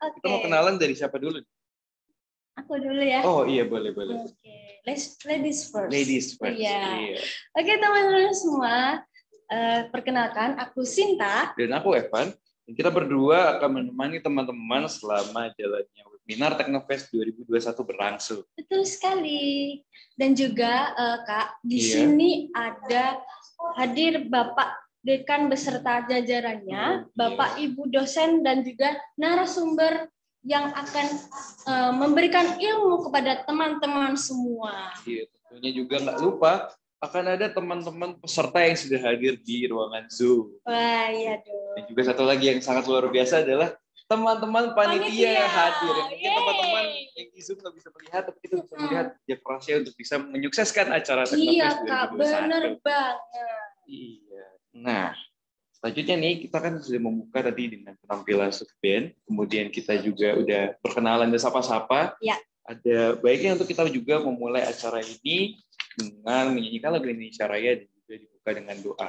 Okay. Kita mau kenalan dari siapa dulu? Aku dulu ya. Oh iya boleh boleh. Oke, okay. Let's, ladies first. Ladies first. Iya. Yeah. Yeah. Oke okay, teman-teman semua, uh, perkenalkan aku Sinta. Dan aku Evan. Dan kita berdua akan menemani teman-teman selama jalannya webinar Teknofest 2021 berlangsung. Betul sekali. Dan juga uh, Kak, di yeah. sini ada hadir Bapak dekan beserta jajarannya, hmm, iya. Bapak Ibu dosen dan juga narasumber yang akan uh, memberikan ilmu kepada teman-teman semua. Iya, tentunya juga nggak lupa akan ada teman-teman peserta yang sudah hadir di ruangan Zoom. Wah, iya dong. Dan juga satu lagi yang sangat luar biasa adalah teman-teman panitia, panitia hadir. Yang mungkin teman-teman yang di Zoom nggak bisa melihat, tapi kita bisa melihat kerja untuk bisa menyukseskan acara Iya, Kak, benar banget. Iya. Nah, selanjutnya nih kita kan sudah membuka tadi dengan penampilan sub-band, kemudian kita juga udah perkenalan dan sapa-sapa. Ya. Ada baiknya untuk kita juga memulai acara ini dengan menyanyikan lagu Indonesia Raya dan juga dibuka dengan doa.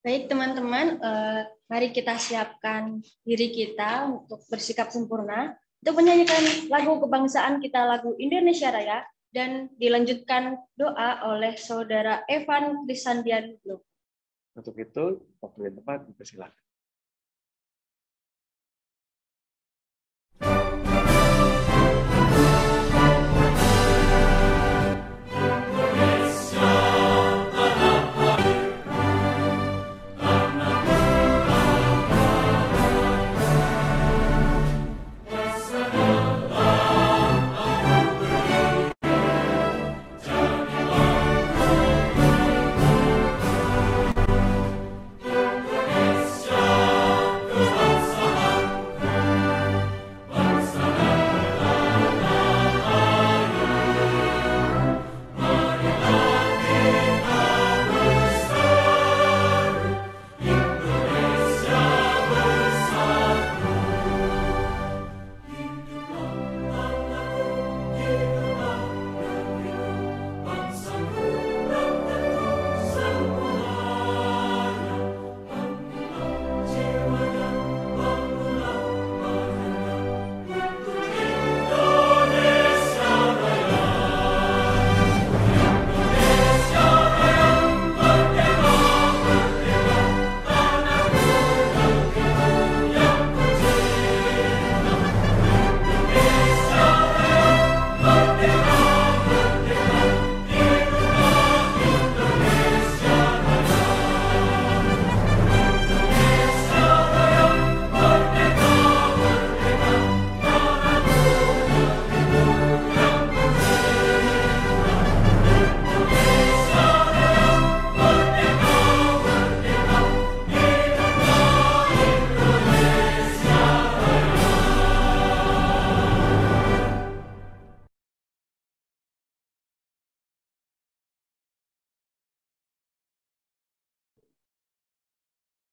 Baik teman-teman, eh, mari kita siapkan diri kita untuk bersikap sempurna untuk menyanyikan lagu kebangsaan kita lagu Indonesia Raya dan dilanjutkan doa oleh saudara Evan Krisandian Blok. Untuk itu, waktu yang tepat dipersilakan.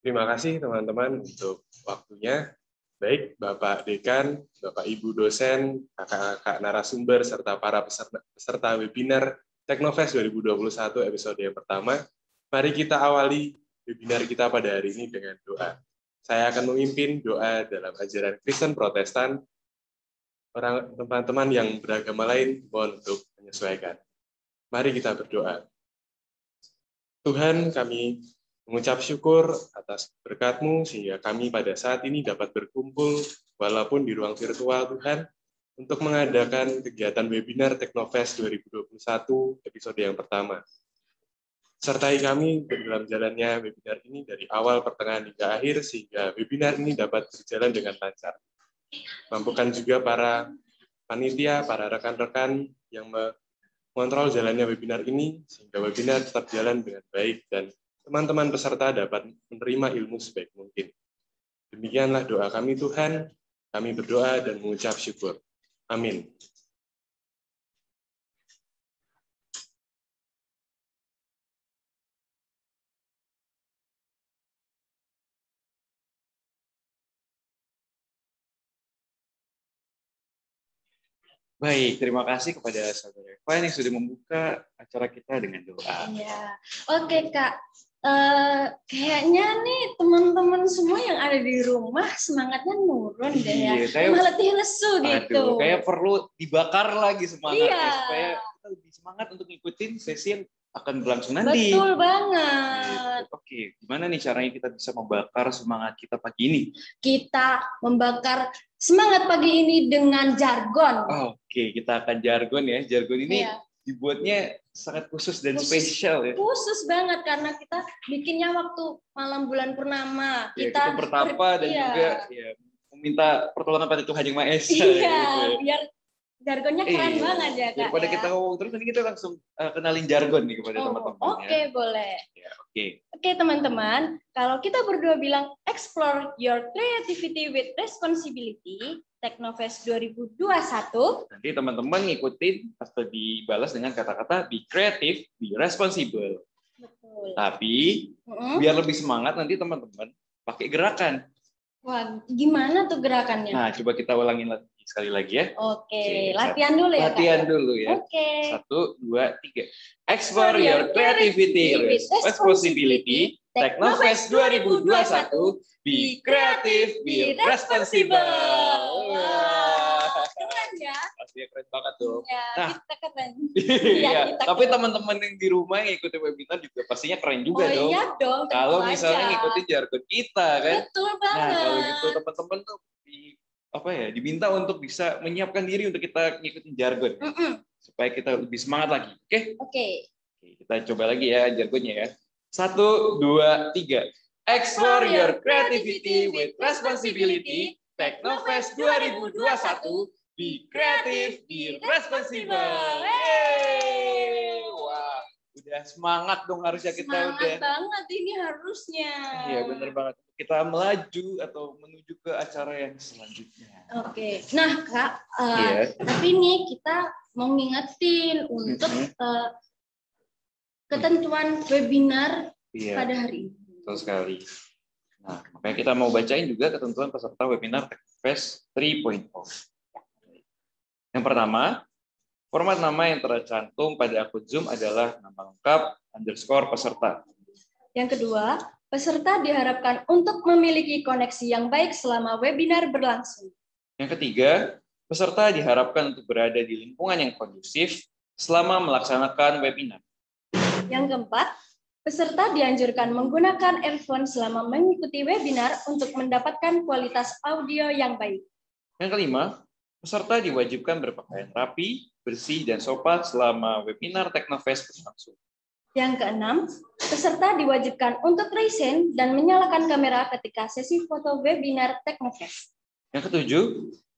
Terima kasih teman-teman untuk waktunya. Baik Bapak Dekan, Bapak Ibu dosen, kakak-kakak narasumber serta para peserta, peserta webinar Teknofest 2021 episode yang pertama. Mari kita awali webinar kita pada hari ini dengan doa. Saya akan memimpin doa dalam ajaran Kristen Protestan. Orang teman-teman yang beragama lain mohon untuk menyesuaikan. Mari kita berdoa. Tuhan, kami mengucap syukur atas berkat-Mu sehingga kami pada saat ini dapat berkumpul walaupun di ruang virtual Tuhan untuk mengadakan kegiatan webinar Teknofest 2021 episode yang pertama. Sertai kami dalam jalannya webinar ini dari awal pertengahan hingga akhir sehingga webinar ini dapat berjalan dengan lancar. Mampukan juga para panitia, para rekan-rekan yang mengontrol jalannya webinar ini sehingga webinar tetap jalan dengan baik dan teman-teman peserta dapat menerima ilmu sebaik mungkin. Demikianlah doa kami Tuhan, kami berdoa dan mengucap syukur. Amin. Baik, terima kasih kepada saudara Eva yang sudah membuka acara kita dengan doa. Ya. Oke, Kak. Uh, kayaknya nih teman-teman semua yang ada di rumah semangatnya nurun deh ya. kayak, iya, Malah lesu gitu. kayak perlu dibakar lagi semangatnya iya. supaya kita lebih semangat untuk ngikutin sesi yang akan berlangsung nanti. Betul gitu. banget. Oke, gimana nih caranya kita bisa membakar semangat kita pagi ini? Kita membakar semangat pagi ini dengan jargon. Oke, kita akan jargon ya. Jargon ini iya dibuatnya sangat khusus dan khusus, spesial ya. Khusus banget karena kita bikinnya waktu malam bulan purnama. Ya, kita, kita bertapa dan iya. juga ya, meminta pertolongan pada Tuhan Yang Maha Esa. Iya, ya, gitu ya. biar jargonnya iya, keren eh, banget ya kak. Daripada ya. kita ngomong terus, nanti kita langsung uh, kenalin jargon nih kepada oh, teman-teman. Oke, okay, ya. boleh. Ya, oke. Okay. Iya, oke okay, teman-teman, kalau kita berdua bilang explore your creativity with responsibility, Teknofest 2021. Nanti teman-teman ngikutin pasti dibalas dengan kata-kata be creative, be responsible. Betul. Tapi mm-hmm. biar lebih semangat nanti teman-teman pakai gerakan. Wah, gimana tuh gerakannya? Nah, coba kita ulangin lagi sekali lagi ya. Oke, Oke latihan dulu ya. ya? Latihan kak. dulu ya. Oke. Satu, dua, tiga. Explore your creativity, responsibility, Teknofest 2021, Be Creative, Be Responsible. Keren ya? Pasti ya, keren banget tuh. Ya, nah, kita keren. iya, ya, kita tapi teman-teman yang di rumah yang ikuti webinar juga pastinya keren juga oh, dong. Iya dong. Kalau misalnya aja. jargon kita kan. Betul banget. Nah, kalau gitu teman-teman tuh di, apa ya diminta untuk bisa menyiapkan diri untuk kita ngikutin jargon. Mm -mm. Supaya kita lebih semangat lagi. Oke? Okay? Oke. Okay. Kita coba lagi ya jargonnya ya. Satu, dua, tiga. Explore your creativity with responsibility. Technofest 2021. Be creative, be responsible. Yeay! Wah, udah semangat dong harusnya kita semangat udah. Semangat banget ini harusnya. Iya, bener banget. Kita melaju atau menuju ke acara yang selanjutnya. Oke. Okay. Nah, Kak, uh, eh, yeah. tapi ini kita mau ngingetin untuk uh, ketentuan webinar iya, pada hari ini. Betul sekali. Nah, makanya kita mau bacain juga ketentuan peserta webinar TechFest 3.0. Yang pertama, format nama yang tercantum pada akun Zoom adalah nama lengkap underscore peserta. Yang kedua, peserta diharapkan untuk memiliki koneksi yang baik selama webinar berlangsung. Yang ketiga, peserta diharapkan untuk berada di lingkungan yang kondusif selama melaksanakan webinar. Yang keempat, peserta dianjurkan menggunakan earphone selama mengikuti webinar untuk mendapatkan kualitas audio yang baik. Yang kelima, peserta diwajibkan berpakaian rapi, bersih, dan sopan selama webinar Teknofest berlangsung. Yang keenam, peserta diwajibkan untuk raise dan menyalakan kamera ketika sesi foto webinar Teknofest. Yang ketujuh,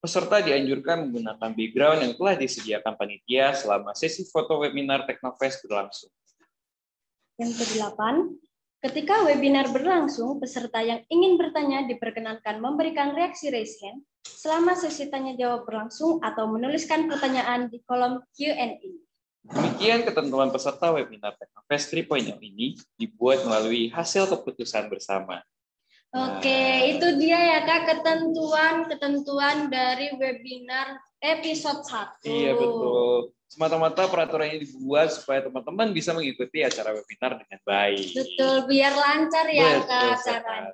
peserta dianjurkan menggunakan background yang telah disediakan panitia selama sesi foto webinar Teknofest berlangsung. Yang ke-8, ketika webinar berlangsung, peserta yang ingin bertanya diperkenankan memberikan reaksi raise hand selama sesi tanya-jawab berlangsung atau menuliskan pertanyaan di kolom Q&A. Demikian ketentuan peserta webinar Teknofest 3.0 ini dibuat melalui hasil keputusan bersama. Oke, nah. itu dia ya Kak ketentuan-ketentuan dari webinar episode 1. Iya betul. Semata-mata peraturan ini dibuat supaya teman-teman bisa mengikuti acara webinar dengan baik. Betul, biar lancar ya betul, acaranya.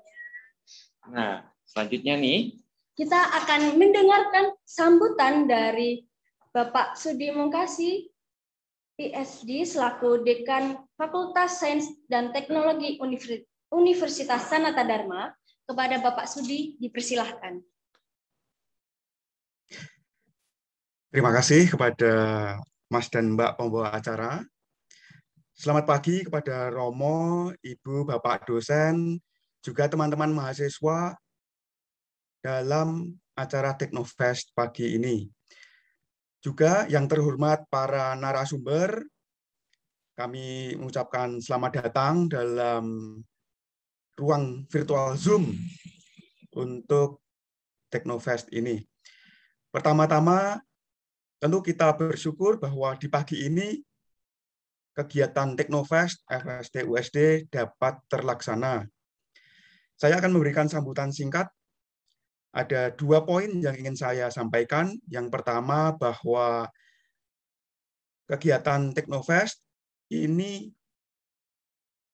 Nah, selanjutnya nih kita akan mendengarkan sambutan dari Bapak Sudi Mungkasi, PhD selaku Dekan Fakultas Sains dan Teknologi Universitas Sanata Dharma kepada Bapak Sudi dipersilahkan. Terima kasih kepada Mas dan Mbak pembawa acara. Selamat pagi kepada Romo, Ibu, Bapak dosen, juga teman-teman mahasiswa dalam acara Teknofest pagi ini. Juga yang terhormat para narasumber, kami mengucapkan selamat datang dalam ruang virtual Zoom untuk Teknofest ini. Pertama-tama, Tentu kita bersyukur bahwa di pagi ini kegiatan Teknofest FST USD dapat terlaksana. Saya akan memberikan sambutan singkat. Ada dua poin yang ingin saya sampaikan. Yang pertama bahwa kegiatan Teknofest ini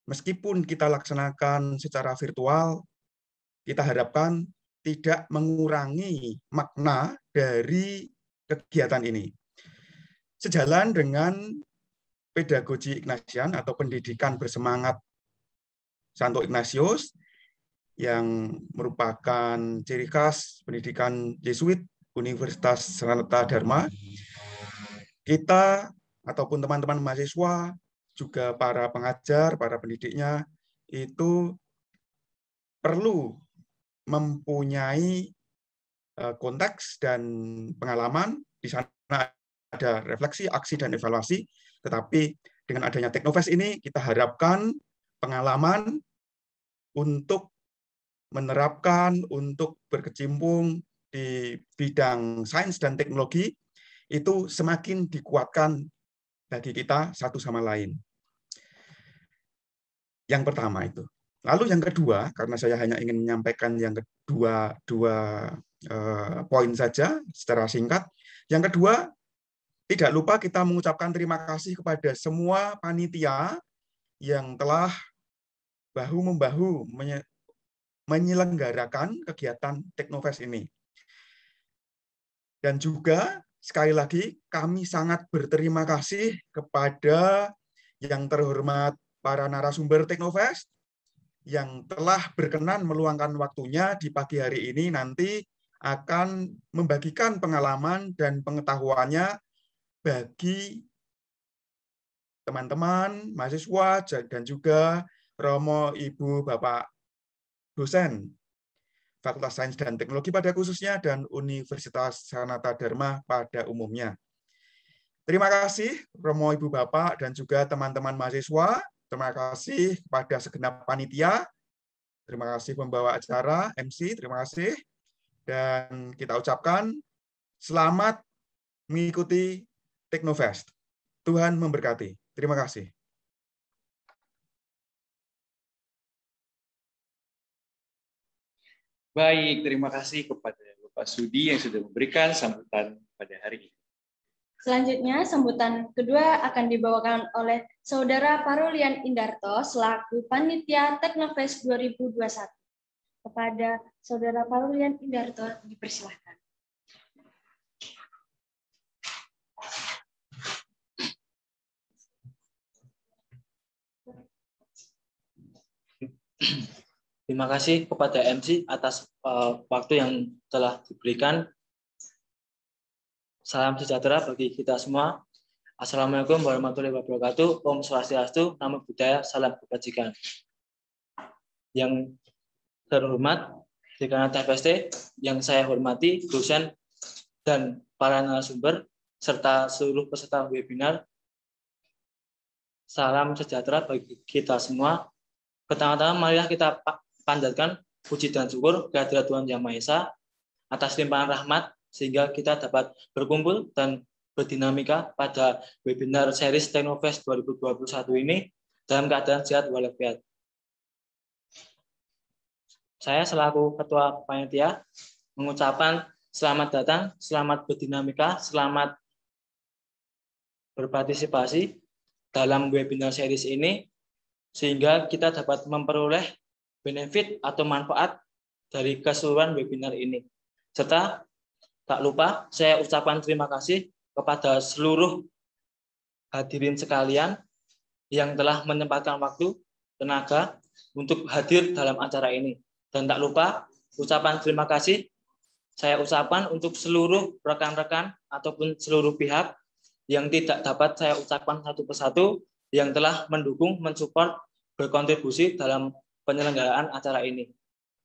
meskipun kita laksanakan secara virtual, kita harapkan tidak mengurangi makna dari kegiatan ini. Sejalan dengan pedagogi Ignatian atau pendidikan bersemangat Santo Ignatius yang merupakan ciri khas pendidikan Yesuit Universitas Sanata Dharma. Kita ataupun teman-teman mahasiswa, juga para pengajar, para pendidiknya itu perlu mempunyai Eh, konteks dan pengalaman. Di sana ada refleksi, aksi, dan evaluasi. Tetapi dengan adanya Teknofest ini, kita harapkan pengalaman untuk menerapkan, untuk berkecimpung di bidang sains dan teknologi itu semakin dikuatkan bagi kita satu sama lain. Yang pertama itu. Lalu yang kedua, karena saya hanya ingin menyampaikan yang kedua dua eh, poin saja secara singkat. Yang kedua, tidak lupa kita mengucapkan terima kasih kepada semua panitia yang telah bahu membahu menyelenggarakan kegiatan Teknofest ini. Dan juga sekali lagi kami sangat berterima kasih kepada yang terhormat para narasumber Teknofest, yang telah berkenan meluangkan waktunya di pagi hari ini nanti akan membagikan pengalaman dan pengetahuannya bagi teman-teman, mahasiswa, dan juga Romo, Ibu, Bapak dosen Fakultas Sains dan Teknologi pada khususnya dan Universitas Sanata Dharma pada umumnya. Terima kasih Romo Ibu Bapak dan juga teman-teman mahasiswa Terima kasih kepada segenap panitia. Terima kasih pembawa acara, MC. Terima kasih. Dan kita ucapkan selamat mengikuti Teknofest. Tuhan memberkati. Terima kasih. Baik, terima kasih kepada Bapak Sudi yang sudah memberikan sambutan pada hari ini. Selanjutnya, sambutan kedua akan dibawakan oleh Saudara Parulian Indarto selaku Panitia Teknofest 2021. Kepada Saudara Parulian Indarto, dipersilahkan. Terima kasih kepada MC atas uh, waktu yang telah diberikan Salam sejahtera bagi kita semua. Assalamualaikum warahmatullahi wabarakatuh. Om Swastiastu, Namo Buddhaya, Salam Kebajikan. Yang terhormat Dekana TPST, yang saya hormati dosen dan para narasumber serta seluruh peserta webinar. Salam sejahtera bagi kita semua. Pertama-tama marilah kita panjatkan puji dan syukur kehadirat Tuhan Yang Maha Esa atas limpahan rahmat sehingga kita dapat berkumpul dan berdinamika pada webinar series Technofest 2021 ini dalam keadaan sehat walafiat. Saya selaku Ketua Panitia mengucapkan selamat datang, selamat berdinamika, selamat berpartisipasi dalam webinar series ini sehingga kita dapat memperoleh benefit atau manfaat dari keseluruhan webinar ini serta Tak lupa saya ucapkan terima kasih kepada seluruh hadirin sekalian yang telah menyempatkan waktu, tenaga untuk hadir dalam acara ini. Dan tak lupa ucapan terima kasih saya ucapkan untuk seluruh rekan-rekan ataupun seluruh pihak yang tidak dapat saya ucapkan satu persatu yang telah mendukung, mensupport, berkontribusi dalam penyelenggaraan acara ini.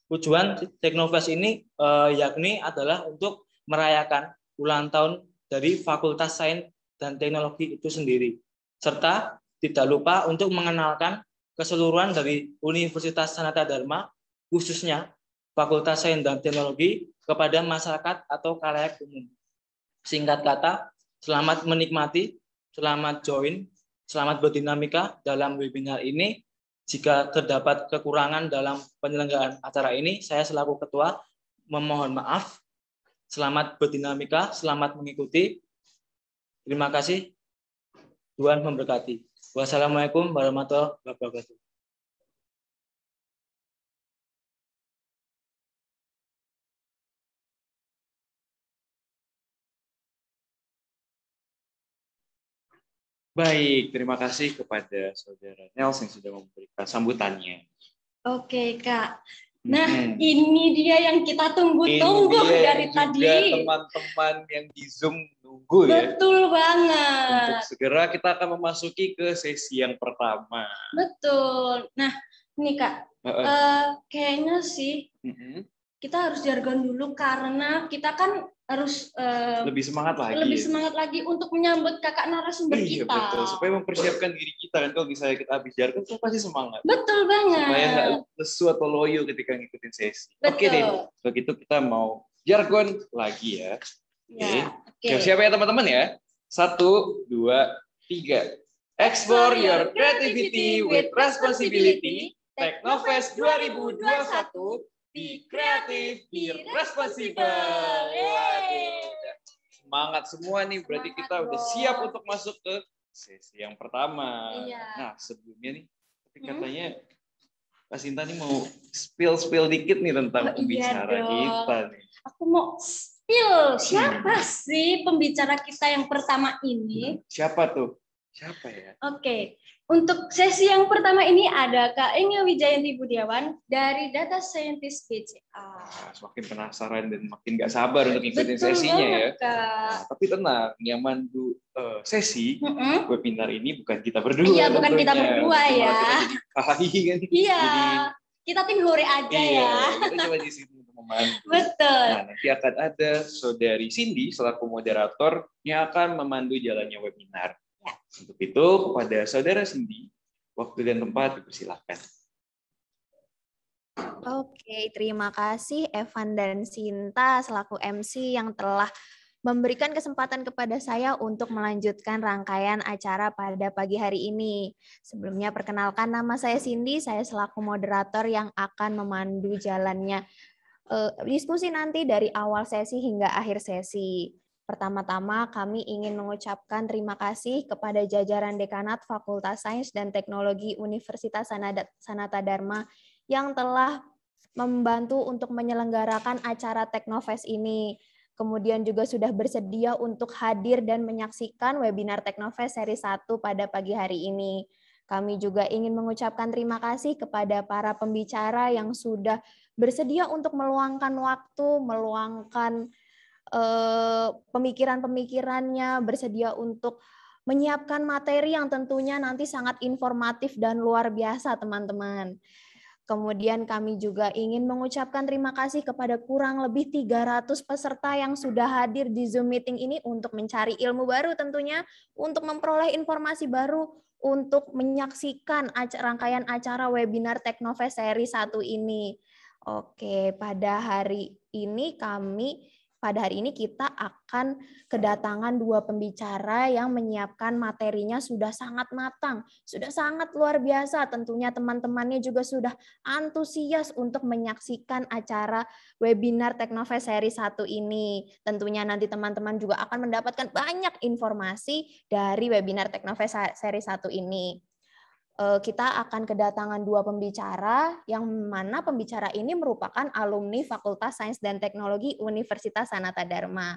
Tujuan Teknofest ini eh, yakni adalah untuk merayakan ulang tahun dari Fakultas Sains dan Teknologi itu sendiri, serta tidak lupa untuk mengenalkan keseluruhan dari Universitas Sanata Dharma, khususnya Fakultas Sains dan Teknologi, kepada masyarakat atau karya umum. Singkat kata, selamat menikmati, selamat join, selamat berdinamika dalam webinar ini. Jika terdapat kekurangan dalam penyelenggaraan acara ini, saya selaku ketua memohon maaf. Selamat berdinamika, selamat mengikuti. Terima kasih. Tuhan memberkati. Wassalamualaikum warahmatullahi wabarakatuh. Baik, terima kasih kepada saudara Nels yang sudah memberikan sambutannya. Oke, Kak. Nah, hmm. ini dia yang kita tunggu-tunggu dari juga tadi. teman-teman yang di Zoom tunggu Betul ya. Betul banget. Untuk segera kita akan memasuki ke sesi yang pertama. Betul. Nah, ini Kak, uh -uh. Uh, kayaknya sih uh kita harus jargon dulu karena kita kan harus uh, lebih semangat lagi lebih semangat lagi untuk menyambut kakak narasumber iya, kita betul. supaya mempersiapkan diri kita kan kalau misalnya kita bicara kan tuh pasti semangat betul banget supaya nggak lesu atau loyo ketika ngikutin sesi betul. oke deh begitu kita mau jargon lagi ya, ya oke okay. okay. ya teman-teman ya satu dua tiga explore your creativity with responsibility Technofest 2021 Be kreatif, be responsible. semangat semua nih. Berarti semangat kita loh. udah siap untuk masuk ke sesi yang pertama. Iya. Nah, sebelumnya nih, tapi hmm? katanya hmm? Kak Sinta nih mau spill-spill dikit nih tentang oh, iya pembicara iya kita nih. Aku mau spill. Iya. Siapa hmm. sih pembicara kita yang pertama ini? Siapa tuh? Siapa ya? Oke, okay. Untuk sesi yang pertama ini ada Kak Inge Wijayanti Budiawan dari Data Scientist BCA. Nah, semakin penasaran dan makin nggak sabar untuk ikutin Betul sesinya ya. banget, ya. Kak. Nah, tapi tenang, yang mandu uh, eh, sesi mm-hmm. webinar ini bukan kita berdua. Iya, bukan kita berdua ya. Hahaha kan. Iya. Jadi, kita tim hore aja iya, ya. Kita cuma di sini untuk memandu. Betul. Nah, nanti akan ada saudari Cindy selaku moderator yang akan memandu jalannya webinar. Untuk itu, kepada saudara Cindy, waktu dan tempat dipersilahkan. Oke, terima kasih Evan dan Sinta selaku MC yang telah memberikan kesempatan kepada saya untuk melanjutkan rangkaian acara pada pagi hari ini. Sebelumnya perkenalkan nama saya Cindy, saya selaku moderator yang akan memandu jalannya eh, diskusi nanti dari awal sesi hingga akhir sesi. Pertama-tama, kami ingin mengucapkan terima kasih kepada jajaran Dekanat Fakultas Sains dan Teknologi Universitas Sanata Dharma yang telah membantu untuk menyelenggarakan acara Teknofest ini. Kemudian juga sudah bersedia untuk hadir dan menyaksikan webinar Teknofest seri 1 pada pagi hari ini. Kami juga ingin mengucapkan terima kasih kepada para pembicara yang sudah bersedia untuk meluangkan waktu, meluangkan Eh, pemikiran-pemikirannya, bersedia untuk menyiapkan materi yang tentunya nanti sangat informatif dan luar biasa, teman-teman. Kemudian kami juga ingin mengucapkan terima kasih kepada kurang lebih 300 peserta yang sudah hadir di Zoom meeting ini untuk mencari ilmu baru tentunya, untuk memperoleh informasi baru, untuk menyaksikan rangkaian acara webinar Teknofest seri 1 ini. Oke, pada hari ini kami pada hari ini kita akan kedatangan dua pembicara yang menyiapkan materinya sudah sangat matang, sudah sangat luar biasa. Tentunya teman-temannya juga sudah antusias untuk menyaksikan acara webinar Teknofest seri 1 ini. Tentunya nanti teman-teman juga akan mendapatkan banyak informasi dari webinar Teknofest seri 1 ini. Eh, kita akan kedatangan dua pembicara yang mana pembicara ini merupakan alumni Fakultas Sains dan Teknologi Universitas Sanata Dharma.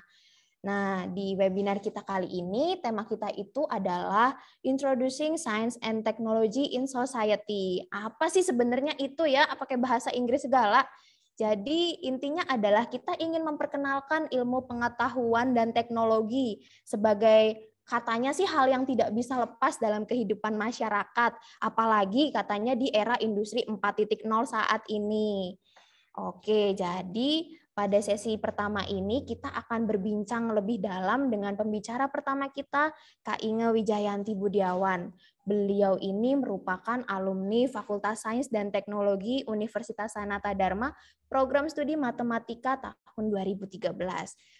Nah, di webinar kita kali ini tema kita itu adalah Introducing Science and Technology in Society. Apa sih sebenarnya itu ya? Pakai bahasa Inggris segala. Jadi intinya adalah kita ingin memperkenalkan ilmu pengetahuan dan teknologi sebagai katanya sih hal yang tidak bisa lepas dalam kehidupan masyarakat, apalagi katanya di era industri 4.0 saat ini. Oke, jadi pada sesi pertama ini kita akan berbincang lebih dalam dengan pembicara pertama kita, Kak Inge Wijayanti Budiawan. Beliau ini merupakan alumni Fakultas Sains dan Teknologi Universitas Sanata Dharma, program studi matematika tahun 2013.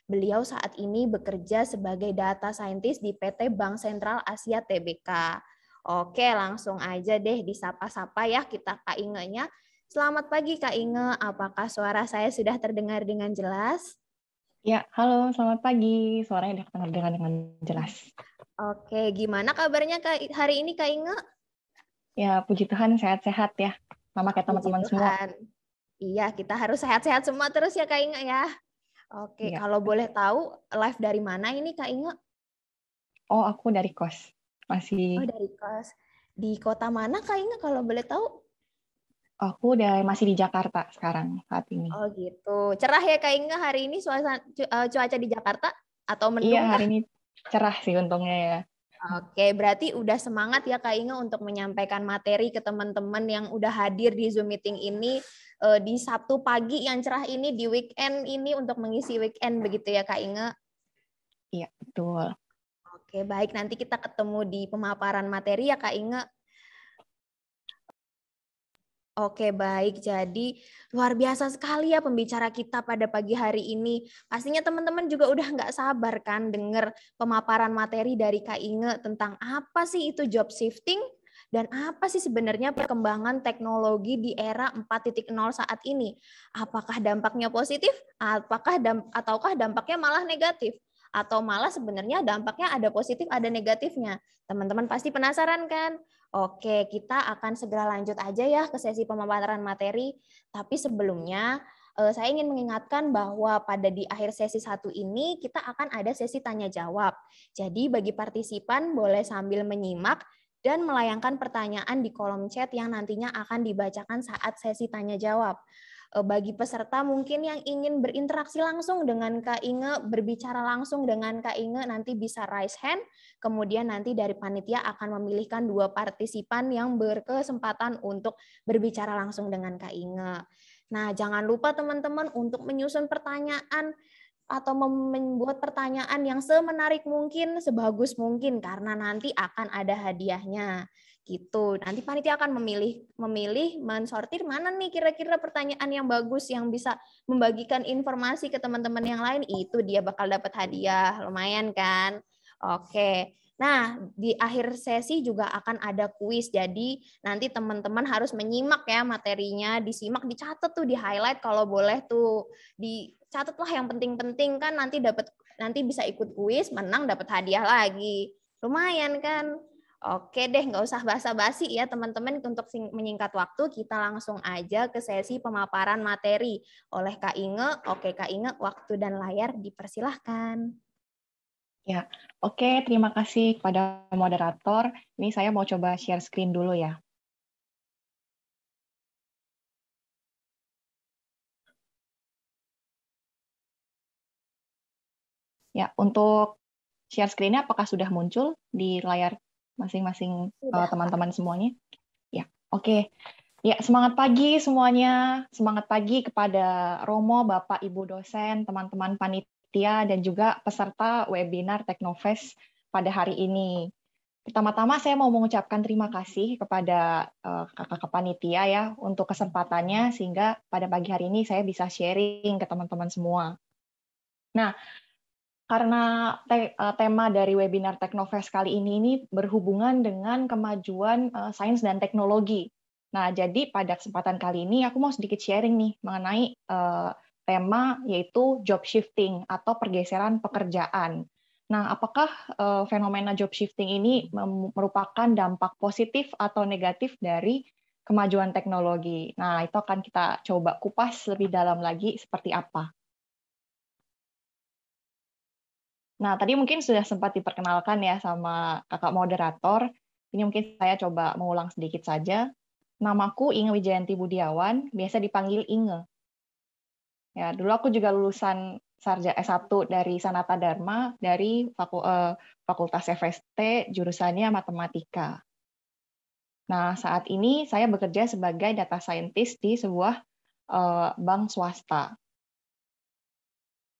Beliau saat ini bekerja sebagai data scientist di PT Bank Sentral Asia TBK. Oke, langsung aja deh disapa-sapa ya kita Kak inge nya Selamat pagi Kak Inge, apakah suara saya sudah terdengar dengan jelas? Ya, halo, selamat pagi. Suaranya sudah terdengar dengan jelas. Oke, gimana kabarnya Kak, hari ini Kak Inge? Ya, puji Tuhan sehat-sehat ya, Mama kayak teman-teman semua. Iya, kita harus sehat-sehat semua terus ya Kak Inge ya. Oke, ya. kalau boleh tahu live dari mana ini Kak Inge? Oh, aku dari kos. Masih Oh, dari kos. Di kota mana Kak Inge kalau boleh tahu? Aku udah masih di Jakarta sekarang saat ini. Oh gitu. Cerah ya Kak Inga hari ini suasana eh, cuaca di Jakarta atau mendung? Iya, hari ini cerah sih untungnya ya. Oke, berarti udah semangat ya Kak Inga untuk menyampaikan materi ke teman-teman yang udah hadir di Zoom meeting ini eh, di Sabtu pagi yang cerah ini di weekend ini untuk mengisi weekend begitu ya Kak Inga? Iya, betul. Oke, baik nanti kita ketemu di pemaparan materi ya Kak Inga. Oke, baik. Jadi luar biasa sekali ya pembicara kita pada pagi hari ini. Pastinya teman-teman juga udah nggak sabar kan dengar pemaparan materi dari Kak Inge tentang apa sih itu job shifting dan apa sih sebenarnya perkembangan teknologi di era 4.0 saat ini? Apakah dampaknya positif? Apakah damp ataukah dampaknya malah negatif? Atau malah sebenarnya dampaknya ada positif, ada negatifnya. Teman-teman pasti penasaran kan? Oke, kita akan segera lanjut aja ya ke sesi pemaparan materi. Tapi sebelumnya, eh, saya ingin mengingatkan bahwa pada di akhir sesi satu ini kita akan ada sesi tanya jawab. Jadi bagi partisipan boleh sambil menyimak dan melayangkan pertanyaan di kolom chat yang nantinya akan dibacakan saat sesi tanya jawab. Eh, bagi peserta mungkin yang ingin berinteraksi langsung dengan Kak Inge, berbicara langsung dengan Kak Inge nanti bisa raise hand. Kemudian nanti dari panitia akan memilihkan dua partisipan yang berkesempatan untuk berbicara langsung dengan Kak Inge. Nah, jangan lupa teman-teman untuk menyusun pertanyaan atau membuat pertanyaan yang semenarik mungkin, sebagus mungkin, karena nanti akan ada hadiahnya gitu. Nanti panitia akan memilih memilih mensortir mana nih kira-kira pertanyaan yang bagus yang bisa membagikan informasi ke teman-teman yang lain itu dia bakal dapat hadiah. Lumayan kan? Oke. Nah, di akhir sesi juga akan ada kuis. Jadi nanti teman-teman harus menyimak ya materinya, disimak, dicatat tuh, di-highlight kalau boleh tuh. Dicatatlah yang penting-penting kan nanti dapat nanti bisa ikut kuis, menang dapat hadiah lagi. Lumayan kan? Oke deh, nggak usah basa-basi ya teman-teman. Untuk menyingkat waktu, kita langsung aja ke sesi pemaparan materi oleh Kak Inge. Oke Kak Inge, waktu dan layar dipersilahkan. Ya, oke. Terima kasih kepada moderator. Ini saya mau coba share screen dulu ya. Ya, untuk share screen-nya apakah sudah muncul di layar masing-masing iya. eh, teman-teman semuanya. Ya, oke. Okay. Ya, semangat pagi semuanya. Semangat pagi kepada Romo, Bapak, Ibu dosen, teman-teman panitia, dan juga peserta webinar Teknofest pada hari ini. Pertama-tama saya mau mengucapkan terima kasih kepada eh, kakak kakak panitia ya untuk kesempatannya sehingga pada pagi hari ini saya bisa sharing ke teman-teman semua. Nah, karena te eh, tema dari webinar Teknofest kali ini ini berhubungan dengan kemajuan uh, sains dan teknologi. Nah, jadi pada kesempatan kali ini aku mau sedikit sharing nih mengenai uh, tema yaitu job shifting atau pergeseran pekerjaan. Nah, apakah uh, fenomena job shifting ini merupakan dampak positif atau negatif dari kemajuan teknologi? Nah, itu akan kita coba kupas lebih dalam lagi seperti apa. Nah, tadi mungkin sudah sempat diperkenalkan ya sama kakak moderator. Ini mungkin saya coba mengulang sedikit saja. Namaku Inge Wijayanti Budiawan, biasa dipanggil Inge. Ya, dulu aku juga lulusan sarjana S1 dari Sanata Dharma dari eh, Fakultas FST jurusannya Matematika. Nah, saat ini saya bekerja sebagai data scientist di sebuah eh, bank swasta.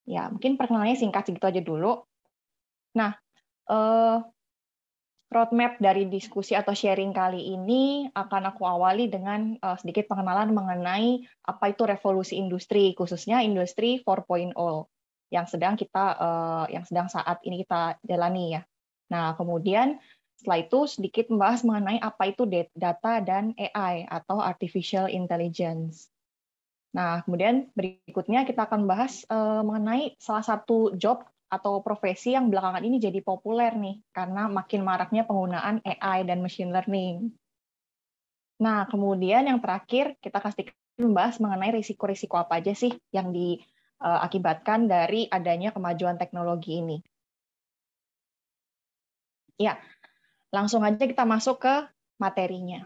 Ya, mungkin perkenalannya singkat segitu aja dulu. Nah, eh, roadmap dari diskusi atau sharing kali ini akan aku awali dengan eh, sedikit pengenalan mengenai apa itu revolusi industri, khususnya industri 4.0 yang sedang kita eh, yang sedang saat ini kita jalani ya. Nah, kemudian setelah itu sedikit membahas mengenai apa itu data dan AI atau artificial intelligence. Nah, kemudian berikutnya kita akan bahas uh, mengenai salah satu job atau profesi yang belakangan ini jadi populer nih karena makin maraknya penggunaan AI dan machine learning. Nah, kemudian yang terakhir kita kasih membahas mengenai risiko-risiko apa aja sih yang diakibatkan eh, dari adanya kemajuan teknologi ini. Ya, langsung aja kita masuk ke materinya.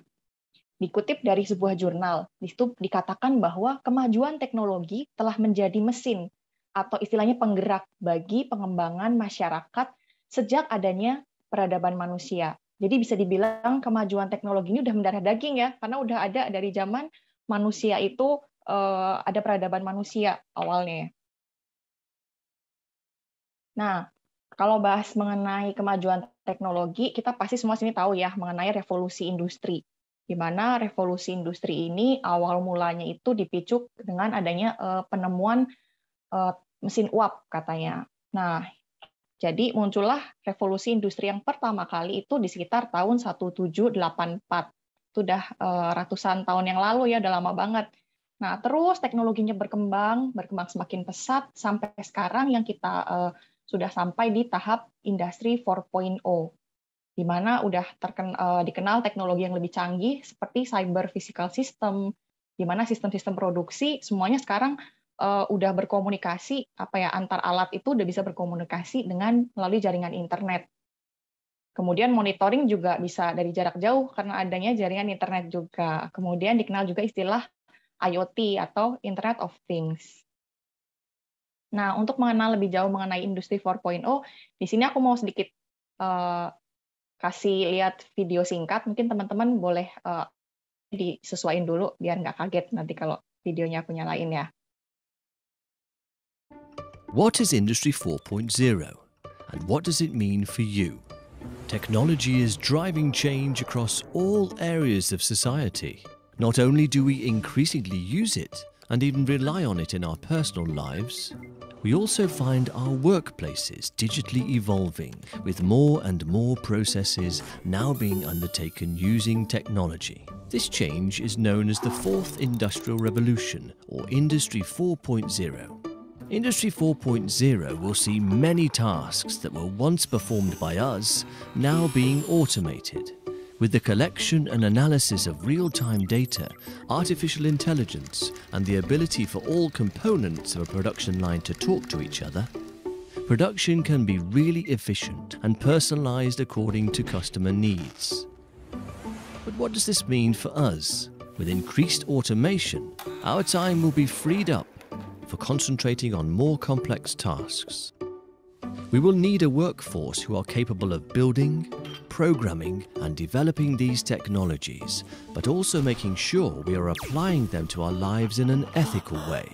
Dikutip dari sebuah jurnal, di situ dikatakan bahwa kemajuan teknologi telah menjadi mesin atau istilahnya penggerak bagi pengembangan masyarakat sejak adanya peradaban manusia. Jadi bisa dibilang kemajuan teknologi ini udah mendarah daging ya, karena udah ada dari zaman manusia itu eh, ada peradaban manusia awalnya. Ya. Nah, kalau bahas mengenai kemajuan teknologi, kita pasti semua sini tahu ya mengenai revolusi industri di mana revolusi industri ini awal mulanya itu dipicu dengan adanya eh, penemuan eh, mesin uap katanya. Nah, jadi muncullah revolusi industri yang pertama kali itu di sekitar tahun 1784. sudah eh, ratusan tahun yang lalu ya, udah lama banget. Nah, terus teknologinya berkembang, berkembang semakin pesat sampai sekarang yang kita sudah sampai di tahap industri di mana udah terken, uh, dikenal teknologi yang lebih canggih seperti cyber physical system, di mana sistem-sistem produksi semuanya sekarang uh, udah berkomunikasi apa ya antar alat itu udah bisa berkomunikasi dengan melalui jaringan internet. Kemudian monitoring juga bisa dari jarak jauh karena adanya jaringan internet juga. Kemudian dikenal juga istilah IoT atau Internet of Things. Nah, untuk mengenal lebih jauh mengenai industri 4.0, di sini aku mau sedikit uh, kasih lihat video singkat, mungkin teman-teman boleh uh, disesuaikan dulu biar nggak kaget nanti kalau videonya aku nyalain ya. What is Industry 4.0 and what does it mean for you? Technology is driving change across all areas of society. Not only do we increasingly use it and even rely on it in our personal lives, We also find our workplaces digitally evolving, with more and more processes now being undertaken using technology. This change is known as the Fourth Industrial Revolution, or Industry 4.0. Industry 4.0 will see many tasks that were once performed by us now being automated. With the collection and analysis of real-time data, artificial intelligence, and the ability for all components of a production line to talk to each other, production can be really efficient and personalized according to customer needs. But what does this mean for us? With increased automation, our time will be freed up for concentrating on more complex tasks. We will need a workforce who are capable of building, programming and developing these technologies, but also making sure we are applying them to our lives in an ethical way.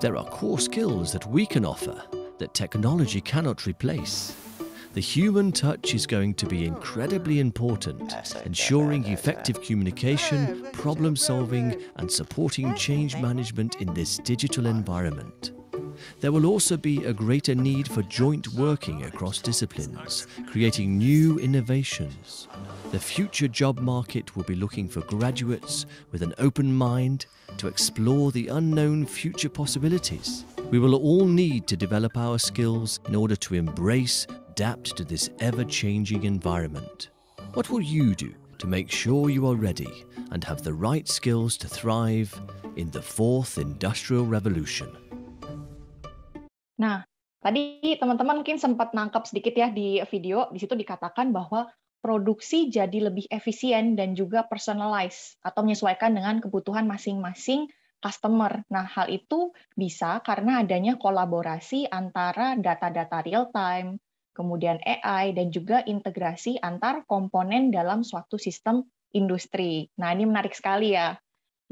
There are core skills that we can offer that technology cannot replace. The human touch is going to be incredibly important, ensuring effective communication, problem solving, and supporting change management in this digital environment there will also be a greater need for joint working across disciplines, creating new innovations. The future job market will be looking for graduates with an open mind to explore the unknown future possibilities. We will all need to develop our skills in order to embrace, adapt to this ever-changing environment. What will you do to make sure you are ready and have the right skills to thrive in the fourth industrial revolution? Nah, tadi teman-teman mungkin sempat nangkap sedikit ya di video, di situ dikatakan bahwa produksi jadi lebih efisien dan juga personalize atau menyesuaikan dengan kebutuhan masing-masing customer. Nah, hal itu bisa karena adanya kolaborasi antara data-data real time, kemudian AI, dan juga integrasi antar komponen dalam suatu sistem industri. Nah, ini menarik sekali ya.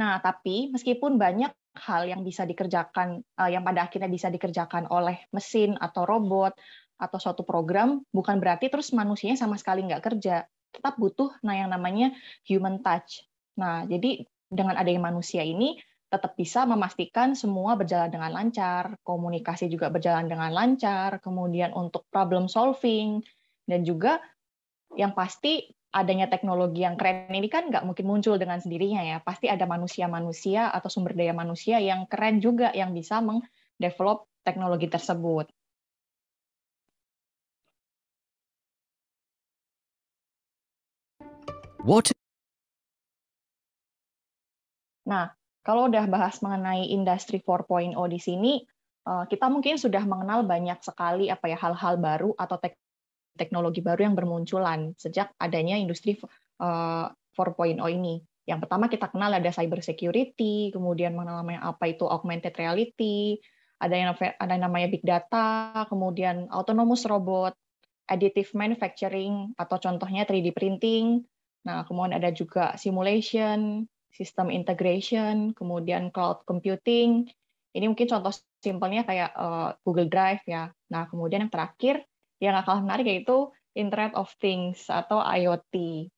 Nah, tapi meskipun banyak hal yang bisa dikerjakan uh, yang pada akhirnya bisa dikerjakan oleh mesin atau robot atau suatu program bukan berarti terus manusianya sama sekali nggak kerja tetap butuh nah yang namanya human touch nah jadi dengan adanya manusia ini tetap bisa memastikan semua berjalan dengan lancar, komunikasi juga berjalan dengan lancar, kemudian untuk problem solving, dan juga yang pasti adanya teknologi yang keren ini kan nggak mungkin muncul dengan sendirinya ya. Pasti ada manusia-manusia atau sumber daya manusia yang keren juga yang bisa mengdevelop teknologi tersebut. What? Nah, kalau udah bahas mengenai industri 4.0 di sini, eh, kita mungkin sudah mengenal banyak sekali apa ya hal-hal baru atau teknologi teknologi baru yang bermunculan sejak adanya industri 4.0 eh, ini. Yang pertama kita kenal ada cyber security, kemudian mengenal apa itu augmented reality, ada yang ada yang namanya big data, kemudian autonomous robot, additive manufacturing atau contohnya 3D printing. Nah, kemudian ada juga simulation, system integration, kemudian cloud computing. Ini mungkin contoh simpelnya kayak eh, Google Drive ya. Nah, kemudian yang terakhir yang gak kalah menarik yaitu Internet of Things atau IoT.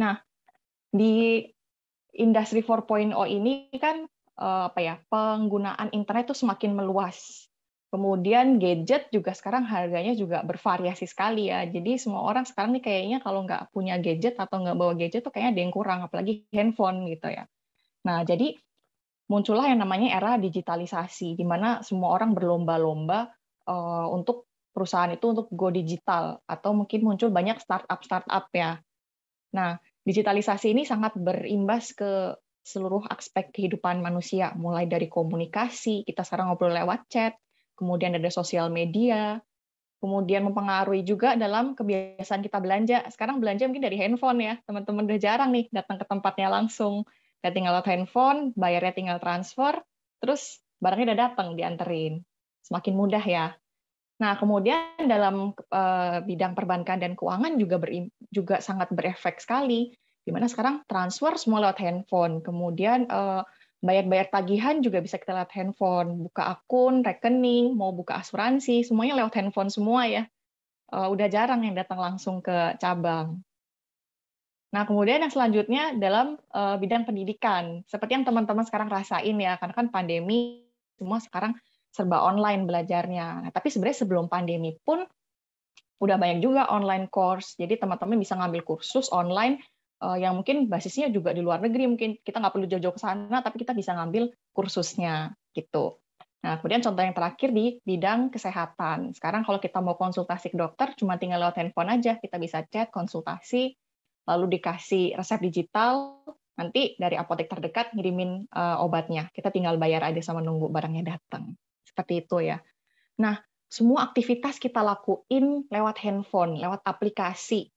Nah, di industri 4.0 ini kan eh, apa ya, penggunaan internet itu semakin meluas. Kemudian gadget juga sekarang harganya juga bervariasi sekali ya. Jadi semua orang sekarang nih kayaknya kalau nggak punya gadget atau nggak bawa gadget tuh kayaknya ada yang kurang, apalagi handphone gitu ya. Nah, jadi muncullah yang namanya era digitalisasi, di mana semua orang berlomba-lomba eh, untuk perusahaan itu untuk go digital atau mungkin muncul banyak startup-startup ya. Nah, digitalisasi ini sangat berimbas ke seluruh aspek kehidupan manusia, mulai dari komunikasi, kita sekarang ngobrol lewat chat, kemudian ada sosial media, kemudian mempengaruhi juga dalam kebiasaan kita belanja. Sekarang belanja mungkin dari handphone ya, teman-teman udah jarang nih datang ke tempatnya langsung. Ya tinggal lewat handphone, bayarnya tinggal transfer, terus barangnya udah datang dianterin. Semakin mudah ya. Nah, kemudian dalam eh, bidang perbankan dan keuangan juga ber, juga sangat berefek sekali. Dimana sekarang transfer semua lewat handphone, kemudian eh, bayar-bayar tagihan juga bisa kita lewat handphone, buka akun, rekening, mau buka asuransi, semuanya lewat handphone semua ya. Eh, udah jarang yang datang langsung ke cabang. Nah, kemudian yang selanjutnya dalam bidang pendidikan, seperti yang teman-teman sekarang rasain ya, karena kan pandemi semua sekarang serba online belajarnya. Nah, tapi sebenarnya sebelum pandemi pun udah banyak juga online course. Jadi teman-teman bisa ngambil kursus online eh, yang mungkin basisnya juga di luar negeri mungkin kita nggak perlu jauh-jauh ke sana tapi kita bisa ngambil kursusnya gitu. Nah, kemudian contoh yang terakhir di bidang kesehatan. Sekarang kalau kita mau konsultasi ke dokter, cuma tinggal lewat handphone aja. Kita bisa chat, konsultasi, lalu dikasih resep digital, nanti dari apotek terdekat ngirimin uh, obatnya. Kita tinggal bayar aja sama nunggu barangnya datang seperti itu ya. Nah, semua aktivitas kita lakuin lewat handphone, lewat aplikasi.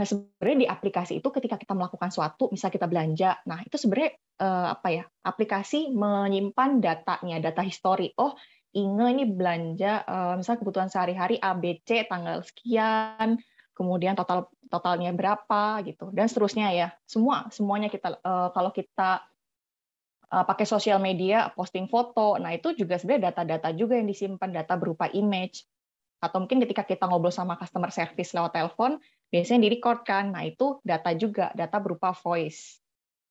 Nah, sebenarnya di aplikasi itu ketika kita melakukan suatu, misal kita belanja, nah itu sebenarnya eh, apa ya? Aplikasi menyimpan datanya, data histori. Oh, Inge ini belanja eh, misal kebutuhan sehari-hari ABC tanggal sekian, kemudian total totalnya berapa gitu dan seterusnya ya. Semua semuanya kita eh, kalau kita Eh, pakai sosial media, posting foto. Nah, itu juga sebenarnya data-data juga yang disimpan, data berupa image. Atau mungkin ketika kita ngobrol sama customer service lewat telepon, biasanya direcord kan. Nah, itu data juga, data berupa voice.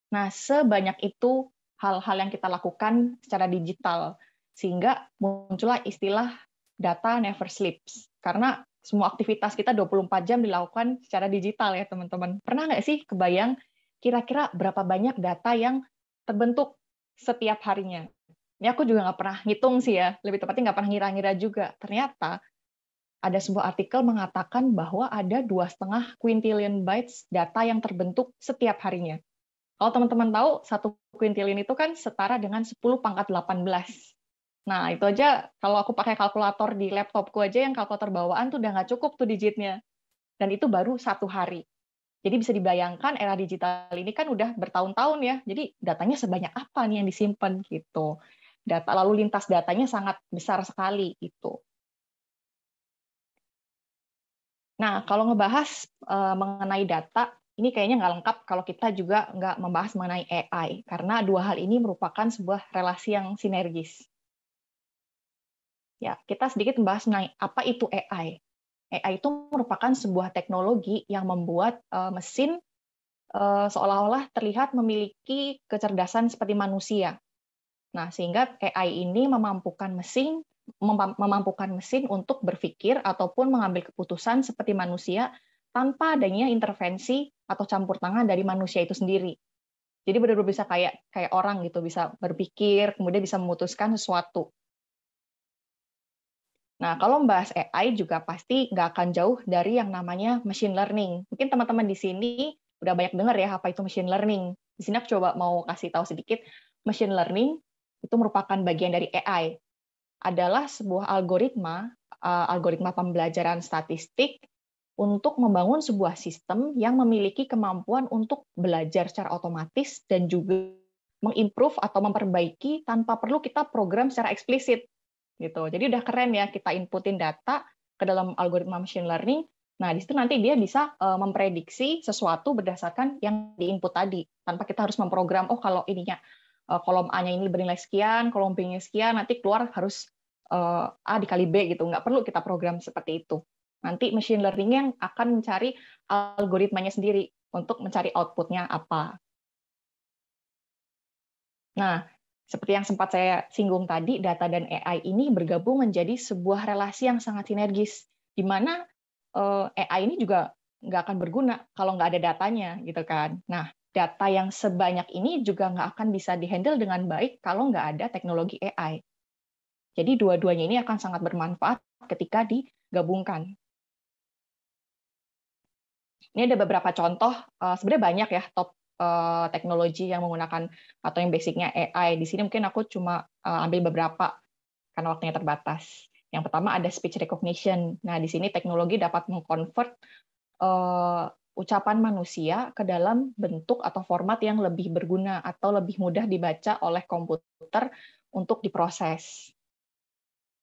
Nah, sebanyak itu hal-hal yang kita lakukan secara digital. Sehingga muncullah istilah data never sleeps. Karena semua aktivitas kita 24 jam dilakukan secara digital ya, teman-teman. Pernah nggak sih kebayang kira-kira berapa banyak data yang terbentuk setiap harinya. Ini aku juga nggak pernah ngitung sih ya, lebih tepatnya nggak pernah ngira-ngira juga. Ternyata ada sebuah artikel mengatakan bahwa ada dua setengah quintillion bytes data yang terbentuk setiap harinya. Kalau teman-teman tahu, satu quintillion itu kan setara dengan 10 pangkat 18. Nah, itu aja kalau aku pakai kalkulator di laptopku aja yang kalkulator bawaan tuh udah nggak cukup tuh digitnya. Dan itu baru satu hari. Jadi bisa dibayangkan era digital ini kan udah bertahun-tahun ya. Jadi datanya sebanyak apa nih yang disimpan gitu. Data lalu lintas datanya sangat besar sekali itu. Nah, kalau ngebahas uh, mengenai data, ini kayaknya nggak lengkap kalau kita juga nggak membahas mengenai AI, karena dua hal ini merupakan sebuah relasi yang sinergis. Ya, kita sedikit membahas mengenai apa itu AI. AI itu merupakan sebuah teknologi yang membuat uh, mesin uh, seolah-olah terlihat memiliki kecerdasan seperti manusia. Nah, sehingga AI ini memampukan mesin memampukan mesin untuk berpikir ataupun mengambil keputusan seperti manusia tanpa adanya intervensi atau campur tangan dari manusia itu sendiri. Jadi benar-benar bisa kayak kayak orang gitu, bisa berpikir, kemudian bisa memutuskan sesuatu. Nah, kalau membahas AI juga pasti nggak akan jauh dari yang namanya machine learning. Mungkin teman-teman di sini udah banyak dengar ya apa itu machine learning. Di sini aku coba mau kasih tahu sedikit. Machine learning itu merupakan bagian dari AI. Adalah sebuah algoritma, eh, algoritma pembelajaran statistik untuk membangun sebuah sistem yang memiliki kemampuan untuk belajar secara otomatis dan juga mengimprove atau memperbaiki tanpa perlu kita program secara eksplisit gitu. Jadi udah keren ya kita inputin data ke dalam algoritma machine learning. Nah, di situ nanti dia bisa eh, memprediksi sesuatu berdasarkan yang diinput tadi tanpa kita harus memprogram oh kalau ininya eh, kolom A-nya ini bernilai sekian, kolom B-nya sekian, nanti keluar harus eh, A dikali B gitu. Nggak perlu kita program seperti itu. Nanti machine learning yang akan mencari algoritmanya sendiri untuk mencari outputnya apa. Nah, seperti yang sempat saya singgung tadi, data dan AI ini bergabung menjadi sebuah relasi yang sangat sinergis, di mana eh, AI ini juga nggak akan berguna kalau nggak ada datanya, gitu kan. Nah, data yang sebanyak ini juga nggak akan bisa dihandle dengan baik kalau nggak ada teknologi AI. Jadi dua-duanya ini akan sangat bermanfaat ketika digabungkan. Ini ada beberapa contoh, eh, sebenarnya banyak ya top uh, teknologi yang menggunakan atau yang basicnya AI. Di sini mungkin aku cuma uh, ambil beberapa karena waktunya terbatas. Yang pertama ada speech recognition. Nah, di sini teknologi dapat mengkonvert uh, eh, ucapan manusia ke dalam bentuk atau format yang lebih berguna atau lebih mudah dibaca oleh komputer untuk diproses.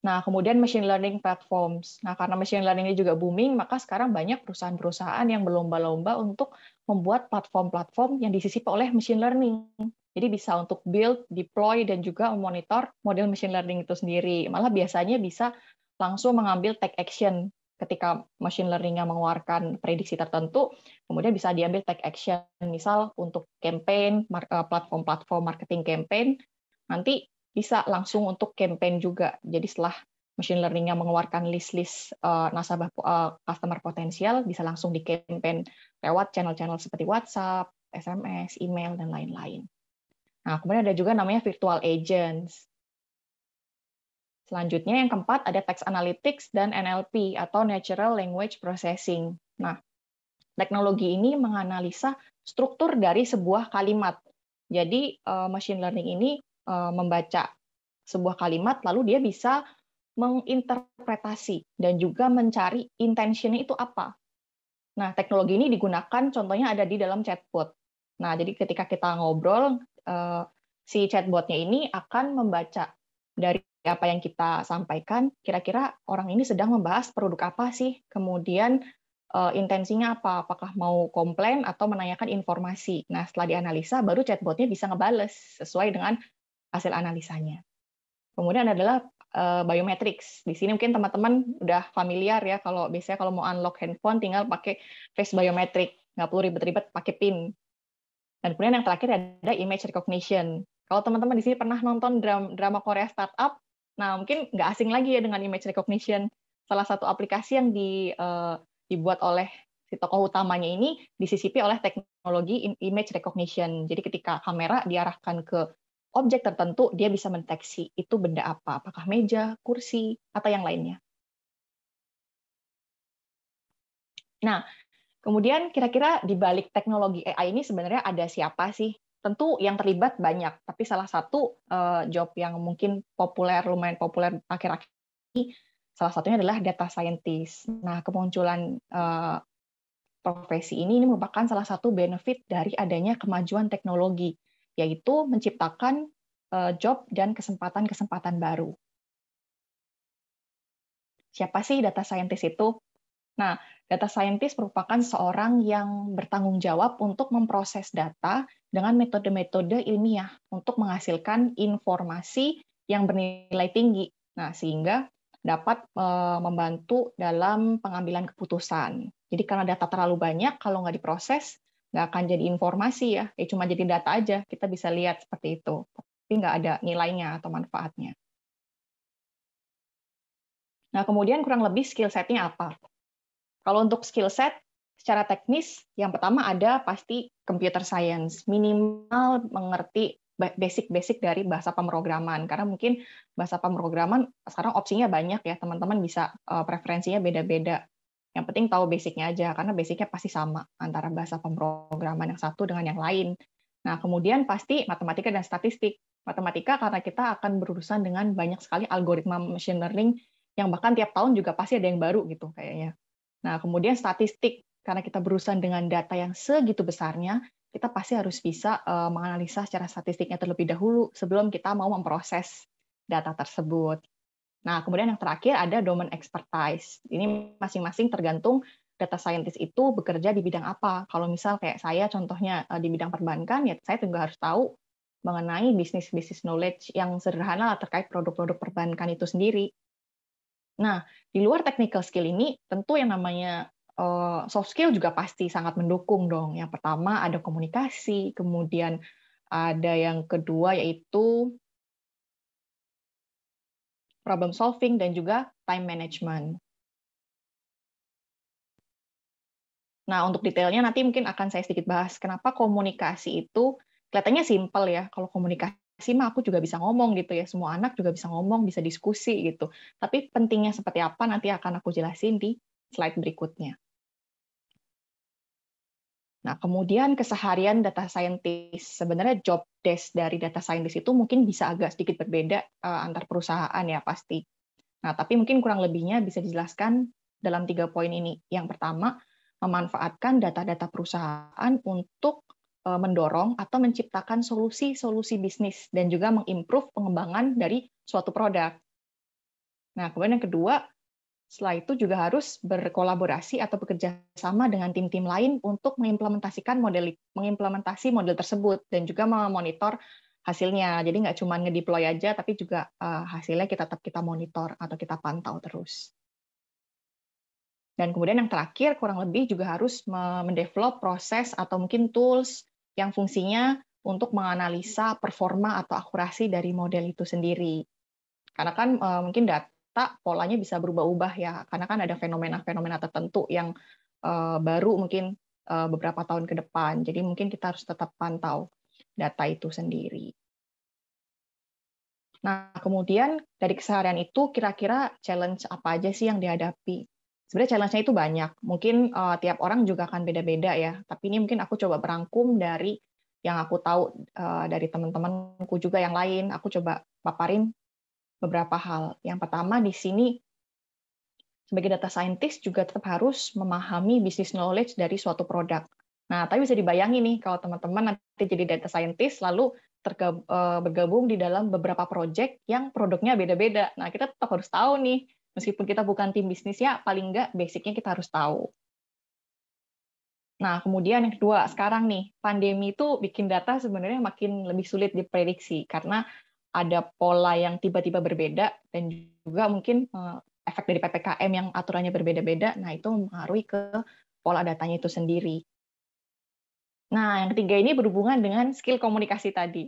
Nah, kemudian machine learning platforms. Nah, karena machine learning ini juga booming, maka sekarang banyak perusahaan-perusahaan yang berlomba-lomba untuk membuat platform-platform yang disisipi oleh machine learning. Jadi bisa untuk build, deploy, dan juga memonitor model machine learning itu sendiri. Malah biasanya bisa langsung mengambil take action ketika machine learning-nya mengeluarkan prediksi tertentu, kemudian bisa diambil take action. Misal untuk campaign, eh, platform-platform marketing campaign, nanti bisa langsung untuk campaign juga. Jadi setelah machine learning-nya mengeluarkan list-list uh, nasabah uh, customer potensial bisa langsung di campaign lewat channel-channel seperti WhatsApp, SMS, email dan lain-lain. Nah, kemudian ada juga namanya virtual agents. Selanjutnya yang keempat ada text analytics dan NLP atau natural language processing. Nah, teknologi ini menganalisa struktur dari sebuah kalimat. Jadi, eh, machine learning ini Eh, membaca sebuah kalimat lalu dia bisa menginterpretasi dan juga mencari intentionnya itu apa. Nah, teknologi ini digunakan contohnya ada di dalam chatbot. Nah, jadi ketika kita ngobrol, eh, si chatbotnya ini akan membaca dari apa yang kita sampaikan, kira-kira orang ini sedang membahas produk apa sih, kemudian eh, intensinya apa, apakah mau komplain atau menanyakan informasi. Nah, setelah dianalisa, baru chatbotnya bisa ngebales sesuai dengan hasil analisanya. Kemudian adalah eh, biometrics. Di sini mungkin teman-teman udah familiar ya kalau biasanya kalau mau unlock handphone tinggal pakai face biometric, nggak perlu ribet-ribet pakai PIN. Dan kemudian yang terakhir ada image recognition. Kalau teman-teman di sini pernah nonton drama, Korea startup, nah mungkin nggak asing lagi ya dengan image recognition. Salah satu aplikasi yang di, uh, dibuat oleh si tokoh utamanya ini disisipi oleh teknologi image recognition. Jadi ketika kamera diarahkan ke objek tertentu dia bisa mendeteksi itu benda apa, apakah meja, kursi, atau yang lainnya. Nah, kemudian kira-kira di balik teknologi AI ini sebenarnya ada siapa sih? Tentu yang terlibat banyak, tapi salah satu eh, job yang mungkin populer, lumayan populer akhir-akhir ini, salah satunya adalah data scientist. Nah, kemunculan eh, profesi ini, ini merupakan salah satu benefit dari adanya kemajuan teknologi yaitu menciptakan eh, job dan kesempatan-kesempatan baru. Siapa sih data scientist itu? Nah, data scientist merupakan seorang yang bertanggung jawab untuk memproses data dengan metode-metode ilmiah untuk menghasilkan informasi yang bernilai tinggi. Nah, sehingga dapat eh, membantu dalam pengambilan keputusan. Jadi karena data terlalu banyak, kalau nggak diproses, nggak akan jadi informasi ya, ya cuma jadi data aja, kita bisa lihat seperti itu. Tapi nggak ada nilainya atau manfaatnya. Nah, kemudian kurang lebih skill setnya apa? Kalau untuk skill set, secara teknis, yang pertama ada pasti computer science. Minimal mengerti basic-basic dari bahasa pemrograman karena mungkin bahasa pemrograman sekarang opsinya banyak ya teman-teman bisa eh, preferensinya beda-beda yang penting tahu basicnya aja, karena basicnya pasti sama antara bahasa pemrograman yang satu dengan yang lain. Nah, kemudian pasti matematika dan statistik. Matematika karena kita akan berurusan dengan banyak sekali algoritma machine learning yang bahkan tiap tahun juga pasti ada yang baru gitu kayaknya. Nah, kemudian statistik karena kita berurusan dengan data yang segitu besarnya, kita pasti harus bisa eh, menganalisa secara statistiknya terlebih dahulu sebelum kita mau memproses data tersebut Nah, kemudian yang terakhir ada domain expertise. Ini masing-masing tergantung data scientist itu bekerja di bidang apa. Kalau misal kayak saya contohnya eh, di bidang perbankan, ya saya juga harus tahu mengenai bisnis bisnis knowledge yang sederhana terkait produk-produk perbankan itu sendiri. Nah, di luar technical skill ini, tentu yang namanya eh, soft skill juga pasti sangat mendukung dong. Yang pertama ada komunikasi, kemudian ada yang kedua yaitu problem solving, dan juga time management. Nah, untuk detailnya nanti mungkin akan saya sedikit bahas kenapa komunikasi itu kelihatannya simpel ya. Kalau komunikasi mah aku juga bisa ngomong gitu ya. Semua anak juga bisa ngomong, bisa diskusi gitu. Tapi pentingnya seperti apa nanti akan aku jelasin di slide berikutnya. Nah, kemudian keseharian data scientist. Sebenarnya job desk dari data scientist itu mungkin bisa agak sedikit berbeda eh, antar perusahaan ya pasti. Nah, tapi mungkin kurang lebihnya bisa dijelaskan dalam tiga poin ini. Yang pertama, memanfaatkan data-data perusahaan untuk eh, mendorong atau menciptakan solusi-solusi bisnis dan juga mengimprove pengembangan dari suatu produk. Nah, kemudian yang kedua, setelah itu juga harus berkolaborasi atau bekerja sama dengan tim-tim lain untuk mengimplementasikan model mengimplementasi model tersebut dan juga memonitor hasilnya. Jadi nggak cuma ngedeploy aja, tapi juga eh, hasilnya kita tetap kita monitor atau kita pantau terus. Dan kemudian yang terakhir kurang lebih juga harus mendevelop proses atau mungkin tools yang fungsinya untuk menganalisa performa atau akurasi dari model itu sendiri. Karena kan eh, mungkin data, tak polanya bisa berubah-ubah ya karena kan ada fenomena-fenomena tertentu yang uh, baru mungkin uh, beberapa tahun ke depan jadi mungkin kita harus tetap pantau data itu sendiri nah kemudian dari keseharian itu kira-kira challenge apa aja sih yang dihadapi sebenarnya challenge-nya itu banyak mungkin uh, tiap orang juga akan beda-beda ya tapi ini mungkin aku coba berangkum dari yang aku tahu uh, dari teman-temanku juga yang lain aku coba paparin beberapa hal. Yang pertama di sini sebagai data scientist juga tetap harus memahami business knowledge dari suatu produk. Nah, tapi bisa dibayangi nih kalau teman-teman nanti jadi data scientist lalu eh, bergabung di dalam beberapa project yang produknya beda-beda. Nah, kita tetap harus tahu nih, meskipun kita bukan tim bisnis ya, paling nggak basicnya kita harus tahu. Nah, kemudian yang kedua, sekarang nih, pandemi itu bikin data sebenarnya makin lebih sulit diprediksi, karena ada pola yang tiba-tiba berbeda dan juga mungkin eh, efek dari PPKM yang aturannya berbeda-beda, nah itu mempengaruhi ke pola datanya itu sendiri. Nah, yang ketiga ini berhubungan dengan skill komunikasi tadi.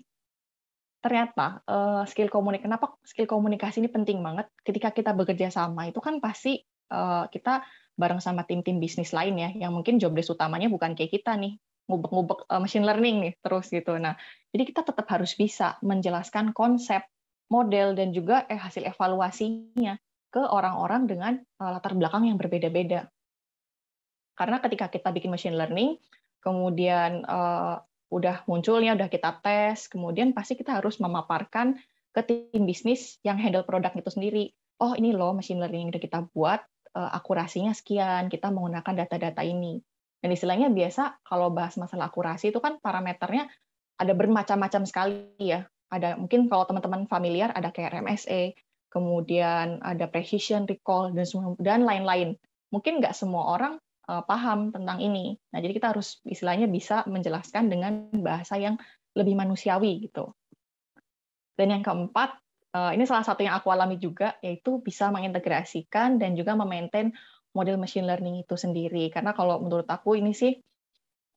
Ternyata eh, skill komunikasi, kenapa skill komunikasi ini penting banget? Ketika kita bekerja sama itu kan pasti eh, kita bareng sama tim-tim bisnis lain ya, yang mungkin jobdesk utamanya bukan kayak kita nih ngubek-ngubek eh, machine learning nih terus gitu. Nah, jadi kita tetap harus bisa menjelaskan konsep, model dan juga eh, hasil evaluasinya ke orang-orang dengan eh, latar belakang yang berbeda-beda. Karena ketika kita bikin machine learning, kemudian uh, udah munculnya, udah kita tes, kemudian pasti kita harus memaparkan ke tim bisnis yang handle produk itu sendiri. Oh ini loh machine learning yang udah kita buat, akurasinya sekian, kita menggunakan data-data ini. Dan istilahnya biasa kalau bahas masalah akurasi itu kan parameternya ada bermacam-macam sekali ya. Ada mungkin kalau teman-teman familiar ada kayak RMSE, kemudian ada precision recall dan semua dan lain-lain. Mungkin nggak semua orang uh, paham tentang ini. Nah, jadi kita harus istilahnya bisa menjelaskan dengan bahasa yang lebih manusiawi gitu. Dan yang keempat, uh, ini salah satu yang aku alami juga yaitu bisa mengintegrasikan dan juga memaintain model machine learning itu sendiri. Karena kalau menurut aku ini sih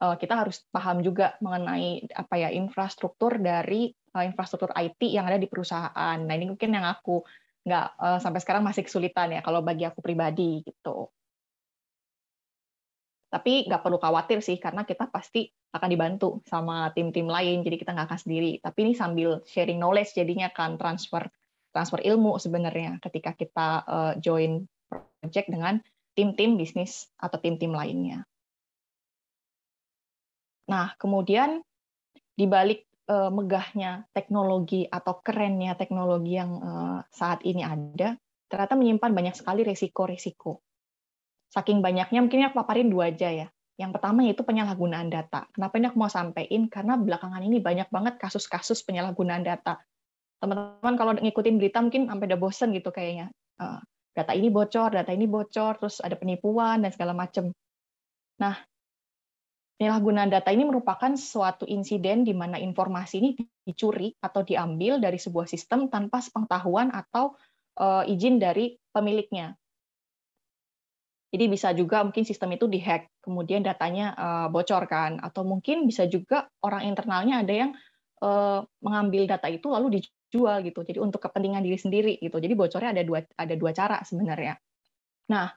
eh, kita harus paham juga mengenai apa ya infrastruktur dari eh, infrastruktur IT yang ada di perusahaan. Nah ini mungkin yang aku nggak eh, sampai sekarang masih kesulitan ya kalau bagi aku pribadi gitu. Tapi nggak perlu khawatir sih karena kita pasti akan dibantu sama tim-tim lain. Jadi kita nggak akan sendiri. Tapi ini sambil sharing knowledge jadinya akan transfer transfer ilmu sebenarnya ketika kita join project dengan tim-tim bisnis atau tim-tim lainnya. Nah, kemudian di balik eh, megahnya teknologi atau kerennya teknologi yang eh, saat ini ada, ternyata menyimpan banyak sekali resiko-resiko. Saking banyaknya, mungkin aku paparin dua aja ya. Yang pertama yaitu penyalahgunaan data. Kenapa ini aku mau sampaikan? Karena belakangan ini banyak banget kasus-kasus penyalahgunaan data. Teman-teman kalau ngikutin berita mungkin sampai udah bosen gitu kayaknya. Eh, data ini bocor, data ini bocor, terus ada penipuan dan segala macam. Nah, penyalahgunaan data ini merupakan suatu insiden di mana informasi ini dicuri atau diambil dari sebuah sistem tanpa sepengetahuan atau eh, izin dari pemiliknya. Jadi bisa juga mungkin sistem itu dihack, kemudian datanya eh, bocorkan, atau mungkin bisa juga orang internalnya ada yang eh, mengambil data itu lalu jual gitu. Jadi untuk kepentingan diri sendiri gitu. Jadi bocornya ada dua ada dua cara sebenarnya. Nah,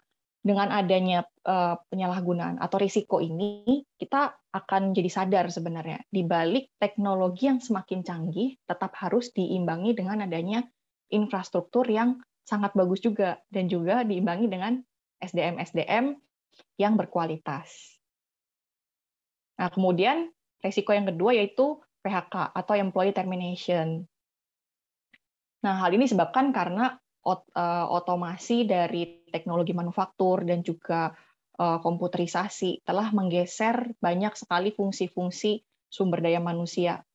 dengan adanya uh, penyalahgunaan atau risiko ini, kita akan jadi sadar sebenarnya di balik teknologi yang semakin canggih tetap harus diimbangi dengan adanya infrastruktur yang sangat bagus juga dan juga diimbangi dengan SDM SDM yang berkualitas. Nah, kemudian risiko yang kedua yaitu PHK atau employee termination. Nah, hal ini disebabkan karena ot uh, otomasi dari teknologi manufaktur dan juga uh, komputerisasi telah menggeser banyak sekali fungsi-fungsi sumber daya manusia.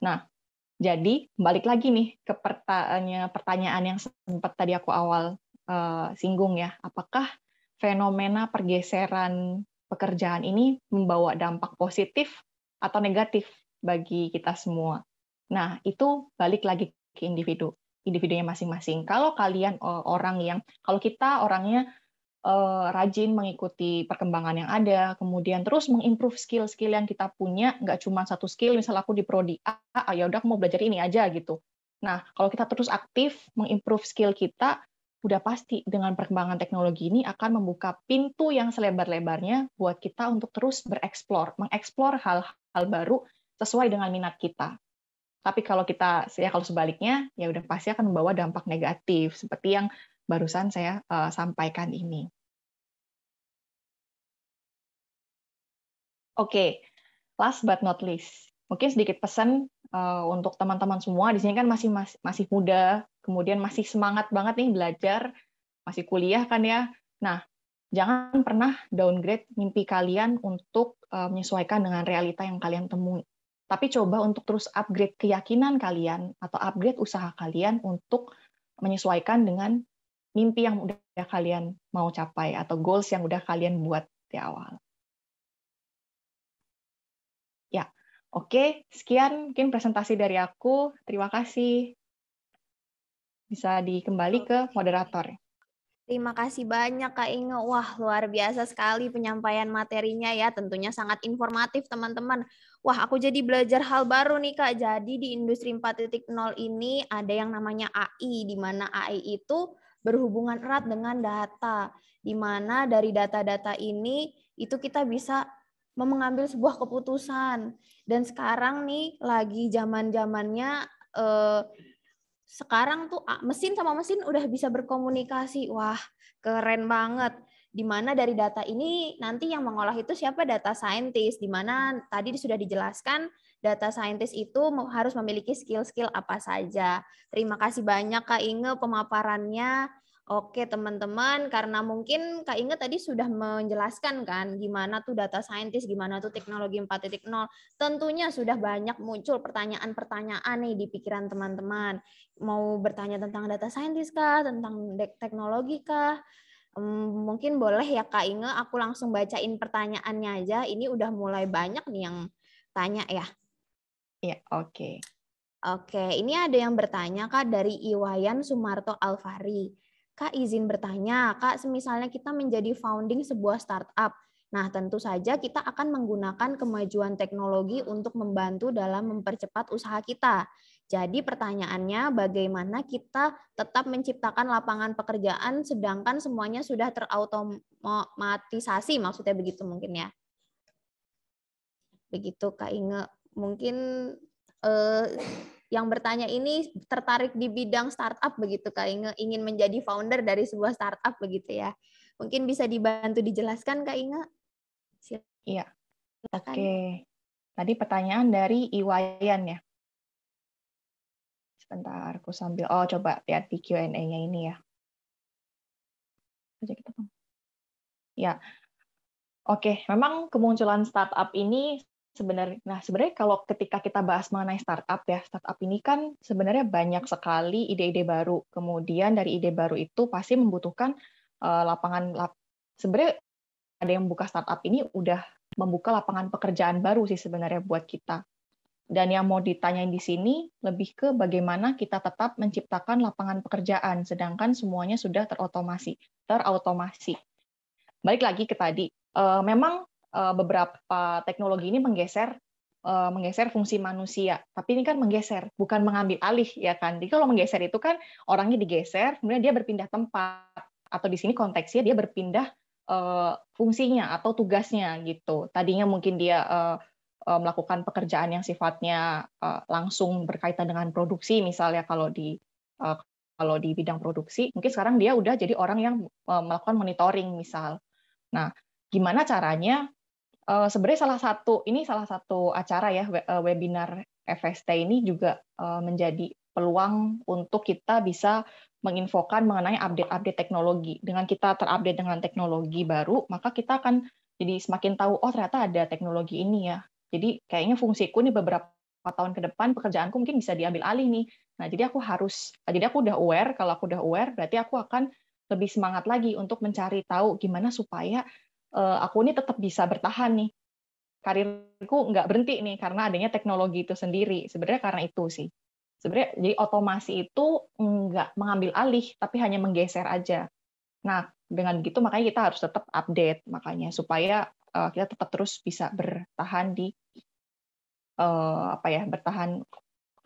Nah, jadi balik lagi nih ke pertanya pertanyaan yang sempat tadi aku awal uh, singgung ya, apakah fenomena pergeseran pekerjaan ini membawa dampak positif atau negatif bagi kita semua? Nah, itu balik lagi ke individu individunya masing-masing. Kalau kalian eh, orang yang kalau kita orangnya eh, rajin mengikuti perkembangan yang ada, kemudian terus mengimprove skill-skill yang kita punya, nggak cuma satu skill, misal aku di prodi A, ah, ya udah aku mau belajar ini aja gitu. Nah, kalau kita terus aktif mengimprove skill kita, udah pasti dengan perkembangan teknologi ini akan membuka pintu yang selebar-lebarnya buat kita untuk terus bereksplor, mengeksplor hal-hal baru sesuai dengan minat kita. Tapi kalau kita ya kalau sebaliknya ya udah pasti akan membawa dampak negatif seperti yang barusan saya uh, sampaikan ini. Oke, okay. last but not least, mungkin sedikit pesan uh, untuk teman-teman semua di sini kan masih, masih masih muda, kemudian masih semangat banget nih belajar, masih kuliah kan ya. Nah, jangan pernah downgrade mimpi kalian untuk uh, menyesuaikan dengan realita yang kalian temui. Tapi coba untuk terus upgrade keyakinan kalian atau upgrade usaha kalian untuk menyesuaikan dengan mimpi yang udah kalian mau capai atau goals yang udah kalian buat di awal. Ya, oke, sekian mungkin presentasi dari aku. Terima kasih. Bisa dikembali ke moderator. Ya. Terima kasih banyak Kak Inge. Wah, luar biasa sekali penyampaian materinya ya. Tentunya sangat informatif teman-teman. Wah, aku jadi belajar hal baru nih Kak. Jadi di industri 4.0 ini ada yang namanya AI, di mana AI itu berhubungan erat dengan data. Di mana dari data-data ini itu kita bisa mengambil sebuah keputusan. Dan sekarang nih lagi zaman-zamannya eh, sekarang tuh ah, mesin sama mesin udah bisa berkomunikasi. Wah, keren banget. Di mana dari data ini nanti yang mengolah itu siapa data scientist, di mana tadi sudah dijelaskan data scientist itu harus memiliki skill-skill apa saja. Terima kasih banyak Kak Inge pemaparannya. Oke teman-teman, karena mungkin Kak Inge tadi sudah menjelaskan kan gimana tuh data scientist, gimana tuh teknologi 4.0. Tentunya sudah banyak muncul pertanyaan-pertanyaan nih di pikiran teman-teman. Mau bertanya tentang data scientist kah, tentang teknologi kah? Mungkin boleh ya Kak Inge, aku langsung bacain pertanyaannya aja. Ini udah mulai banyak nih yang tanya ya. Iya, oke. Okay. Oke, ini ada yang bertanya Kak dari Iwayan Sumarto Alfari. Kak izin bertanya, Kak semisalnya kita menjadi founding sebuah startup, Nah, tentu saja kita akan menggunakan kemajuan teknologi untuk membantu dalam mempercepat usaha kita. Jadi pertanyaannya bagaimana kita tetap menciptakan lapangan pekerjaan sedangkan semuanya sudah terautomatisasi maksudnya begitu mungkin ya. Begitu Kak Inge. Mungkin eh, yang bertanya ini tertarik di bidang startup begitu Kak, ingin menjadi founder dari sebuah startup begitu ya. Mungkin bisa dibantu dijelaskan Kak Inga? Iya. Oke. Okay. Tadi pertanyaan dari Iwayan ya. Sebentar, aku sambil oh coba lihat di Q&A-nya ini ya. Aja kita Ya. Oke, memang kemunculan startup ini sebenarnya nah sebenarnya kalau ketika kita bahas mengenai startup ya startup ini kan sebenarnya banyak sekali ide-ide baru kemudian dari ide baru itu pasti membutuhkan uh, lapangan lap, sebenarnya ada yang buka startup ini udah membuka lapangan pekerjaan baru sih sebenarnya buat kita dan yang mau ditanyain di sini lebih ke bagaimana kita tetap menciptakan lapangan pekerjaan sedangkan semuanya sudah terotomasi terautomasi balik lagi ke tadi eh, memang Eh, beberapa teknologi ini menggeser eh, menggeser fungsi manusia. Tapi ini kan menggeser, bukan mengambil alih ya kan. Jadi kalau menggeser itu kan orangnya digeser, kemudian dia berpindah tempat atau di sini konteksnya dia berpindah eh, fungsinya atau tugasnya gitu. Tadinya mungkin dia melakukan pekerjaan yang sifatnya langsung berkaitan dengan produksi misalnya kalau di kalau di bidang produksi, mungkin sekarang dia udah jadi orang yang melakukan monitoring misal. Nah, gimana caranya Eh, sebenarnya salah satu ini salah satu acara ya eh, webinar FST ini juga eh, menjadi peluang untuk kita bisa menginfokan mengenai update-update teknologi. Dengan kita terupdate dengan teknologi baru, maka kita akan jadi semakin tahu oh ternyata ada teknologi ini ya. Jadi kayaknya fungsiku nih beberapa tahun ke depan pekerjaanku mungkin bisa diambil alih nih. Nah, jadi aku harus nah, jadi aku udah aware, kalau aku udah aware berarti aku akan lebih semangat lagi untuk mencari tahu gimana supaya Eh, aku ini tetap bisa bertahan nih karirku nggak berhenti nih karena adanya teknologi itu sendiri sebenarnya karena itu sih sebenarnya jadi otomasi itu nggak mengambil alih tapi hanya menggeser aja nah dengan gitu makanya kita harus tetap update makanya supaya uh, kita tetap terus bisa bertahan di uh, apa ya bertahan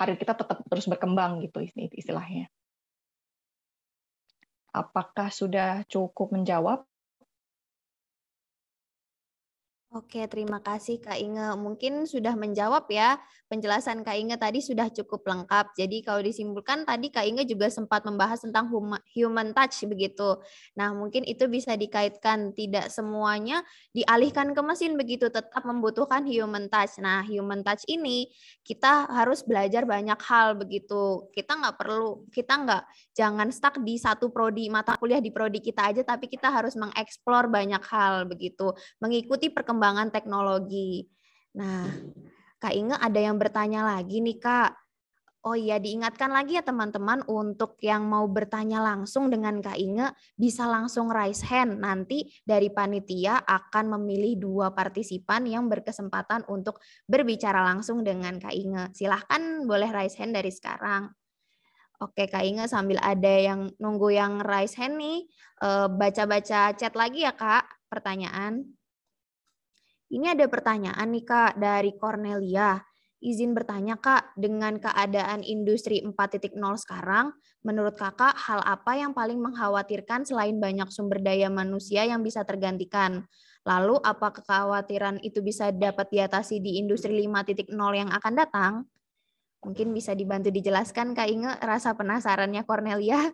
karir kita tetap terus berkembang gitu istilahnya apakah sudah cukup menjawab Oke, terima kasih Kak Inge. Mungkin sudah menjawab ya penjelasan Kak Inge tadi sudah cukup lengkap. Jadi kalau disimpulkan tadi Kak Inge juga sempat membahas tentang human touch begitu. Nah, mungkin itu bisa dikaitkan tidak semuanya dialihkan ke mesin begitu, tetap membutuhkan human touch. Nah, human touch ini kita harus belajar banyak hal begitu. Kita nggak perlu, kita nggak jangan stuck di satu prodi mata kuliah di prodi kita aja, tapi kita harus mengeksplor banyak hal begitu, mengikuti perkembangan perkembangan teknologi. Nah, Kak Inge ada yang bertanya lagi nih Kak. Oh iya, diingatkan lagi ya teman-teman untuk yang mau bertanya langsung dengan Kak Inge bisa langsung raise hand. Nanti dari panitia akan memilih dua partisipan yang berkesempatan untuk berbicara langsung dengan Kak Inge. Silahkan boleh raise hand dari sekarang. Oke Kak Inge sambil ada yang nunggu yang raise hand nih, eh, baca-baca chat lagi ya Kak pertanyaan. Ini ada pertanyaan nih Kak dari Cornelia. Izin bertanya Kak, dengan keadaan industri 4.0 sekarang, menurut Kakak hal apa yang paling mengkhawatirkan selain banyak sumber daya manusia yang bisa tergantikan? Lalu apa kekhawatiran itu bisa dapat diatasi di industri 5.0 yang akan datang? Mungkin bisa dibantu dijelaskan Kak Inge rasa penasarannya Cornelia.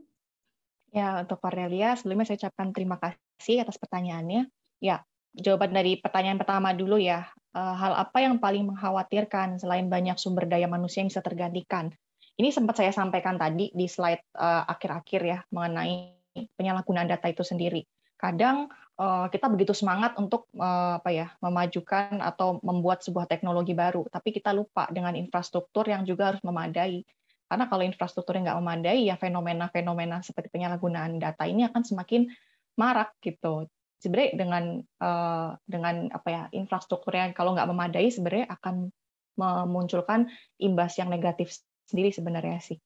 Ya, untuk Cornelia sebelumnya saya ucapkan terima kasih atas pertanyaannya. Ya, jawaban dari pertanyaan pertama dulu ya. Eh, hal apa yang paling mengkhawatirkan selain banyak sumber daya manusia yang bisa tergantikan? Ini sempat saya sampaikan tadi di slide eh, akhir-akhir ya mengenai penyalahgunaan data itu sendiri. Kadang eh, kita begitu semangat untuk apa ya memajukan atau membuat sebuah teknologi baru, tapi kita lupa dengan infrastruktur yang juga harus memadai. Karena kalau infrastruktur yang nggak memadai, ya fenomena-fenomena seperti penyalahgunaan data ini akan semakin marak gitu sebenarnya dengan uh, dengan apa ya infrastruktur yang kalau nggak memadai sebenarnya akan memunculkan imbas yang negatif sendiri sebenarnya sih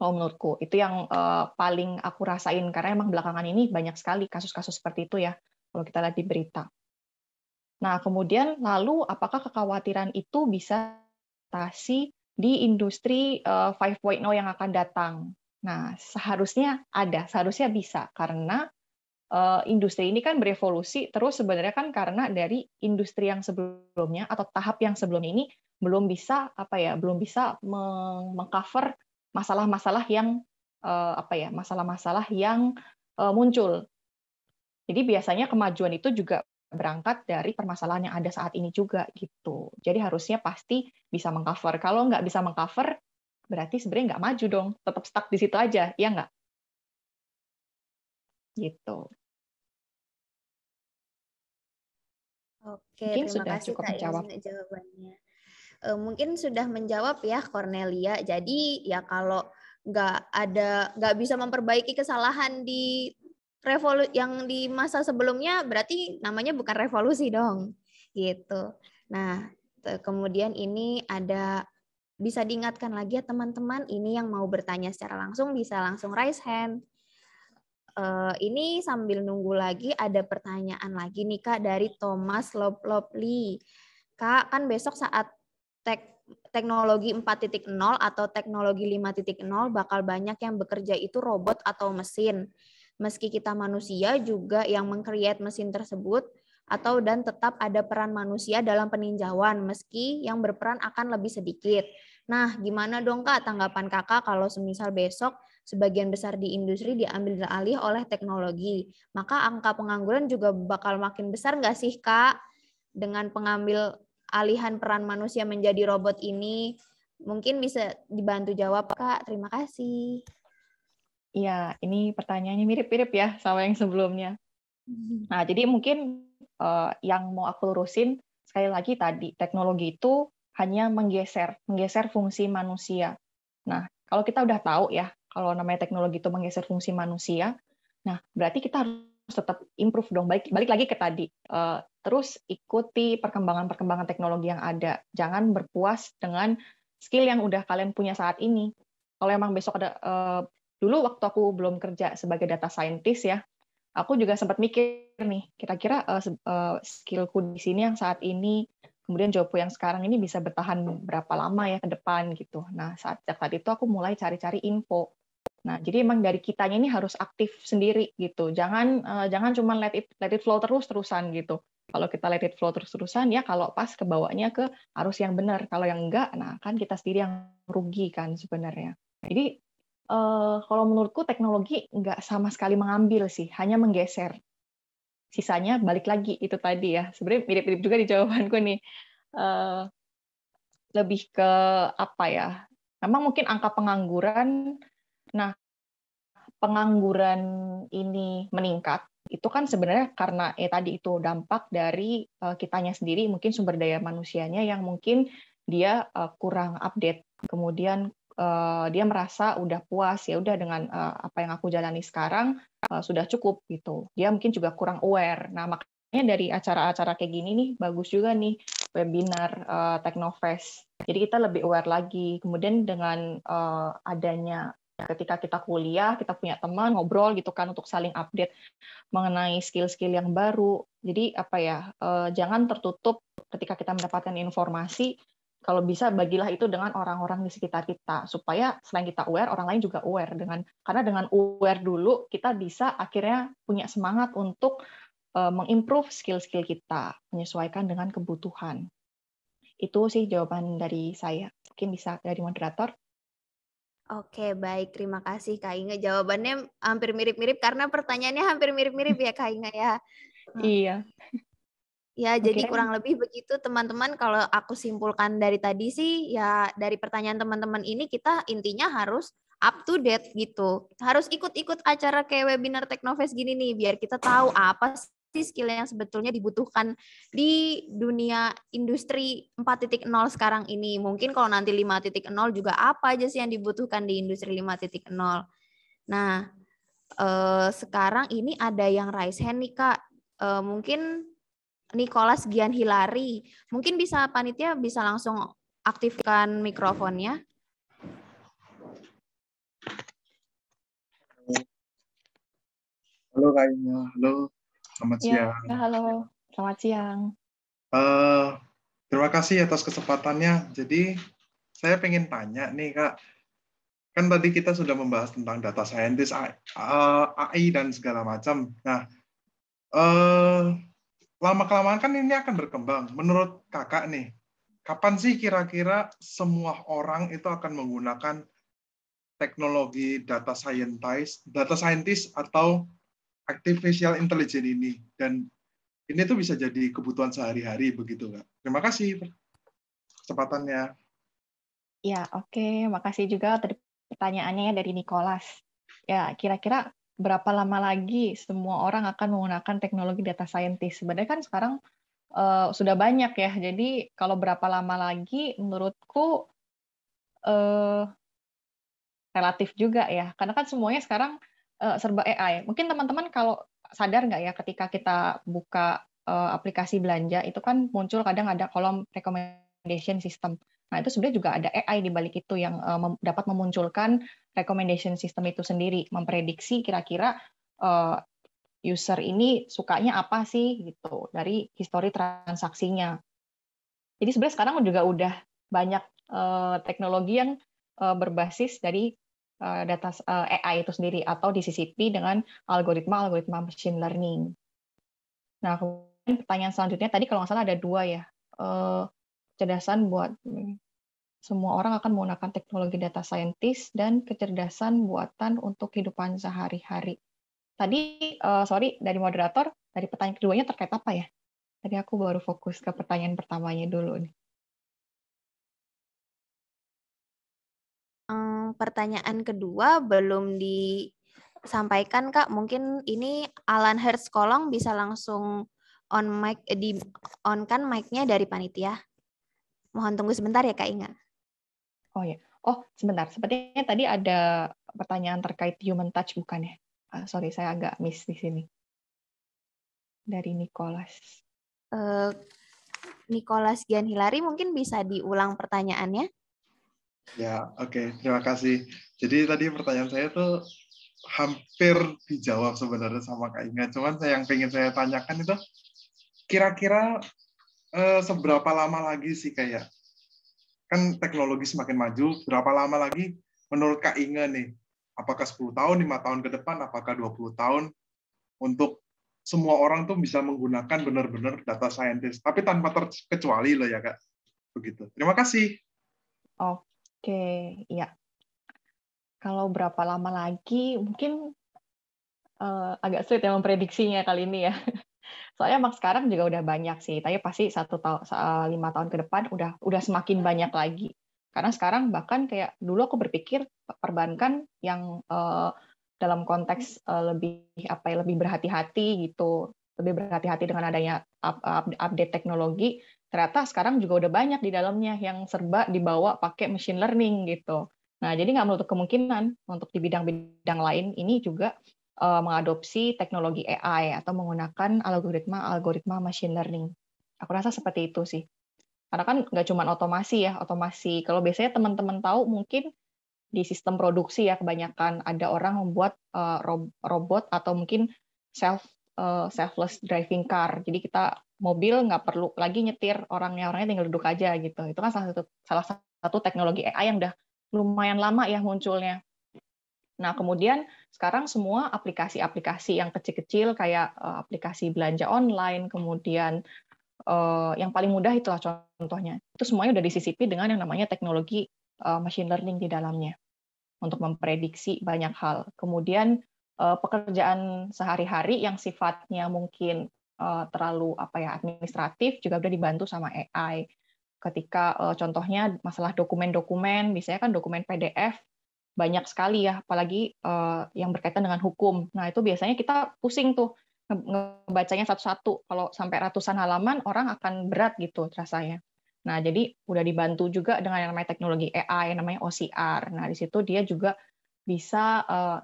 kalau menurutku itu yang uh, paling aku rasain karena emang belakangan ini banyak sekali kasus-kasus seperti itu ya kalau kita lihat di berita. Nah kemudian lalu apakah kekhawatiran itu bisa tasi di industri uh, eh, 5.0 yang akan datang? Nah seharusnya ada, seharusnya bisa karena Eh, industri ini kan berevolusi terus sebenarnya kan karena dari industri yang sebelumnya atau tahap yang sebelum ini belum bisa apa ya belum bisa mengcover masalah-masalah yang eh, apa ya masalah-masalah yang eh, muncul. Jadi biasanya kemajuan itu juga berangkat dari permasalahan yang ada saat ini juga gitu. Jadi harusnya pasti bisa mengcover. Kalau nggak bisa mengcover, berarti sebenarnya nggak maju dong. Tetap stuck di situ aja, ya nggak? Gitu. Oke, mungkin terima sudah kasih cukup Kak ya, menjawab. jawabannya. E, mungkin sudah menjawab ya Cornelia. Jadi ya kalau nggak ada nggak bisa memperbaiki kesalahan di revolusi yang di masa sebelumnya berarti namanya bukan revolusi dong gitu. Nah kemudian ini ada bisa diingatkan lagi ya teman-teman ini yang mau bertanya secara langsung bisa langsung raise hand Eh, ini sambil nunggu lagi ada pertanyaan lagi nih Kak dari Thomas Li. Kak, kan besok saat tek teknologi 4.0 atau teknologi 5.0 bakal banyak yang bekerja itu robot atau mesin. Meski kita manusia juga yang mengkreat mesin tersebut atau dan tetap ada peran manusia dalam peninjauan meski yang berperan akan lebih sedikit. Nah, gimana dong Kak tanggapan Kakak kalau semisal besok sebagian besar di industri diambil alih oleh teknologi. Maka angka pengangguran juga bakal makin besar nggak sih, Kak? Dengan pengambil alihan peran manusia menjadi robot ini, mungkin bisa dibantu jawab, Kak. Terima kasih. Iya, ini pertanyaannya mirip-mirip ya sama yang sebelumnya. Nah, jadi mungkin uh, yang mau aku lurusin sekali lagi tadi, teknologi itu hanya menggeser, menggeser fungsi manusia. Nah, kalau kita udah tahu ya kalau namanya teknologi itu menggeser fungsi manusia, nah berarti kita harus tetap improve dong. Balik, balik lagi ke tadi, eh, terus ikuti perkembangan-perkembangan teknologi yang ada. Jangan berpuas dengan skill yang udah kalian punya saat ini. Kalau emang besok ada, eh, dulu waktu aku belum kerja sebagai data scientist ya, aku juga sempat mikir nih, kira-kira uh, uh, skillku di sini yang saat ini kemudian jobku yang sekarang ini bisa bertahan berapa lama ya ke depan gitu. Nah, saat saat itu aku mulai cari-cari info. Nah, jadi emang dari kitanya ini harus aktif sendiri gitu. Jangan uh, jangan cuma let it let it flow terus-terusan gitu. Kalau kita let it flow terus-terusan ya kalau pas ke bawahnya ke arus yang benar. Kalau yang enggak, nah kan kita sendiri yang rugi kan sebenarnya. Jadi uh, kalau menurutku teknologi enggak sama sekali mengambil sih, hanya menggeser. Sisanya balik lagi itu tadi ya. Sebenarnya mirip-mirip juga di jawabanku nih. Uh, lebih ke apa ya? Memang mungkin angka pengangguran Nah, pengangguran ini meningkat itu kan sebenarnya karena ya tadi itu dampak dari uh, kitanya sendiri mungkin sumber daya manusianya yang mungkin dia uh, kurang update kemudian uh, dia merasa udah puas ya udah dengan uh, apa yang aku jalani sekarang uh, sudah cukup gitu dia mungkin juga kurang aware nah makanya dari acara-acara kayak gini nih bagus juga nih webinar uh, Teknofest jadi kita lebih aware lagi kemudian dengan uh, adanya Ya, ketika kita kuliah kita punya teman ngobrol gitu kan untuk saling update mengenai skill-skill yang baru jadi apa ya uh, jangan tertutup ketika kita mendapatkan informasi kalau bisa bagilah itu dengan orang-orang di sekitar kita supaya selain kita aware orang lain juga aware dengan karena dengan aware dulu kita bisa akhirnya punya semangat untuk uh, mengimprove skill-skill kita menyesuaikan dengan kebutuhan itu sih jawaban dari saya mungkin bisa dari moderator Oke, baik. Terima kasih Kak Inga. Jawabannya hampir mirip-mirip karena pertanyaannya hampir mirip-mirip ya Kak Inga ya. Hmm. Iya. Ya, okay. jadi kurang lebih begitu teman-teman. Kalau aku simpulkan dari tadi sih, ya dari pertanyaan teman-teman ini kita intinya harus up to date gitu. Harus ikut-ikut acara kayak webinar Teknofest gini nih, biar kita tahu apa sih skill yang sebetulnya dibutuhkan di dunia industri 4.0 sekarang ini? Mungkin kalau nanti 5.0 juga apa aja sih yang dibutuhkan di industri 5.0? Nah, eh, sekarang ini ada yang raise hand nih Kak. Eh, mungkin Nicholas Gian Hilari. Mungkin bisa panitia bisa langsung aktifkan mikrofonnya. Halo Kak Ina, halo. Selamat ya, siang. Ya, halo, selamat siang. Uh, terima kasih atas kesempatannya. Jadi saya ingin tanya nih kak, kan tadi kita sudah membahas tentang data scientist AI, AI dan segala macam. Nah, uh, eh, lama kelamaan kan ini akan berkembang. Menurut kakak nih, kapan sih kira-kira semua orang itu akan menggunakan teknologi data scientist, data scientist atau artificial intelligence ini dan ini tuh bisa jadi kebutuhan sehari-hari begitu nggak? Terima kasih kesempatannya. Ya oke, okay. makasih juga tadi pertanyaannya ya dari Nicholas. Ya kira-kira berapa lama lagi semua orang akan menggunakan teknologi data scientist? Sebenarnya kan sekarang uh, sudah banyak ya. Jadi kalau berapa lama lagi, menurutku uh, relatif juga ya. Karena kan semuanya sekarang uh, serba AI. Mungkin teman-teman kalau sadar nggak ya ketika kita buka uh, aplikasi belanja itu kan muncul kadang ada kolom recommendation system. Nah itu sebenarnya juga ada AI di balik itu yang uh, dapat memunculkan recommendation system itu sendiri, memprediksi kira-kira uh, user ini sukanya apa sih gitu dari histori transaksinya. Jadi sebenarnya sekarang juga udah banyak uh, teknologi yang berbasis dari Eh, data eh, AI itu sendiri atau disisipi dengan algoritma-algoritma machine learning. Nah, kemudian pertanyaan selanjutnya tadi kalau nggak salah ada dua ya, eh, kecerdasan buat semua orang akan menggunakan teknologi data scientist dan kecerdasan buatan untuk kehidupan sehari-hari. Tadi, sorry, dari moderator, dari pertanyaan keduanya terkait apa ya? Tadi aku baru fokus ke pertanyaan pertamanya dulu nih. pertanyaan kedua belum disampaikan Kak. Mungkin ini Alan Hertz Kolong bisa langsung on mic eh, di on kan mic dari panitia. Mohon tunggu sebentar ya Kak Inga. Oh ya. Oh, sebentar. Sepertinya tadi ada pertanyaan terkait human touch bukan ya? Uh, sorry, saya agak miss di sini. Dari Nicholas. Uh, Nicholas Gian Hilari mungkin bisa diulang pertanyaannya. Ya, oke. Okay. Terima kasih. Jadi tadi pertanyaan saya itu hampir dijawab sebenarnya sama Kak Inga. Cuman saya yang ingin saya tanyakan itu kira-kira eh, seberapa lama lagi sih kayak kan teknologi semakin maju, berapa lama lagi menurut Kak Inga nih? Apakah 10 tahun, 5 tahun ke depan, apakah 20 tahun untuk semua orang tuh bisa menggunakan benar-benar data scientist, tapi tanpa terkecuali loh ya Kak. Begitu. Terima kasih. Oke. Oke, iya. Kalau berapa lama lagi, mungkin uh, agak sulit ya memprediksinya kali ini ya. Soalnya emang sekarang juga udah banyak sih, tapi pasti satu tahun, lima tahun ke depan udah udah semakin banyak lagi. Karena sekarang bahkan kayak dulu aku berpikir perbankan yang uh, dalam konteks uh, lebih apa ya lebih berhati-hati gitu, lebih berhati-hati dengan adanya update teknologi ternyata sekarang juga udah banyak di dalamnya yang serba dibawa pakai machine learning gitu. Nah, jadi nggak menutup kemungkinan untuk di bidang-bidang lain ini juga uh, mengadopsi teknologi AI atau menggunakan algoritma-algoritma machine learning. Aku rasa seperti itu sih. Karena kan nggak cuma otomasi ya, otomasi. Kalau biasanya teman-teman tahu mungkin di sistem produksi ya kebanyakan ada orang membuat uh, robot atau mungkin self uh, selfless driving car. Jadi kita mobil nggak perlu lagi nyetir orangnya orangnya tinggal duduk aja gitu itu kan salah satu salah satu teknologi AI yang udah lumayan lama ya munculnya nah kemudian sekarang semua aplikasi-aplikasi yang kecil-kecil kayak eh, aplikasi belanja online kemudian eh, yang paling mudah itulah contohnya itu semuanya udah disisipi dengan yang namanya teknologi eh, machine learning di dalamnya untuk memprediksi banyak hal kemudian pekerjaan sehari-hari yang sifatnya mungkin uh, terlalu apa ya administratif juga udah dibantu sama AI. Ketika uh, contohnya masalah dokumen-dokumen, biasanya kan dokumen PDF banyak sekali ya, apalagi uh, yang berkaitan dengan hukum. Nah itu biasanya kita pusing tuh ngebacanya satu-satu. Kalau sampai ratusan halaman, orang akan berat gitu rasanya. Nah, jadi udah dibantu juga dengan yang namanya teknologi AI, yang namanya OCR. Nah, di situ dia juga bisa, uh,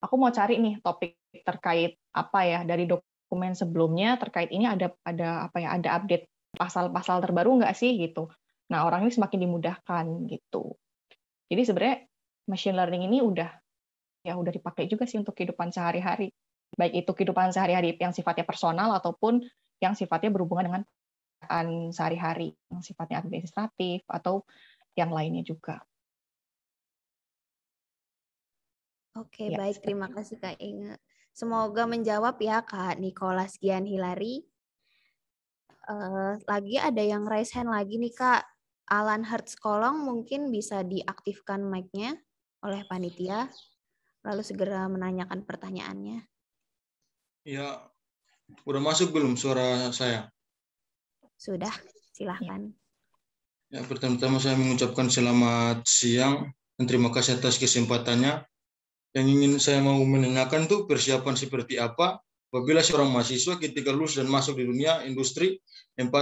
aku mau cari nih topik terkait apa ya, dari dok dokumen sebelumnya terkait ini ada ada apa ya ada update pasal-pasal terbaru nggak sih gitu. Nah orang ini semakin dimudahkan gitu. Jadi sebenarnya machine learning ini udah ya udah dipakai juga sih untuk kehidupan sehari-hari. Baik itu kehidupan sehari-hari yang sifatnya personal ataupun yang sifatnya berhubungan dengan pekerjaan sehari-hari, yang sifatnya administratif atau yang lainnya juga. Oke, ya, baik. Terima kasih Kak Inge. Semoga menjawab ya Kak Nikola Gian Hilari. Uh, eh, lagi ada yang raise hand lagi nih Kak. Alan Hertz Kolong mungkin bisa diaktifkan mic-nya oleh panitia. Lalu segera menanyakan pertanyaannya. Ya, udah masuk belum suara saya? Sudah, silahkan. Ya, pertama-tama saya mengucapkan selamat siang dan terima kasih atas kesempatannya yang ingin saya mau menanyakan tuh persiapan seperti apa apabila seorang mahasiswa ketika lulus dan masuk di dunia industri 4.0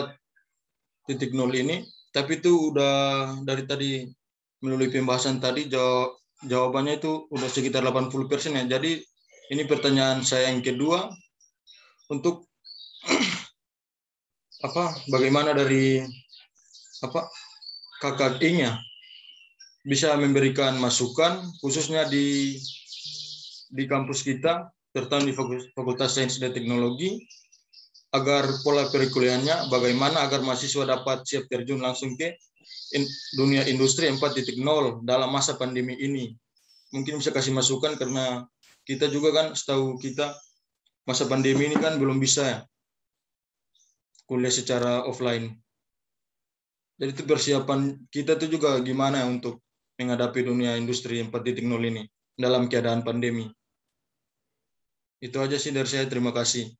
ini tapi itu udah dari tadi melalui pembahasan tadi jawab, jawabannya itu udah sekitar 80 persen ya jadi ini pertanyaan saya yang kedua untuk apa bagaimana dari apa kakak nya bisa memberikan masukan khususnya di di kampus kita, terutama di Fakultas Sains dan Teknologi, agar pola perkuliahannya bagaimana agar mahasiswa dapat siap terjun langsung ke dunia industri 4.0 dalam masa pandemi ini. Mungkin bisa kasih masukan karena kita juga kan setahu kita masa pandemi ini kan belum bisa kuliah secara offline. Jadi itu persiapan kita itu juga gimana untuk menghadapi dunia industri 4.0 ini dalam keadaan pandemi. Itu aja sih dari saya. Terima kasih.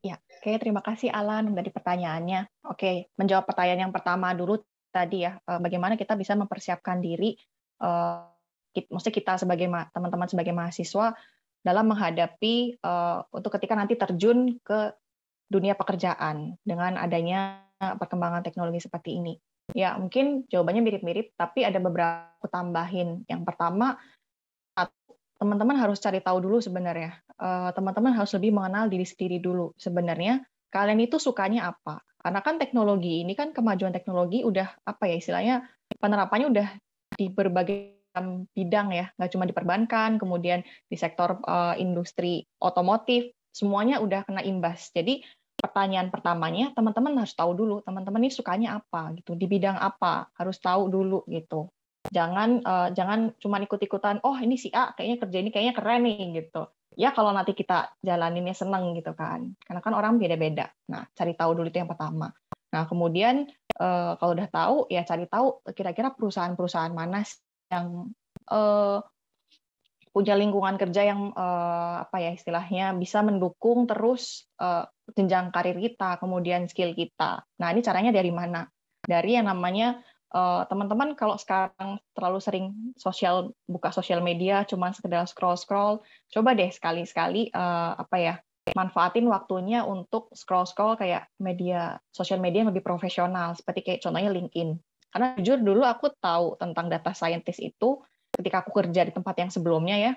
Ya, oke. Okay. Terima kasih Alan dari pertanyaannya. Oke, okay. menjawab pertanyaan yang pertama dulu tadi ya. Eh, bagaimana kita bisa mempersiapkan diri, eh, maksudnya kita sebagai teman-teman sebagai mahasiswa dalam menghadapi eh, untuk ketika nanti terjun ke dunia pekerjaan dengan adanya perkembangan teknologi seperti ini. Ya, mungkin jawabannya mirip-mirip, tapi ada beberapa tambahin. Yang pertama, teman-teman harus cari tahu dulu sebenarnya. Eh, teman-teman harus lebih mengenal diri sendiri dulu sebenarnya. Kalian itu sukanya apa? Karena kan teknologi ini kan kemajuan teknologi udah apa ya istilahnya penerapannya udah di berbagai bidang ya, nggak cuma di perbankan, kemudian di sektor uh, industri otomotif, semuanya udah kena imbas. Jadi pertanyaan pertamanya teman-teman harus tahu dulu teman-teman ini sukanya apa gitu, di bidang apa harus tahu dulu gitu. Jangan uh, jangan cuma ikut-ikutan, oh ini si A kayaknya kerja ini kayaknya keren nih gitu. Ya kalau nanti kita jalaninnya seneng gitu kan. Karena kan orang beda-beda. Nah, cari tahu dulu itu yang pertama. Nah, kemudian uh, kalau udah tahu ya cari tahu kira-kira perusahaan-perusahaan mana yang uh, punya lingkungan kerja yang uh, apa ya istilahnya bisa mendukung terus uh, jenjang karir kita, kemudian skill kita. Nah, ini caranya dari mana? Dari yang namanya Eh, teman-teman kalau sekarang terlalu sering sosial buka sosial media cuma sekedar scroll scroll coba deh sekali sekali eh, apa ya manfaatin waktunya untuk scroll scroll kayak media sosial media yang lebih profesional seperti kayak contohnya LinkedIn karena jujur dulu aku tahu tentang data scientist itu ketika aku kerja di tempat yang sebelumnya ya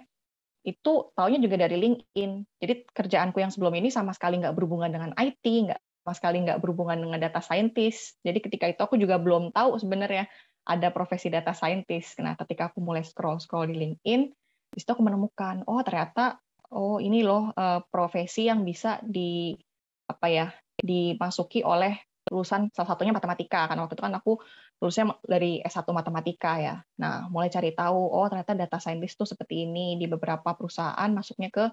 itu taunya juga dari LinkedIn. Jadi kerjaanku yang sebelum ini sama sekali nggak berhubungan dengan IT, nggak sama sekali nggak berhubungan dengan data scientist. Jadi ketika itu aku juga belum tahu sebenarnya ada profesi data scientist. Nah, ketika aku mulai scroll-scroll di LinkedIn, di situ aku menemukan, oh ternyata oh ini loh eh, profesi yang bisa di apa ya dimasuki oleh lulusan salah satunya matematika karena waktu itu kan aku lulusnya dari S1 matematika ya. Nah, mulai cari tahu oh ternyata data scientist itu seperti ini di beberapa perusahaan masuknya ke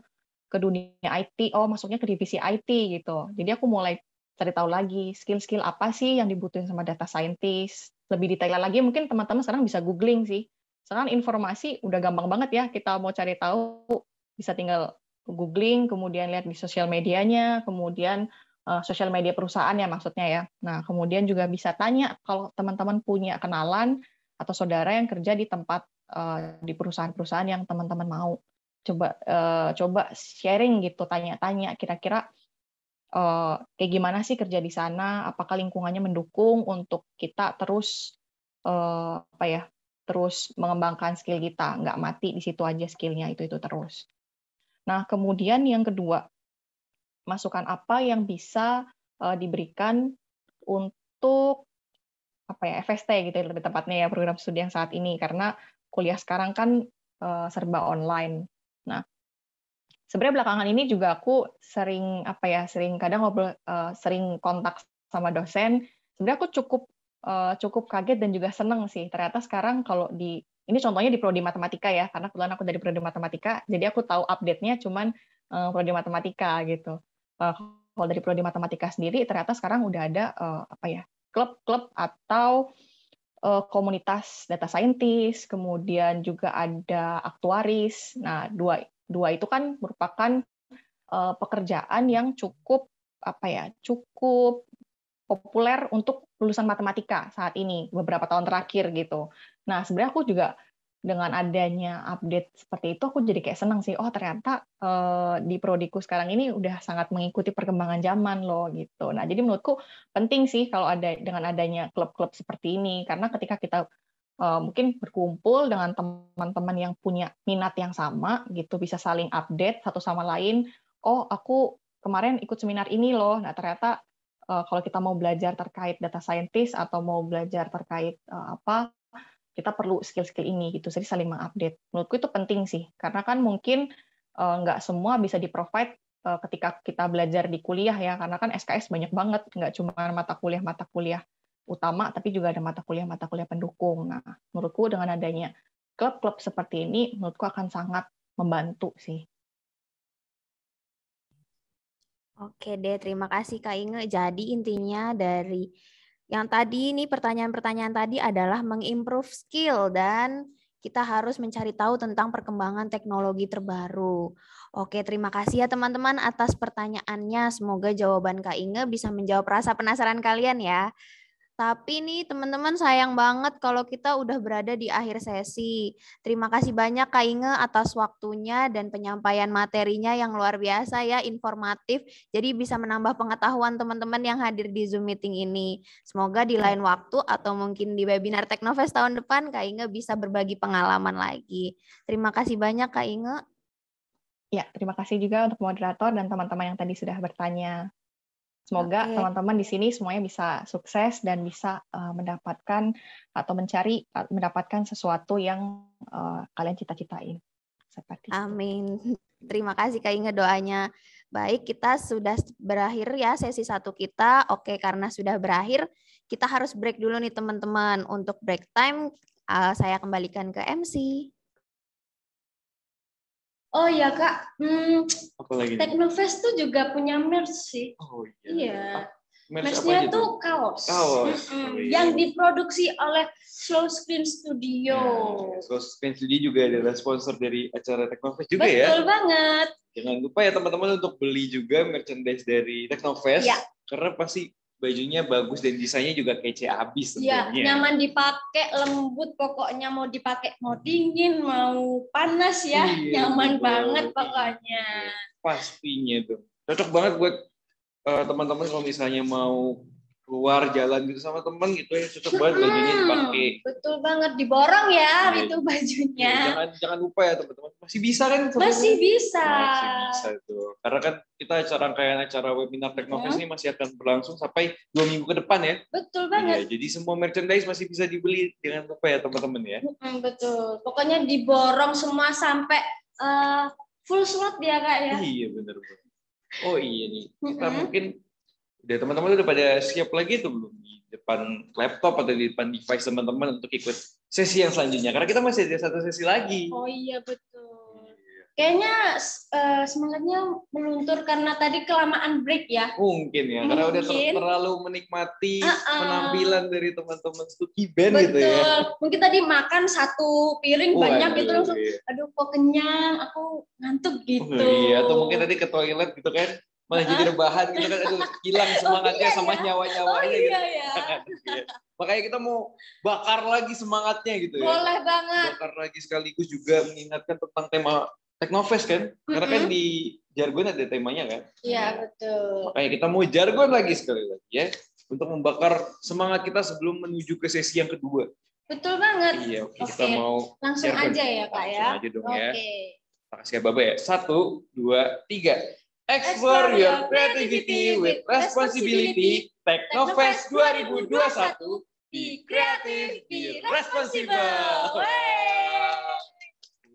ke dunia IT, oh masuknya ke divisi IT gitu. Jadi aku mulai cari tahu lagi skill-skill apa sih yang dibutuhin sama data scientist. Lebih detail lagi mungkin teman-teman sekarang bisa googling sih. Sekarang informasi udah gampang banget ya kita mau cari tahu bisa tinggal googling, kemudian lihat di sosial medianya, kemudian uh, sosial media perusahaan ya maksudnya ya. Nah, kemudian juga bisa tanya kalau teman-teman punya kenalan atau saudara yang kerja di tempat uh, di perusahaan-perusahaan yang teman-teman mau. Coba uh, coba sharing gitu, tanya-tanya kira-kira Eh, kayak gimana sih kerja di sana, apakah lingkungannya mendukung untuk kita terus uh, apa ya, terus mengembangkan skill kita, nggak mati di situ aja skillnya itu itu terus. Nah kemudian yang kedua, masukan apa yang bisa uh, diberikan untuk apa ya FST gitu lebih tepatnya ya program studi yang saat ini karena kuliah sekarang kan uh, serba online. Nah, sebenarnya belakangan ini juga aku sering apa ya sering kadang ngobrol uh, sering kontak sama dosen sebenarnya aku cukup uh, cukup kaget dan juga seneng sih ternyata sekarang kalau di ini contohnya di prodi matematika ya karena kebetulan aku dari prodi matematika jadi aku tahu update nya cuman uh, prodi matematika gitu uh, kalau dari prodi matematika sendiri ternyata sekarang udah ada uh, apa ya klub-klub atau komunitas data scientist, kemudian juga ada aktuaris. Nah, dua dua itu kan merupakan uh, pekerjaan yang cukup apa ya cukup populer untuk lulusan matematika saat ini beberapa tahun terakhir gitu. Nah sebenarnya aku juga dengan adanya update seperti itu aku jadi kayak senang sih oh ternyata uh, di prodiku sekarang ini udah sangat mengikuti perkembangan zaman loh gitu nah jadi menurutku penting sih kalau ada dengan adanya klub-klub seperti ini karena ketika kita Eh, mungkin berkumpul dengan teman-teman yang punya minat yang sama gitu bisa saling update satu sama lain oh aku kemarin ikut seminar ini loh nah ternyata eh, kalau kita mau belajar terkait data scientist atau mau belajar terkait eh, apa kita perlu skill-skill ini gitu jadi saling mengupdate menurutku itu penting sih karena kan mungkin nggak semua bisa di provide ketika kita belajar di kuliah ya karena kan SKS banyak banget nggak cuma mata kuliah mata kuliah utama, tapi juga ada mata kuliah-mata kuliah pendukung. Nah, menurutku dengan adanya klub-klub seperti ini, menurutku akan sangat membantu sih. Oke deh, terima kasih Kak Inge. Jadi intinya dari yang tadi ini pertanyaan-pertanyaan tadi adalah mengimprove skill dan kita harus mencari tahu tentang perkembangan teknologi terbaru. Oke, terima kasih ya teman-teman atas pertanyaannya. Semoga jawaban Kak Inge bisa menjawab rasa penasaran kalian ya. Tapi nih teman-teman sayang banget kalau kita udah berada di akhir sesi. Terima kasih banyak Kak Inge atas waktunya dan penyampaian materinya yang luar biasa ya, informatif. Jadi bisa menambah pengetahuan teman-teman yang hadir di Zoom meeting ini. Semoga di lain waktu atau mungkin di webinar Teknofest tahun depan Kak Inge bisa berbagi pengalaman lagi. Terima kasih banyak Kak Inge. Ya, terima kasih juga untuk moderator dan teman-teman yang tadi sudah bertanya. Semoga teman-teman di sini semuanya bisa sukses dan bisa uh, mendapatkan atau mencari uh, mendapatkan sesuatu yang uh, kalian cita-citain. Amin. Terima kasih Kak Inge doanya. Baik, kita sudah berakhir ya sesi satu kita. Oke, karena sudah berakhir, kita harus break dulu nih teman-teman. Untuk break time, uh, saya kembalikan ke MC. Oh iya kak, hmm, Teknofest tuh juga punya merch sih. Oh iya. Iya. Ah, merch Merchnya tuh kaos. Kaos. Mm-hmm. Oh, iya. Yang diproduksi oleh Slow Screen Studio. Ya, Slow Screen Studio juga adalah sponsor dari acara Teknofest juga Betul ya. Betul banget. Jangan lupa ya teman-teman untuk beli juga merchandise dari Teknofest. Ya. Karena pasti bajunya bagus dan desainnya juga kece abis ya, nyaman dipakai, lembut pokoknya mau dipakai mau dingin, mau panas ya, iya, nyaman betul. banget pokoknya. Iya, pastinya tuh. Cocok banget buat eh, teman-teman uh, teman -teman kalau misalnya mau keluar jalan gitu sama temen gitu ya cocok banget bajunya hmm, dipakai betul banget diborong ya nah, itu iya. bajunya ya, jangan jangan lupa ya teman-teman masih bisa kan masih bisa masih bisa itu karena kan kita acara rangkaian acara webinar Teknofest ya. ini masih akan berlangsung sampai dua minggu ke depan ya betul banget ya, jadi semua merchandise masih bisa dibeli dengan lupa ya teman-teman ya betul pokoknya diborong semua sampai uh, full slot ya kak ya iya benar benar oh iya nih kita hmm. mungkin dari teman-teman udah pada siap lagi tuh belum di depan laptop atau di depan device teman-teman untuk ikut sesi yang selanjutnya karena kita masih ada satu sesi lagi. Oh iya betul. Iya. Kayaknya uh, semangatnya meluntur karena tadi kelamaan break ya. Mungkin ya Mungkin. karena udah ter terlalu menikmati uh -uh. penampilan dari teman-teman stuki band gitu ya. Mungkin tadi makan satu piring oh, banyak gitu langsung iya. aduh kok kenyang aku ngantuk gitu. Oh, iya atau mungkin tadi ke toilet gitu kan malah jadi rebahan gitu kan aduh hilang semangatnya oh, iya, sama iya. nyawa-nyawanya oh, gitu. iya, gitu. Iya. Makanya kita mau bakar lagi semangatnya gitu ya. Boleh banget. Bakar lagi sekaligus juga mengingatkan tentang tema Teknofest kan? Mm-hmm. Karena kan di jargon ada temanya kan? Iya, betul. Makanya kita mau jargon lagi sekali lagi ya untuk membakar semangat kita sebelum menuju ke sesi yang kedua. Betul banget. Iya, oke, okay. kita mau langsung aja ya, Pak ya. Langsung aja dong okay. ya. Makasih ya, Bapak ya. Satu, dua, tiga. Explore your creativity with responsibility. Teknofest 2021 Be creative, be responsible.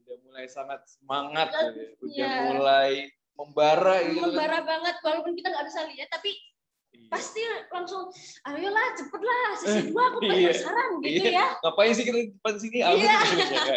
Udah mulai sangat semangat, ya. udah ya. mulai membara gitu. Kan. Membara banget, walaupun kita nggak bisa lihat, tapi iya. pasti langsung ayolah cepetlah sesi dua eh, aku penasaran iya. gitu iya. ya ngapain sih kita depan sini iya.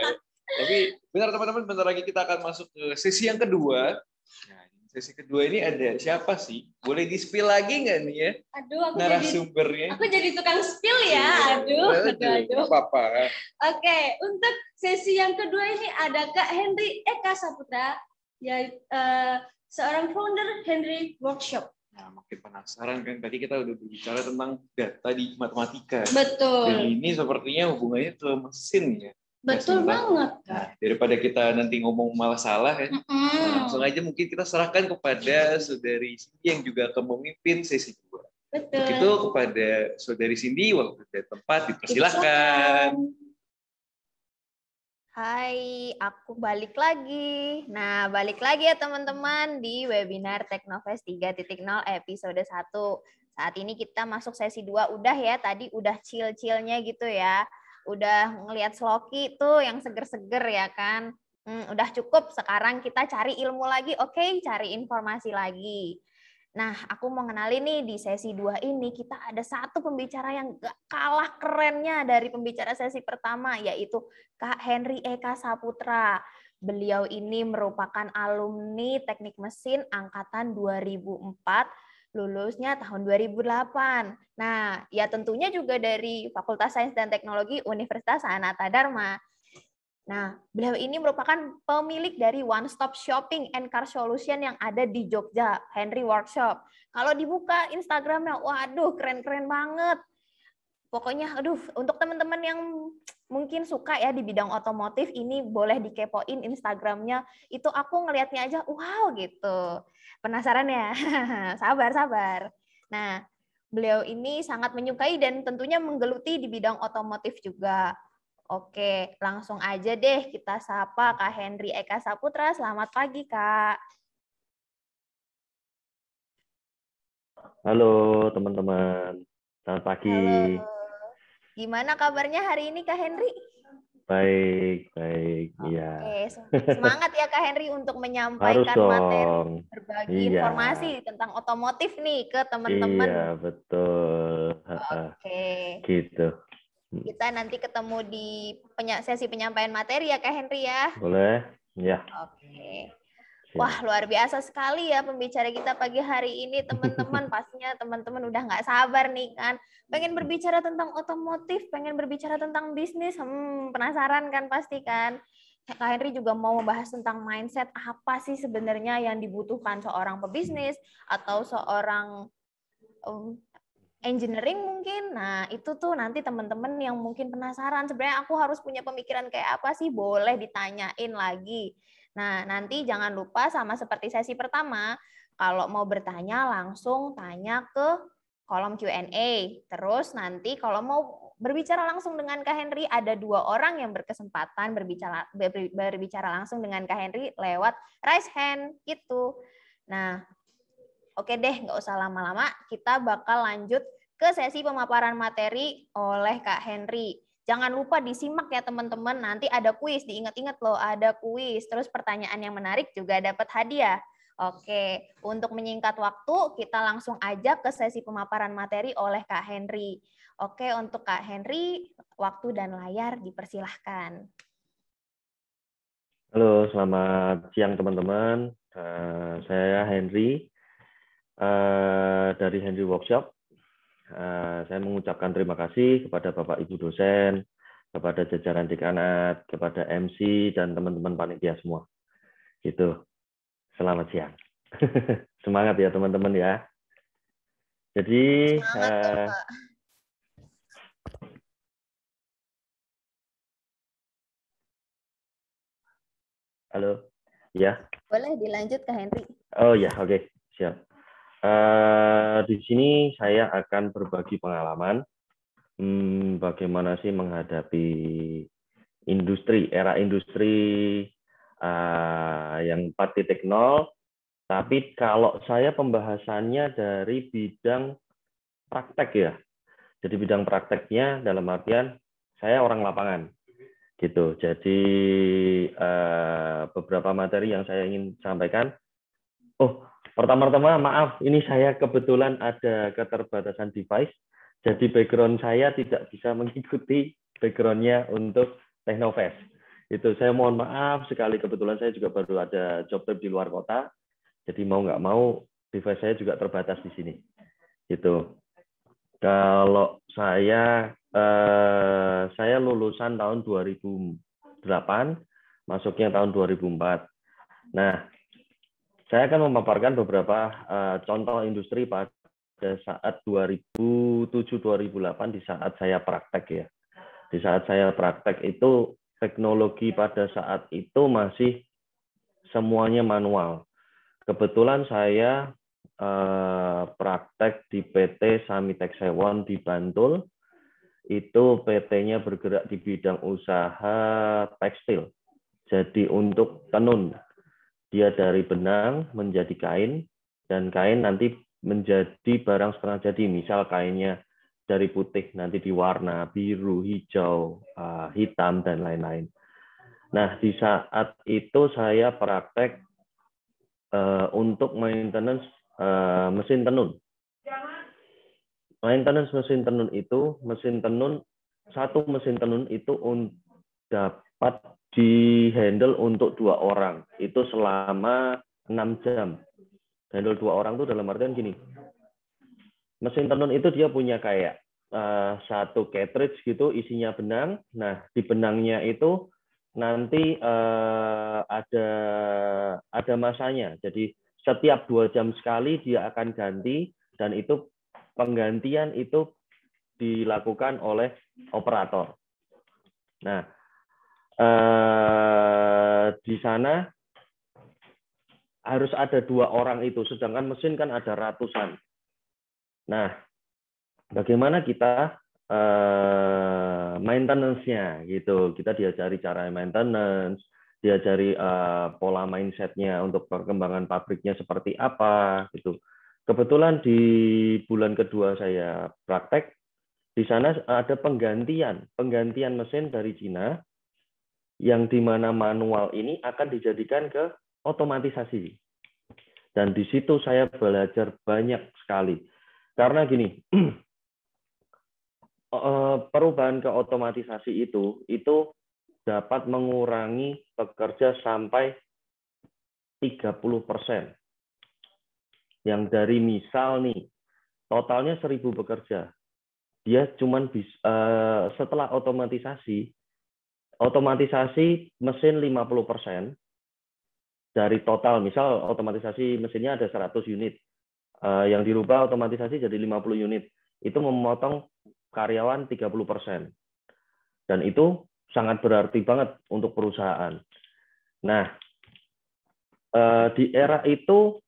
tapi benar teman-teman bentar lagi kita akan masuk ke sesi yang kedua iya. nah sesi kedua ini ada siapa sih? Boleh di spill lagi nggak nih ya? Aduh, aku narasumbernya. Jadi, aku jadi tukang spill ya. Aduh, aduh, aduh. aduh. apa Oke, untuk sesi yang kedua ini ada Kak Henry Eka Saputra, ya uh, seorang founder Henry Workshop. Nah, makin penasaran kan tadi kita udah berbicara tentang data di matematika. Betul. Dan ini sepertinya hubungannya ke mesin ya. Betul banget. Nah, daripada kita nanti ngomong malah salah ya. Mm -mm langsung aja mungkin kita serahkan kepada saudari Cindy yang juga akan memimpin sesi dua. Betul. Itu kepada saudari Cindy waktu dan tempat dipersilahkan. Hai, aku balik lagi. Nah, balik lagi ya teman-teman di webinar Teknofest 3.0 episode 1. Saat ini kita masuk sesi 2 udah ya, tadi udah chill-chillnya gitu ya. Udah ngelihat Sloki tuh yang seger-seger ya kan Hmm, udah cukup, sekarang kita cari ilmu lagi, oke, okay, cari informasi lagi. Nah, aku mau kenalin nih di sesi dua ini kita ada satu pembicara yang gak kalah kerennya dari pembicara sesi pertama, yaitu Kak Henry Eka Saputra. Beliau ini merupakan alumni teknik mesin angkatan 2004, lulusnya tahun 2008. Nah, ya tentunya juga dari Fakultas Sains dan Teknologi Universitas Sanata Dharma. Nah, beliau ini merupakan pemilik dari One Stop Shopping and Car Solution yang ada di Jogja, Henry Workshop. Kalau dibuka Instagramnya, waduh keren-keren banget. Pokoknya, aduh, untuk teman-teman yang mungkin suka ya di bidang otomotif, ini boleh dikepoin Instagramnya. Itu aku ngelihatnya aja, wow gitu. Penasaran ya? sabar, sabar. Nah, beliau ini sangat menyukai dan tentunya menggeluti di bidang otomotif juga Oke, langsung aja deh kita sapa Kak Henry Eka Saputra. Selamat pagi, Kak. Halo, teman-teman. Selamat pagi. Halo. Gimana kabarnya hari ini, Kak Henry? Baik, baik, iya. Oke, semangat ya Kak Henry untuk menyampaikan materi berbagi iya. informasi tentang otomotif nih ke teman-teman. Iya, betul. Oke. Gitu. Hmm. Kita nanti ketemu di sesi penyampaian materi ya Kak Henry ya. Boleh, ya. Oke. Wah, luar biasa sekali ya pembicara kita pagi hari ini, teman-teman. Pastinya teman-teman udah nggak sabar nih kan. Pengen berbicara tentang otomotif, pengen berbicara tentang bisnis. Hmm, penasaran kan pasti kan. Kak Henry juga mau membahas tentang mindset apa sih sebenarnya yang dibutuhkan seorang pebisnis atau seorang engineering mungkin. Nah, itu tuh nanti teman-teman yang mungkin penasaran sebenarnya aku harus punya pemikiran kayak apa sih? Boleh ditanyain lagi. Nah, nanti jangan lupa sama seperti sesi pertama, kalau mau bertanya langsung tanya ke kolom Q&A. Terus nanti kalau mau berbicara langsung dengan Kak Henry, ada dua orang yang berkesempatan berbicara berbicara langsung dengan Kak Henry lewat raise hand gitu. Nah, oke deh, nggak usah lama-lama, kita bakal lanjut ke sesi pemaparan materi oleh Kak Henry. Jangan lupa disimak ya teman-teman, nanti ada kuis, diingat-ingat loh ada kuis. Terus pertanyaan yang menarik juga dapat hadiah. Oke, untuk menyingkat waktu, kita langsung aja ke sesi pemaparan materi oleh Kak Henry. Oke, untuk Kak Henry, waktu dan layar dipersilahkan. Halo, selamat siang teman-teman. Uh, saya Henry uh, dari Henry Workshop. Eh, saya mengucapkan terima kasih kepada Bapak Ibu dosen, kepada jajaran dekanat, kepada MC dan teman-teman panitia semua. Itu Selamat siang. Semangat ya teman-teman ya. Jadi ya, eh, Halo. Ya. Boleh dilanjut ke Henry. Oh ya, oke. Okay. Siap. Eh, di sini saya akan berbagi pengalaman hmm, bagaimana sih menghadapi industri era industri uh, yang 4.0 tapi kalau saya pembahasannya dari bidang praktek ya jadi bidang prakteknya dalam artian saya orang lapangan gitu jadi uh, beberapa materi yang saya ingin sampaikan oh Pertama-tama maaf, ini saya kebetulan ada keterbatasan device, jadi background saya tidak bisa mengikuti backgroundnya untuk Technofest. Itu saya mohon maaf sekali kebetulan saya juga baru ada job trip di luar kota, jadi mau nggak mau device saya juga terbatas di sini. Itu kalau saya eh, saya lulusan tahun 2008, masuknya tahun 2004. Nah, saya akan memaparkan beberapa uh, contoh industri pada saat 2007-2008 di saat saya praktek ya. Di saat saya praktek itu teknologi pada saat itu masih semuanya manual. Kebetulan saya uh, praktek di PT Samitek Sewon di Bantul. Itu PT-nya bergerak di bidang usaha tekstil. Jadi untuk tenun dia dari benang menjadi kain dan kain nanti menjadi barang setengah jadi misal kainnya dari putih nanti diwarna biru hijau eh, hitam dan lain-lain nah di saat itu saya praktek eh, untuk maintenance eh, mesin tenun maintenance mesin tenun itu mesin tenun satu mesin tenun itu dapat di handle untuk dua orang itu selama enam jam. Handle dua orang itu dalam artian gini. Mesin tenun itu dia punya kayak uh, satu cartridge gitu isinya benang. Nah, di benangnya itu nanti uh, ada ada masanya. Jadi setiap dua jam sekali dia akan ganti dan itu penggantian itu dilakukan oleh operator. Nah, Eh, di sana harus ada dua orang itu, sedangkan mesin kan ada ratusan. Nah, bagaimana kita eh, maintenance-nya gitu? Kita diajari cara maintenance, diajari uh, pola mindset-nya untuk perkembangan pabriknya seperti apa gitu. Kebetulan di bulan kedua saya praktek, di sana ada penggantian, penggantian mesin dari Cina yang dimana manual ini akan dijadikan ke otomatisasi. Dan di situ saya belajar banyak sekali. Karena gini, eh, eh, perubahan ke otomatisasi itu itu dapat mengurangi pekerja sampai 30 persen. Yang dari misal nih, totalnya 1000 pekerja. Dia cuman bisa, eh, setelah otomatisasi, otomatisasi mesin 50% dari total misal otomatisasi mesinnya ada 100 unit eh, yang dirubah otomatisasi jadi 50 unit itu memotong karyawan 30% dan itu sangat berarti banget untuk perusahaan. Nah, eh, di era itu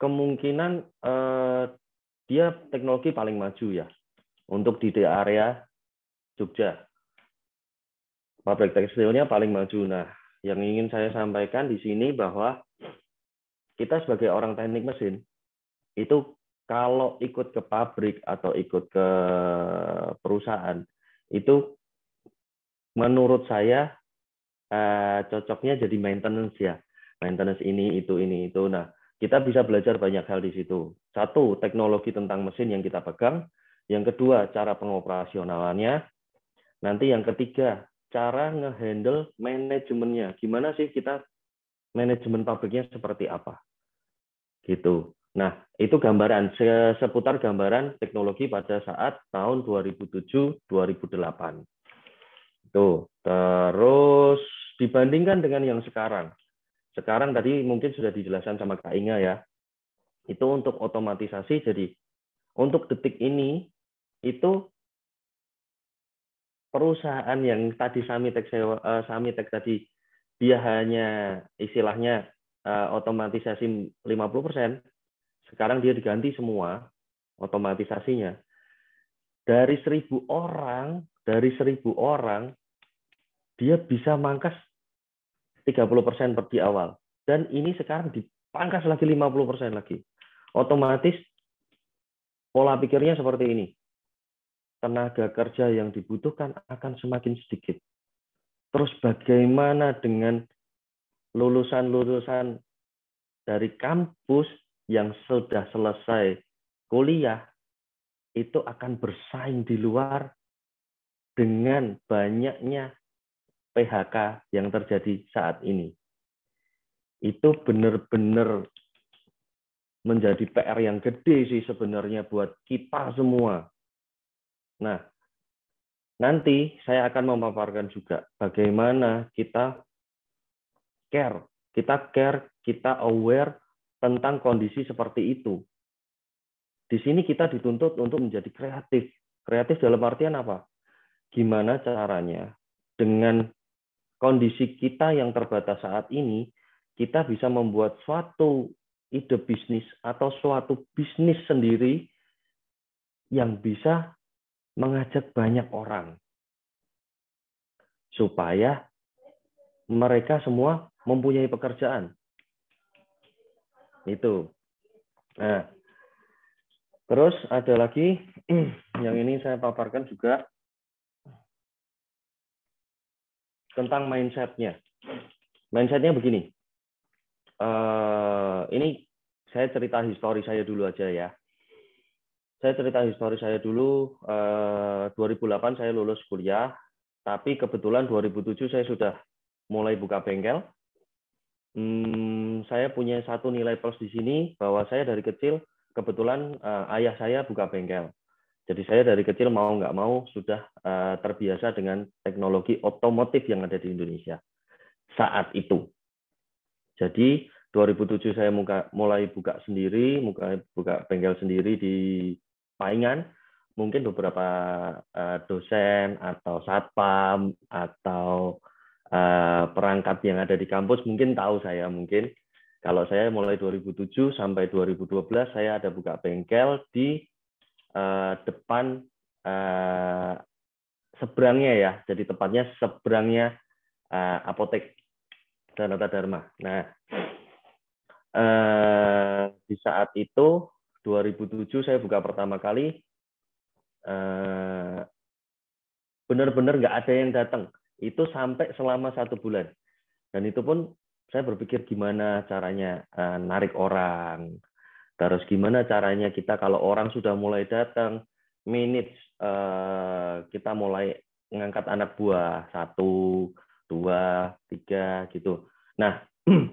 kemungkinan eh, dia teknologi paling maju ya untuk di area Jogja pabrik tekstilnya paling maju. Nah, yang ingin saya sampaikan di sini bahwa kita sebagai orang teknik mesin itu kalau ikut ke pabrik atau ikut ke perusahaan itu menurut saya eh, cocoknya jadi maintenance ya maintenance ini itu ini itu nah kita bisa belajar banyak hal di situ satu teknologi tentang mesin yang kita pegang yang kedua cara pengoperasionalannya nanti yang ketiga cara ngehandle manajemennya. Gimana sih kita manajemen pabriknya seperti apa? Gitu. Nah, itu gambaran seputar gambaran teknologi pada saat tahun 2007-2008. Tuh, terus dibandingkan dengan yang sekarang. Sekarang tadi mungkin sudah dijelaskan sama Kak Inga ya. Itu untuk otomatisasi jadi untuk detik ini itu perusahaan yang tadi Samitek eh, Samitek tadi dia hanya istilahnya uh, otomatisasi 50%, sekarang dia diganti semua otomatisasinya. Dari seribu orang, dari seribu orang, dia bisa mangkas 30% per di awal. Dan ini sekarang dipangkas lagi 50% lagi. Otomatis pola pikirnya seperti ini tenaga kerja yang dibutuhkan akan semakin sedikit. Terus bagaimana dengan lulusan-lulusan dari kampus yang sudah selesai kuliah itu akan bersaing di luar dengan banyaknya PHK yang terjadi saat ini. Itu benar-benar menjadi PR yang gede sih sebenarnya buat kita semua Nah, nanti saya akan memaparkan juga bagaimana kita care, kita care, kita aware tentang kondisi seperti itu. Di sini kita dituntut untuk menjadi kreatif. Kreatif dalam artian apa? Gimana caranya dengan kondisi kita yang terbatas saat ini, kita bisa membuat suatu ide bisnis atau suatu bisnis sendiri yang bisa mengajak banyak orang supaya mereka semua mempunyai pekerjaan. Itu. Nah, terus ada lagi yang ini saya paparkan juga tentang mindsetnya. Mindsetnya begini. Uh, ini saya cerita histori saya dulu aja ya saya cerita histori saya dulu 2008 eh, saya lulus kuliah tapi kebetulan 2007 saya sudah mulai buka bengkel hmm, saya punya satu nilai plus di sini bahwa saya dari kecil kebetulan eh, ayah saya buka bengkel jadi saya dari kecil mau nggak mau sudah eh, terbiasa dengan teknologi otomotif yang ada di Indonesia saat itu jadi 2007 saya mulai buka sendiri, muka, buka bengkel sendiri di palingan mungkin beberapa eh, dosen atau satpam atau eh, perangkat yang ada di kampus mungkin tahu saya mungkin kalau saya mulai 2007 sampai 2012 saya ada buka bengkel di eh, depan seberangnya ya jadi tepatnya seberangnya uh, apotek Danata Dharma. Nah di saat itu 2007 saya buka pertama kali eh, benar-benar nggak ada yang datang itu sampai selama satu bulan dan itu pun saya berpikir gimana caranya eh, narik orang terus gimana caranya kita kalau orang sudah mulai datang minutes eh, kita mulai ngangkat anak buah satu dua tiga gitu nah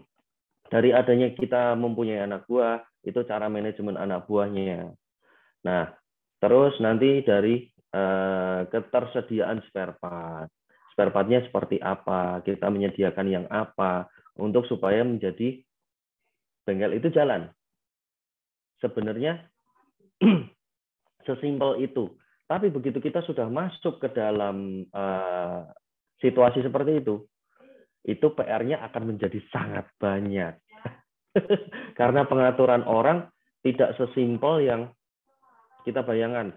dari adanya kita mempunyai anak buah itu cara manajemen anak buahnya. Nah, terus nanti dari eh, ketersediaan spare part. Spare partnya seperti apa? Kita menyediakan yang apa untuk supaya menjadi bengkel itu jalan. Sebenarnya sesimpel itu. Tapi begitu kita sudah masuk ke dalam uh, situasi seperti itu, itu PR-nya akan menjadi sangat banyak. Karena pengaturan orang tidak sesimpel yang kita bayangkan.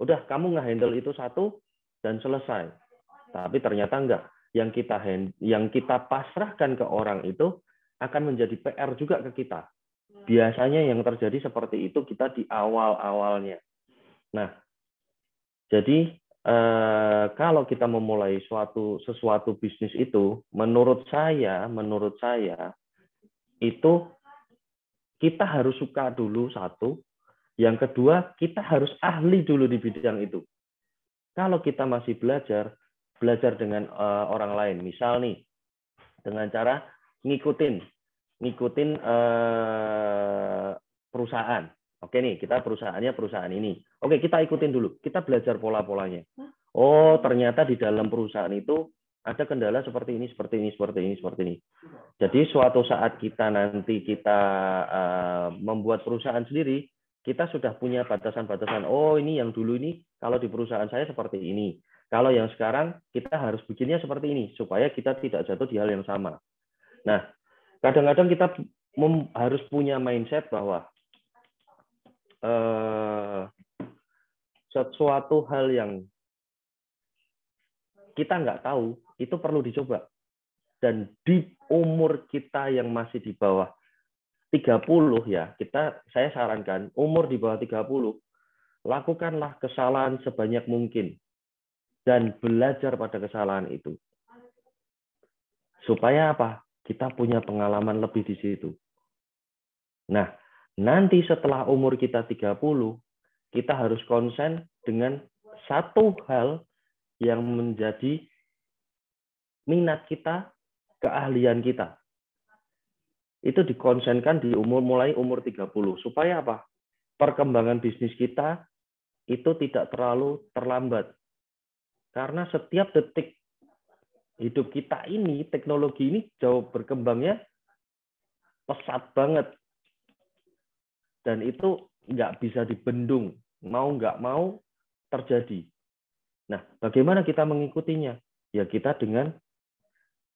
Udah kamu nggak handle itu satu dan selesai. Tapi ternyata enggak. Yang kita hand, yang kita pasrahkan ke orang itu akan menjadi PR juga ke kita. Biasanya yang terjadi seperti itu kita di awal-awalnya. Nah, jadi eh, kalau kita memulai suatu sesuatu bisnis itu, menurut saya, menurut saya itu kita harus suka dulu satu, yang kedua kita harus ahli dulu di bidang itu. Kalau kita masih belajar, belajar dengan uh, orang lain, misal nih dengan cara ngikutin, ngikutin uh, perusahaan. Oke nih, kita perusahaannya perusahaan ini. Oke, kita ikutin dulu. Kita belajar pola-polanya. Oh, ternyata di dalam perusahaan itu ada kendala seperti ini, seperti ini, seperti ini, seperti ini. Jadi suatu saat kita nanti kita uh, membuat perusahaan sendiri, kita sudah punya batasan-batasan. Oh ini yang dulu ini kalau di perusahaan saya seperti ini. Kalau yang sekarang kita harus bikinnya seperti ini supaya kita tidak jatuh di hal yang sama. Nah kadang-kadang kita harus punya mindset bahwa uh, sesuatu hal yang kita nggak tahu itu perlu dicoba. Dan di umur kita yang masih di bawah 30 ya, kita saya sarankan umur di bawah 30 lakukanlah kesalahan sebanyak mungkin dan belajar pada kesalahan itu. Supaya apa? Kita punya pengalaman lebih di situ. Nah, nanti setelah umur kita 30, kita harus konsen dengan satu hal yang menjadi minat kita, keahlian kita. Itu dikonsenkan di umur mulai umur 30 supaya apa? Perkembangan bisnis kita itu tidak terlalu terlambat. Karena setiap detik hidup kita ini, teknologi ini jauh berkembangnya pesat banget. Dan itu nggak bisa dibendung, mau nggak mau terjadi. Nah, bagaimana kita mengikutinya? Ya kita dengan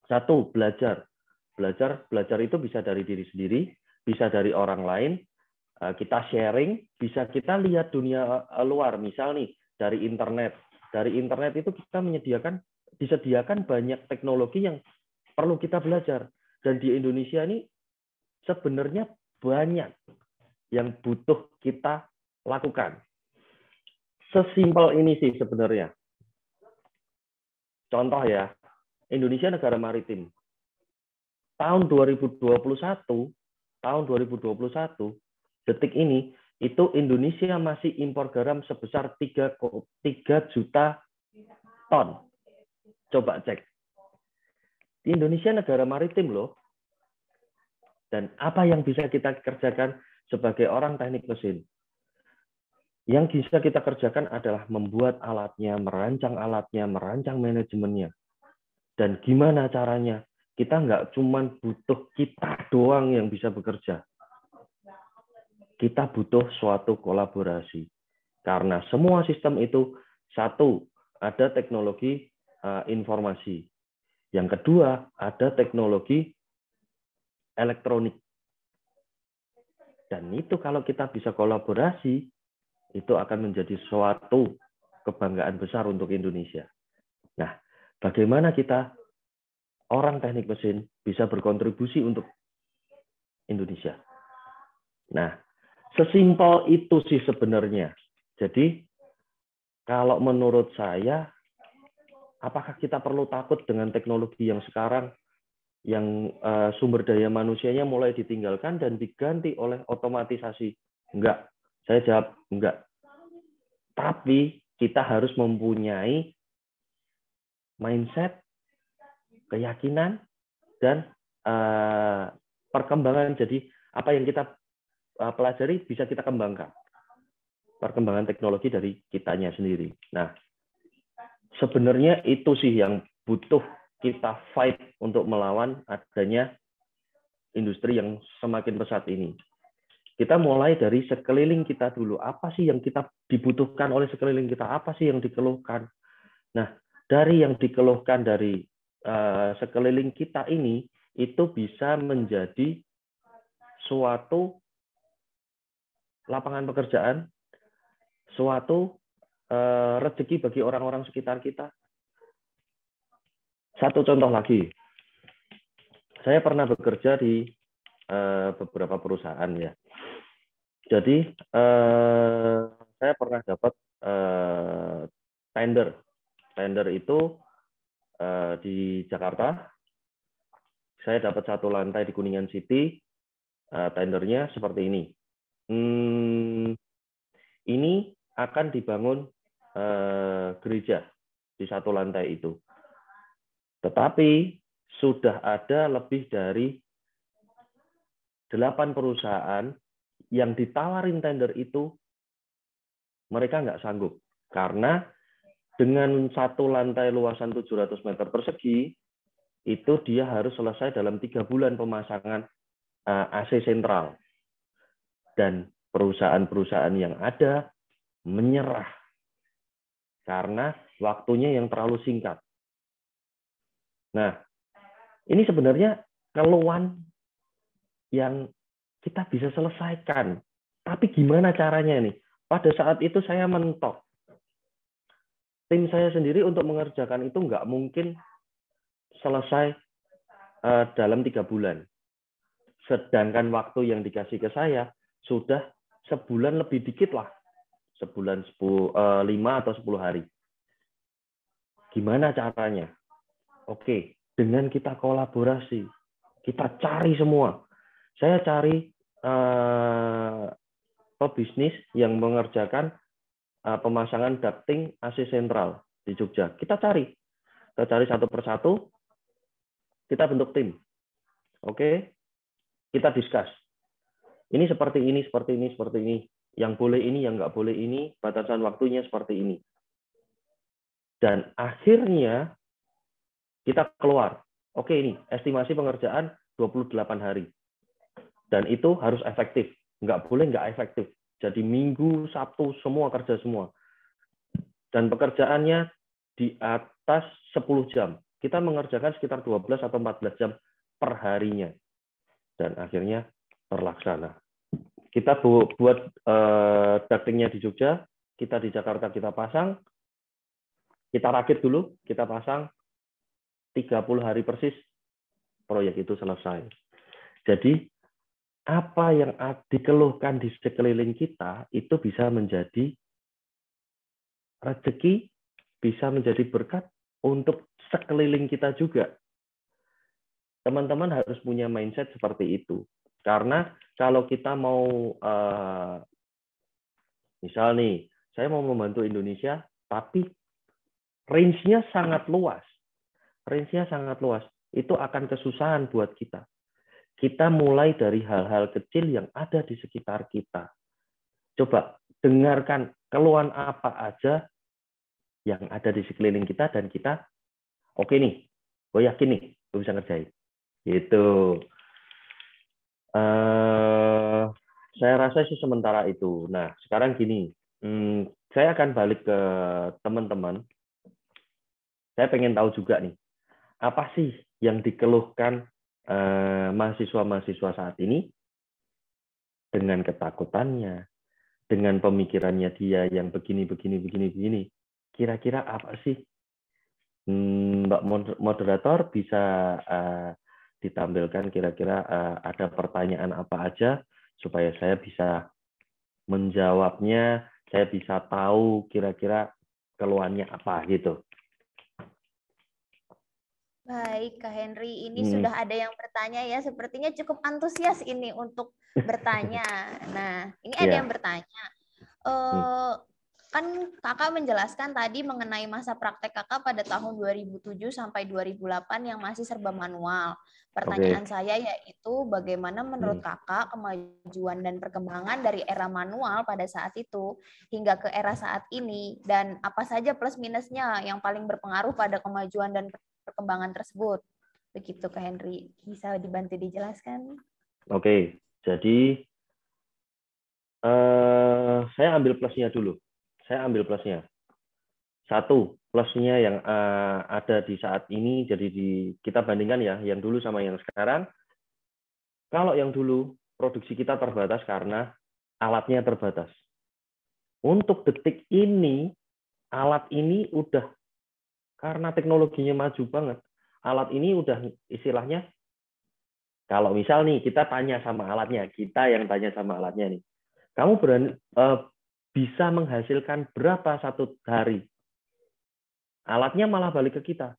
satu, belajar. Belajar, belajar itu bisa dari diri sendiri, bisa dari orang lain. Eh, kita sharing, bisa kita lihat dunia eh, luar. Misal nih, dari internet. Dari internet itu kita menyediakan disediakan banyak teknologi yang perlu kita belajar. Dan di Indonesia ini sebenarnya banyak yang butuh kita lakukan. Sesimpel ini sih sebenarnya. Contoh ya, Indonesia negara maritim. Tahun 2021, tahun 2021, detik ini itu Indonesia masih impor garam sebesar 3, 3 juta ton. Coba cek. Di Indonesia negara maritim loh. Dan apa yang bisa kita kerjakan sebagai orang teknik mesin? Yang bisa kita kerjakan adalah membuat alatnya, merancang alatnya, merancang manajemennya. Dan gimana caranya? Kita nggak cuma butuh kita doang yang bisa bekerja. Kita butuh suatu kolaborasi. Karena semua sistem itu, satu, ada teknologi uh, informasi. Yang kedua, ada teknologi elektronik. Dan itu kalau kita bisa kolaborasi, itu akan menjadi suatu kebanggaan besar untuk Indonesia. Nah, Bagaimana kita orang teknik mesin bisa berkontribusi untuk Indonesia. Nah, sesimpel itu sih sebenarnya. Jadi kalau menurut saya apakah kita perlu takut dengan teknologi yang sekarang yang uh, sumber daya manusianya mulai ditinggalkan dan diganti oleh otomatisasi? Enggak. Saya jawab enggak. Tapi kita harus mempunyai mindset, keyakinan, dan uh, perkembangan. Jadi apa yang kita eh, pelajari bisa kita kembangkan. Perkembangan teknologi dari kitanya sendiri. Nah, sebenarnya itu sih yang butuh kita fight untuk melawan adanya industri yang semakin pesat ini. Kita mulai dari sekeliling kita dulu. Apa sih yang kita dibutuhkan oleh sekeliling kita? Apa sih yang dikeluhkan? Nah, dari yang dikeluhkan dari uh, sekeliling kita ini itu bisa menjadi suatu lapangan pekerjaan, suatu uh, rezeki bagi orang-orang sekitar kita. Satu contoh lagi, saya pernah bekerja di uh, beberapa perusahaan ya. Jadi uh, saya pernah dapat uh, tender tender itu uh, di Jakarta. Saya dapat satu lantai di Kuningan City. Uh, tendernya seperti ini. Hmm, ini akan dibangun uh, gereja di satu lantai itu. Tetapi sudah ada lebih dari delapan perusahaan yang ditawarin tender itu mereka nggak sanggup karena dengan satu lantai luasan 700 meter persegi, itu dia harus selesai dalam tiga bulan pemasangan eh, AC sentral. Dan perusahaan-perusahaan yang ada menyerah karena waktunya yang terlalu singkat. Nah, ini sebenarnya keluhan yang kita bisa selesaikan. Tapi gimana caranya ini? Pada saat itu saya mentok tim saya sendiri untuk mengerjakan itu nggak mungkin selesai uh, dalam tiga bulan. Sedangkan waktu yang dikasih ke saya sudah sebulan lebih dikit lah, sebulan 10, eh, lima atau 10 hari. Gimana caranya? Oke, dengan kita kolaborasi, kita cari semua. Saya cari uh, pebisnis yang mengerjakan Eh, pemasangan ducting AC sentral di Jogja. Kita cari, kita cari satu persatu, kita bentuk tim, oke? Kita discuss. Ini seperti ini, seperti ini, seperti ini. Yang boleh ini, yang nggak boleh ini, batasan waktunya seperti ini. Dan akhirnya kita keluar. Oke ini, estimasi pengerjaan 28 hari. Dan itu harus efektif. Nggak boleh nggak efektif. Jadi minggu, Sabtu semua kerja semua. Dan pekerjaannya di atas 10 jam. Kita mengerjakan sekitar 12 atau 14 jam per harinya Dan akhirnya terlaksana. Kita buat eh, ductingnya di Jogja, kita di Jakarta kita pasang, kita rakit dulu, kita pasang 30 hari persis proyek itu selesai. Jadi apa yang dikeluhkan di sekeliling kita itu bisa menjadi rezeki, bisa menjadi berkat untuk sekeliling kita juga. Teman-teman harus punya mindset seperti itu. Karena kalau kita mau uh, misal nih, saya mau membantu Indonesia tapi range-nya sangat luas. Range-nya sangat luas. Itu akan kesusahan buat kita. Kita mulai dari hal-hal kecil yang ada di sekitar kita. Coba dengarkan keluhan apa aja yang ada di sekeliling kita dan kita oke okay nih, gue yakin nih, gue bisa ngerjain. Gitu. Uh, saya rasa sih sementara itu. Nah, sekarang gini, hmm, saya akan balik ke teman-teman. Saya pengen tahu juga nih, apa sih yang dikeluhkan Eh, mahasiswa-mahasiswa saat ini dengan ketakutannya, dengan pemikirannya dia yang begini begini begini begini, kira-kira apa sih hmm, Mbak moderator bisa eh, ditampilkan kira-kira eh, ada pertanyaan apa aja supaya saya bisa menjawabnya, saya bisa tahu kira-kira keluarnya apa gitu. Baik, Kak Henry, ini hmm. sudah ada yang bertanya ya. Sepertinya cukup antusias ini untuk bertanya. Nah, ini yeah. ada iya. yang bertanya. Uh, Kan kakak menjelaskan tadi mengenai masa praktek kakak pada tahun 2007 sampai 2008 yang masih serba manual. Pertanyaan okay. saya yaitu bagaimana menurut hmm. kakak kemajuan dan perkembangan dari era manual pada saat itu hingga ke era saat ini dan apa saja plus minusnya yang paling berpengaruh pada kemajuan dan perkembangan tersebut. Begitu ke Henry, bisa dibantu dijelaskan? Oke, jadi uh, saya ambil plusnya dulu. Saya ambil plusnya. Satu, plusnya yang uh, ada di saat ini, jadi di, kita bandingkan ya, yang dulu sama yang sekarang. Kalau yang dulu, produksi kita terbatas karena alatnya terbatas. Untuk detik ini, alat ini udah karena teknologinya maju banget alat ini udah istilahnya kalau misal nih kita tanya sama alatnya kita yang tanya sama alatnya nih kamu berani eh, bisa menghasilkan berapa satu hari alatnya malah balik ke kita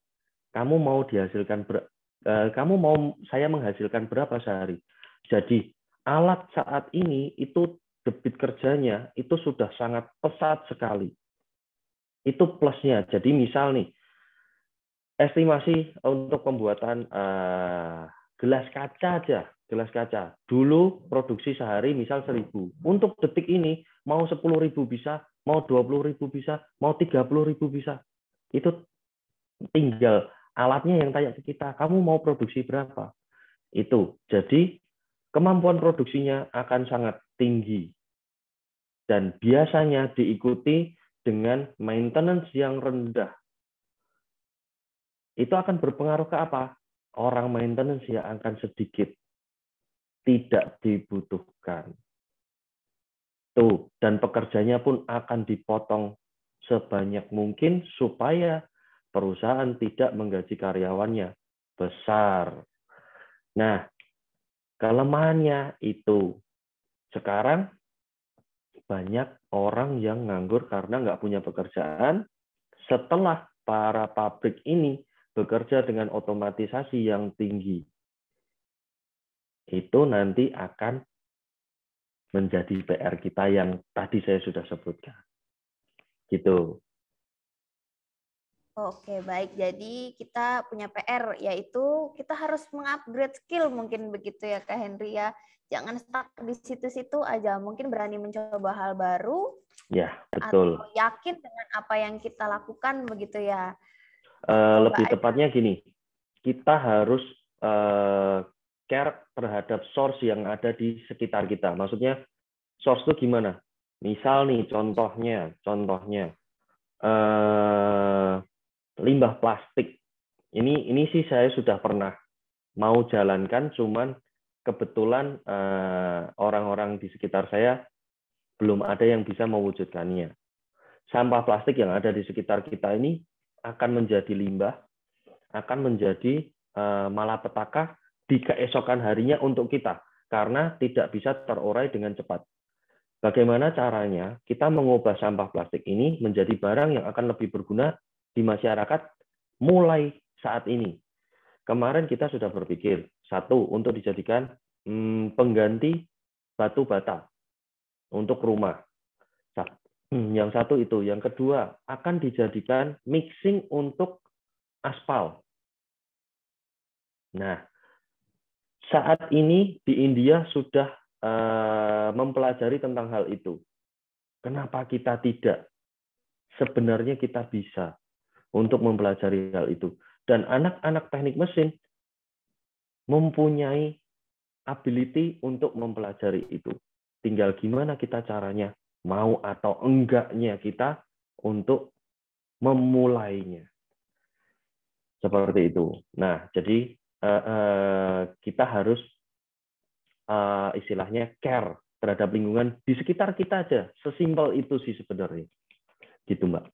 kamu mau dihasilkan ber, eh, kamu mau saya menghasilkan berapa sehari jadi alat saat ini itu debit kerjanya itu sudah sangat pesat sekali. Itu plusnya. Jadi misal nih, estimasi untuk pembuatan uh, gelas kaca aja, gelas kaca. Dulu produksi sehari misal seribu, Untuk detik ini mau sepuluh ribu bisa, mau dua puluh ribu bisa, mau tiga puluh ribu bisa. Itu tinggal alatnya yang tanya ke kita, kamu mau produksi berapa? Itu. Jadi kemampuan produksinya akan sangat tinggi. Dan biasanya diikuti dengan maintenance yang rendah itu akan berpengaruh ke apa? Orang maintenance ya akan sedikit. Tidak dibutuhkan. Tuh, dan pekerjanya pun akan dipotong sebanyak mungkin supaya perusahaan tidak menggaji karyawannya besar. Nah, kelemahannya itu sekarang banyak orang yang nganggur karena nggak punya pekerjaan setelah para pabrik ini bekerja dengan otomatisasi yang tinggi, itu nanti akan menjadi PR kita yang tadi saya sudah sebutkan. Gitu. Oke, baik. Jadi kita punya PR yaitu kita harus mengupgrade skill mungkin begitu ya Kak Henry ya. Jangan stuck di situ-situ aja. Mungkin berani mencoba hal baru. Ya, betul. Atau yakin dengan apa yang kita lakukan begitu ya. Eh, lebih tepatnya gini, kita harus uh, care terhadap source yang ada di sekitar kita. Maksudnya source itu gimana? Misal nih contohnya, contohnya uh, limbah plastik. Ini ini sih saya sudah pernah mau jalankan, cuman kebetulan orang-orang uh, di sekitar saya belum ada yang bisa mewujudkannya. Sampah plastik yang ada di sekitar kita ini akan menjadi limbah, akan menjadi eh, malapetaka di keesokan harinya untuk kita karena tidak bisa terurai dengan cepat. Bagaimana caranya kita mengubah sampah plastik ini menjadi barang yang akan lebih berguna di masyarakat mulai saat ini. Kemarin kita sudah berpikir satu untuk dijadikan hmm, pengganti batu bata untuk rumah. Hmm, yang satu itu. Yang kedua, akan dijadikan mixing untuk aspal. Nah, saat ini di India sudah uh, mempelajari tentang hal itu. Kenapa kita tidak? Sebenarnya kita bisa untuk mempelajari hal itu. Dan anak-anak teknik mesin mempunyai ability untuk mempelajari itu. Tinggal gimana kita caranya mau atau enggaknya kita untuk memulainya. Seperti itu. Nah, jadi uh, uh, kita harus uh, istilahnya care terhadap lingkungan di sekitar kita aja. Sesimpel itu sih sebenarnya. Gitu, Mbak.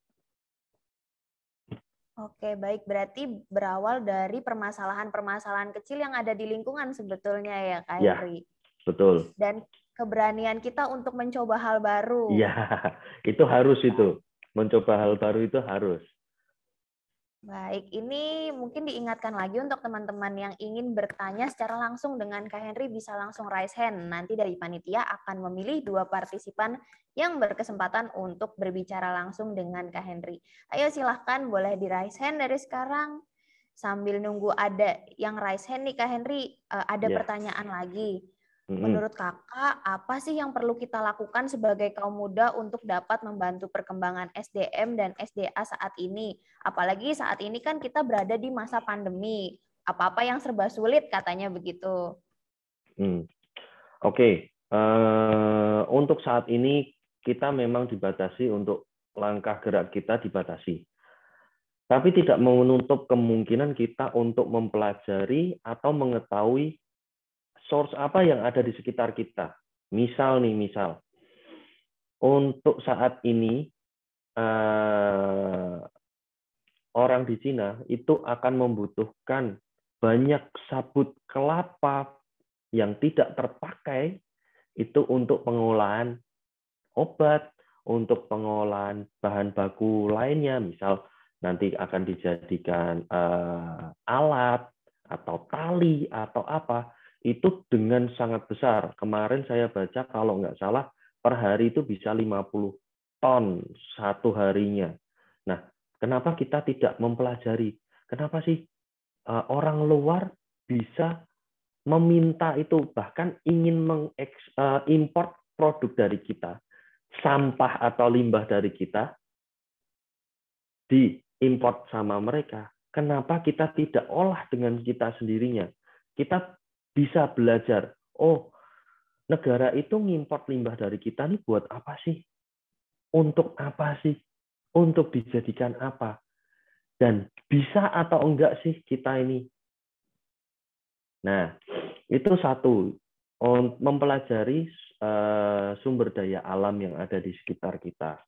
Oke, baik. Berarti berawal dari permasalahan-permasalahan kecil yang ada di lingkungan sebetulnya ya, Kak ya, Betul. Dan keberanian kita untuk mencoba hal baru. Iya, itu harus iya. itu. Mencoba hal baru itu harus. Baik, ini mungkin diingatkan lagi untuk teman-teman yang ingin bertanya secara langsung dengan Kak Henry bisa langsung raise hand. Nanti dari panitia akan memilih dua partisipan yang berkesempatan untuk berbicara langsung dengan Kak Henry. Ayo silahkan boleh di raise hand dari sekarang sambil nunggu ada yang raise hand nih Kak Henry, eh, ada yeah. pertanyaan lagi. Menurut kakak, apa sih yang perlu kita lakukan sebagai kaum muda untuk dapat membantu perkembangan SDM dan SDA saat ini? Apalagi saat ini kan kita berada di masa pandemi. Apa-apa yang serba sulit katanya begitu. Hmm. Oke, okay. uh, eh, untuk saat ini kita memang dibatasi untuk langkah gerak kita dibatasi. Tapi tidak menutup kemungkinan kita untuk mempelajari atau mengetahui source apa yang ada di sekitar kita. Misal nih, misal untuk saat ini uh, orang di Cina itu akan membutuhkan banyak sabut kelapa yang tidak terpakai itu untuk pengolahan obat, untuk pengolahan bahan baku lainnya, misal nanti akan dijadikan uh, alat atau tali atau apa itu dengan sangat besar. Kemarin saya baca kalau nggak salah per hari itu bisa 50 ton satu harinya. Nah, kenapa kita tidak mempelajari? Kenapa sih e, orang luar bisa meminta itu bahkan ingin mengimpor e, produk dari kita, sampah atau limbah dari kita diimpor sama mereka. Kenapa kita tidak olah dengan kita sendirinya? Kita bisa belajar. Oh, negara itu ngimpor limbah dari kita nih buat apa sih? Untuk apa sih? Untuk dijadikan apa? Dan bisa atau enggak sih kita ini? Nah, itu satu mempelajari eh, sumber daya alam yang ada di sekitar kita.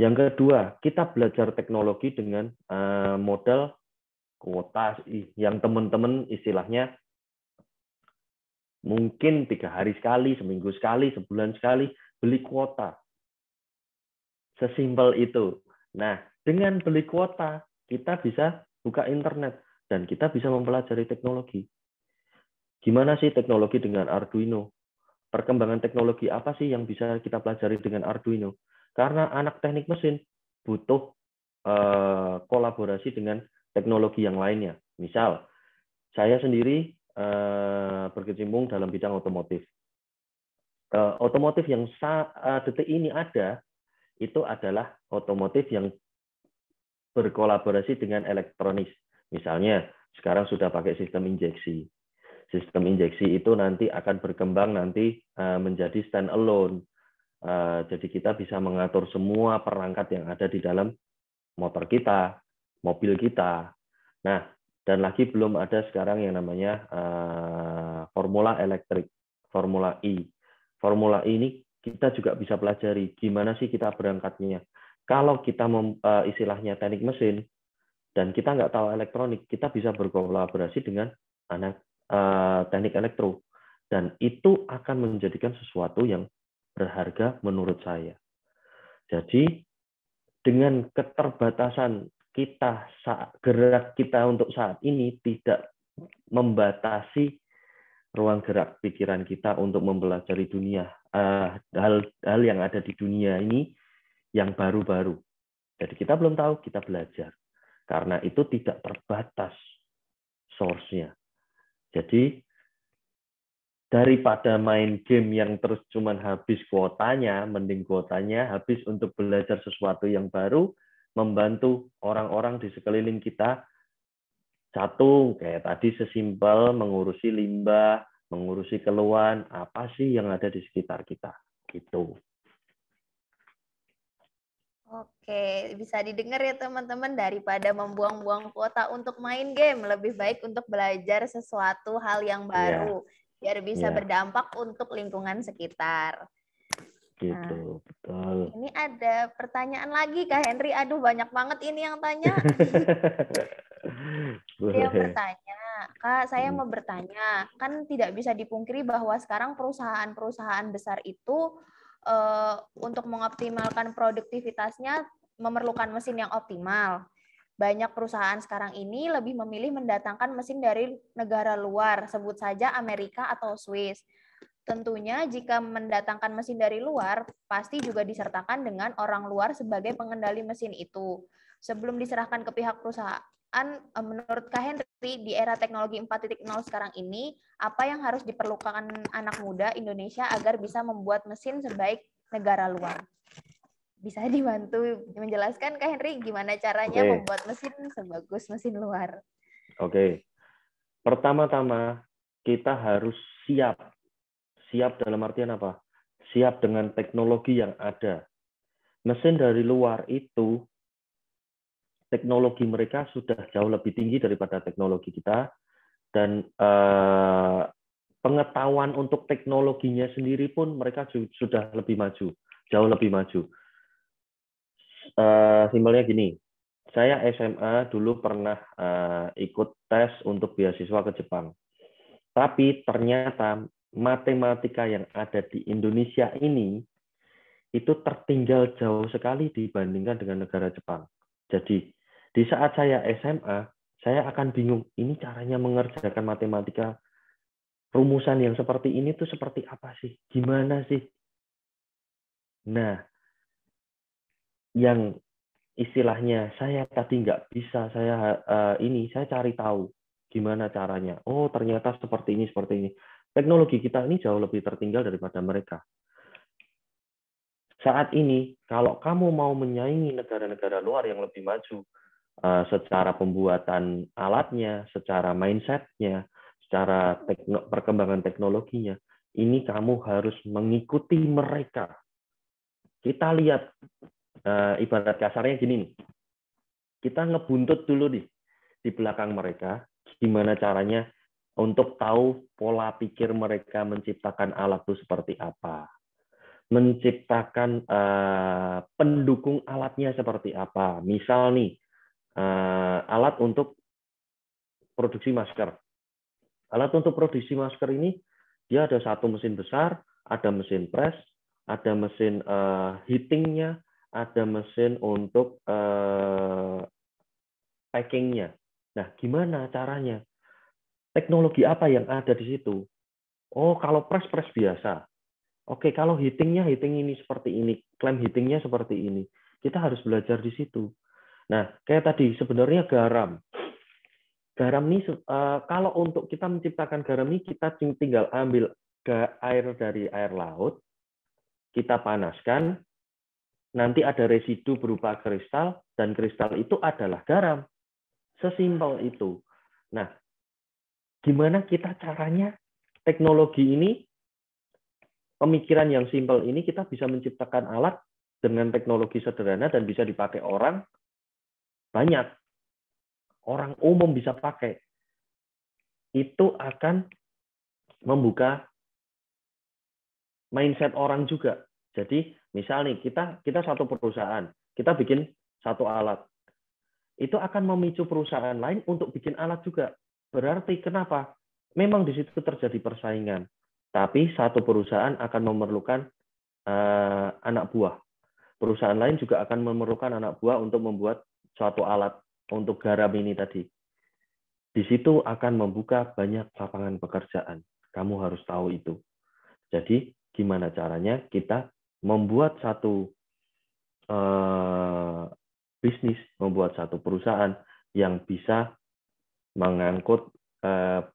Yang kedua, kita belajar teknologi dengan model eh, modal kuota yang teman-teman istilahnya Mungkin tiga hari sekali, seminggu sekali, sebulan sekali, beli kuota. Sesimpel itu. Nah, dengan beli kuota, kita bisa buka internet dan kita bisa mempelajari teknologi. Gimana sih teknologi dengan Arduino? Perkembangan teknologi apa sih yang bisa kita pelajari dengan Arduino? Karena anak teknik mesin butuh eh, kolaborasi dengan teknologi yang lainnya. Misal, saya sendiri Eh, berkecimpung dalam bidang otomotif. Eh, otomotif yang eh, detik ini ada itu adalah otomotif yang berkolaborasi dengan elektronis. Misalnya sekarang sudah pakai sistem injeksi. Sistem injeksi itu nanti akan berkembang nanti menjadi stand alone. Jadi kita bisa mengatur semua perangkat yang ada di dalam motor kita, mobil kita. Nah, dan lagi belum ada sekarang yang namanya uh, formula elektrik, formula E. Formula E ini kita juga bisa pelajari gimana sih kita berangkatnya. Kalau kita mem, uh, istilahnya teknik mesin dan kita nggak tahu elektronik, kita bisa berkolaborasi dengan anak uh, teknik elektro dan itu akan menjadikan sesuatu yang berharga menurut saya. Jadi dengan keterbatasan kita saat gerak kita untuk saat ini tidak membatasi ruang gerak pikiran kita untuk mempelajari dunia hal ah, hal hal yang ada di dunia ini yang baru-baru. Jadi kita belum tahu, kita belajar. Karena itu tidak terbatas source-nya. Jadi daripada main game yang terus cuman habis kuotanya, mending kuotanya habis untuk belajar sesuatu yang baru, membantu orang-orang di sekeliling kita. Satu, kayak tadi sesimpel mengurusi limbah, mengurusi keluhan, apa sih yang ada di sekitar kita. Gitu. Oke, bisa didengar ya teman-teman daripada membuang-buang kuota untuk main game, lebih baik untuk belajar sesuatu hal yang iya. baru. Yeah biar bisa yeah. berdampak untuk lingkungan sekitar. Gitu, nah, betul. Ini ada pertanyaan lagi Kak Henry. Aduh, banyak banget ini yang tanya. Dia bertanya, Kak, saya hmm. mau bertanya. Kan tidak bisa dipungkiri bahwa sekarang perusahaan-perusahaan besar itu uh, untuk mengoptimalkan produktivitasnya memerlukan mesin yang optimal. Banyak perusahaan sekarang ini lebih memilih mendatangkan mesin dari negara luar, sebut saja Amerika atau Swiss. Tentunya jika mendatangkan mesin dari luar, pasti juga disertakan dengan orang luar sebagai pengendali mesin itu. Sebelum diserahkan ke pihak perusahaan, eh, menurut Kak Henry, di era teknologi 4.0 sekarang ini, apa yang harus diperlukan anak muda Indonesia agar bisa membuat mesin sebaik negara luar? bisa dibantu menjelaskan Kak Henry gimana caranya okay. membuat mesin sebagus mesin luar? Oke. Okay. Pertama-tama kita harus siap. Siap dalam artian apa? Siap dengan teknologi yang ada. Mesin dari luar itu teknologi mereka sudah jauh lebih tinggi daripada teknologi kita dan uh, pengetahuan untuk teknologinya sendiri pun mereka sudah lebih maju, jauh lebih maju Eh, simbolnya gini, saya SMA dulu pernah uh, ikut tes untuk beasiswa ke Jepang. Tapi ternyata matematika yang ada di Indonesia ini itu tertinggal jauh sekali dibandingkan dengan negara Jepang. Jadi, di saat saya SMA, saya akan bingung, ini caranya mengerjakan matematika rumusan yang seperti ini tuh seperti apa sih? Gimana sih? Nah, yang istilahnya saya tadi nggak bisa saya uh, ini saya cari tahu gimana caranya oh ternyata seperti ini seperti ini teknologi kita ini jauh lebih tertinggal daripada mereka saat ini kalau kamu mau menyaingi negara-negara luar yang lebih maju uh, secara pembuatan alatnya secara mindsetnya secara tekno, perkembangan teknologinya ini kamu harus mengikuti mereka kita lihat uh, ibarat kasarnya gini nih. Kita ngebuntut dulu nih di belakang mereka gimana caranya untuk tahu pola pikir mereka menciptakan alat itu seperti apa. Menciptakan uh, pendukung alatnya seperti apa. Misal nih uh, alat untuk produksi masker. Alat untuk produksi masker ini dia ada satu mesin besar, ada mesin press, ada mesin uh, heatingnya, ada mesin untuk uh, packingnya. Nah, gimana caranya? Teknologi apa yang ada di situ? Oh, kalau press press biasa. Oke, kalau heatingnya heating ini seperti ini, klaim heatingnya seperti ini. Kita harus belajar di situ. Nah, kayak tadi sebenarnya garam. Garam ini uh, kalau untuk kita menciptakan garam ini kita tinggal ambil air dari air laut, kita panaskan, nanti ada residu berupa kristal dan kristal itu adalah garam. Sesimpel itu. Nah, gimana kita caranya teknologi ini pemikiran yang simpel ini kita bisa menciptakan alat dengan teknologi sederhana dan bisa dipakai orang banyak. Orang umum bisa pakai. Itu akan membuka mindset orang juga. Jadi Misal nih kita kita satu perusahaan, kita bikin satu alat. Itu akan memicu perusahaan lain untuk bikin alat juga. Berarti kenapa? Memang di situ terjadi persaingan. Tapi satu perusahaan akan memerlukan uh, anak buah. Perusahaan lain juga akan memerlukan anak buah untuk membuat suatu alat untuk garam ini tadi. Di situ akan membuka banyak lapangan pekerjaan. Kamu harus tahu itu. Jadi, gimana caranya kita membuat satu uh, bisnis, membuat satu perusahaan yang bisa mengangkut uh,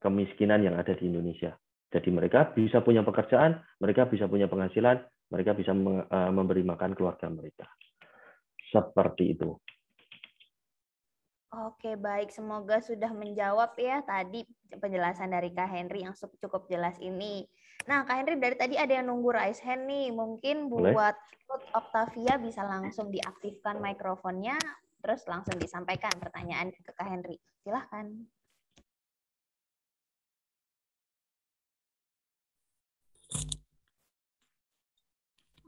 kemiskinan yang ada di Indonesia. Jadi mereka bisa punya pekerjaan, mereka bisa punya penghasilan, mereka bisa me, uh, eh, memberi makan keluarga mereka. Seperti itu. Oke, baik. Semoga sudah menjawab ya tadi penjelasan dari Kak Henry yang cukup jelas ini. Nah, Kak Henry dari tadi ada yang nunggu rice hand nih. Mungkin buat Ruth Octavia bisa langsung diaktifkan mikrofonnya, terus langsung disampaikan pertanyaan ke Kak Henry. Silahkan.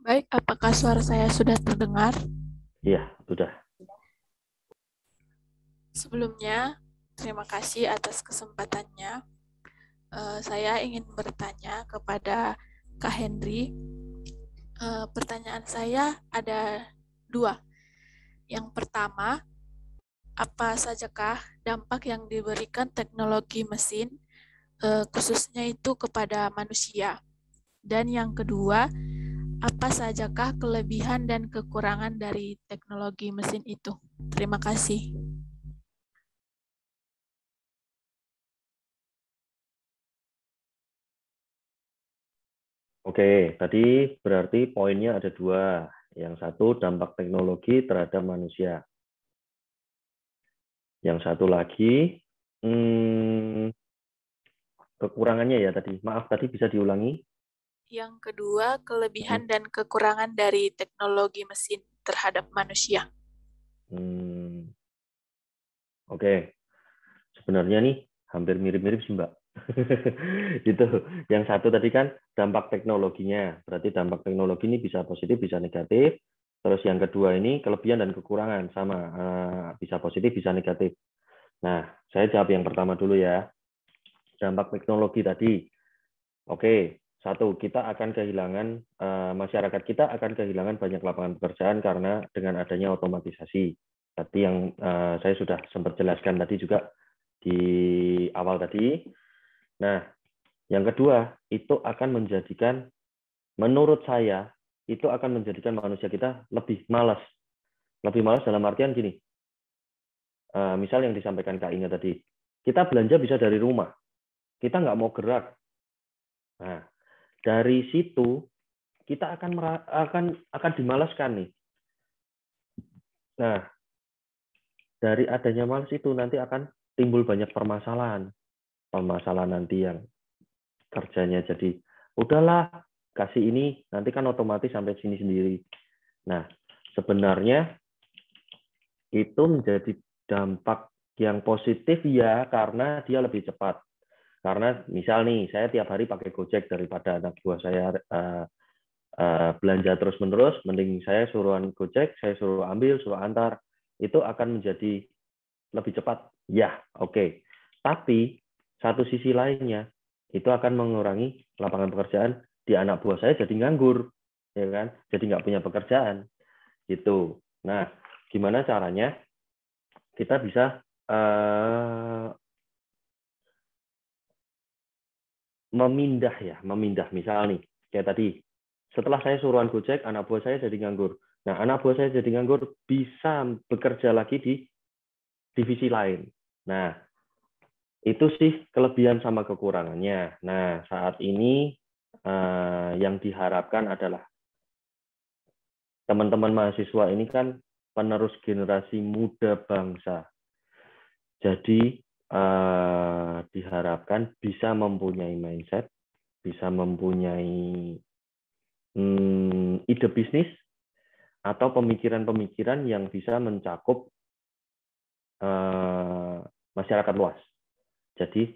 Baik, apakah suara saya sudah terdengar? Iya, sudah. Sebelumnya, terima kasih atas kesempatannya uh, saya ingin bertanya kepada Kak Henry. Uh, pertanyaan saya ada dua. Yang pertama, apa sajakah dampak yang diberikan teknologi mesin, uh, khususnya itu kepada manusia? Dan yang kedua, apa sajakah kelebihan dan kekurangan dari teknologi mesin itu? Terima kasih. Oke, tadi berarti poinnya ada dua. Yang satu dampak teknologi terhadap manusia. Yang satu lagi hmm, kekurangannya ya tadi. Maaf tadi bisa diulangi. Yang kedua kelebihan hmm. dan kekurangan dari teknologi mesin terhadap manusia. Hmm. Oke, sebenarnya nih hampir mirip-mirip sih Mbak. itu yang satu tadi kan dampak teknologinya berarti dampak teknologi ini bisa positif bisa negatif terus yang kedua ini kelebihan dan kekurangan sama eh, bisa positif bisa negatif nah saya jawab yang pertama dulu ya dampak teknologi tadi oke satu kita akan kehilangan eh, masyarakat kita akan kehilangan banyak lapangan pekerjaan karena dengan adanya otomatisasi tadi yang eh, saya sudah sempat jelaskan tadi juga di awal tadi Nah, yang kedua itu akan menjadikan, menurut saya itu akan menjadikan manusia kita lebih malas, lebih malas dalam artian gini. Eh, misal yang disampaikan Kak Inga tadi, kita belanja bisa dari rumah, kita nggak mau gerak. Nah, dari situ kita akan akan akan dimalaskan nih. Nah, dari adanya malas itu nanti akan timbul banyak permasalahan masalah nanti yang kerjanya jadi udahlah kasih ini nanti kan otomatis sampai sini sendiri. Nah, sebenarnya itu menjadi dampak yang positif ya karena dia lebih cepat. Karena misal nih saya tiap hari pakai Gojek daripada anak buah saya uh, uh, belanja terus menerus, mending saya suruhan Gojek, saya suruh ambil, suruh antar, itu akan menjadi lebih cepat. Ya, oke. Okay. Tapi satu sisi lainnya itu akan mengurangi lapangan pekerjaan di anak buah saya jadi nganggur ya kan jadi nggak punya pekerjaan gitu nah gimana caranya kita bisa uh, memindah ya memindah misal nih kayak tadi setelah saya suruhan gojek anak buah saya jadi nganggur nah anak buah saya jadi nganggur bisa bekerja lagi di divisi lain nah itu sih kelebihan sama kekurangannya. Nah, saat ini eh, yang diharapkan adalah teman-teman mahasiswa ini kan penerus generasi muda bangsa. Jadi eh, diharapkan bisa mempunyai mindset, bisa mempunyai hmm, ide bisnis atau pemikiran-pemikiran yang bisa mencakup eh, masyarakat luas. Jadi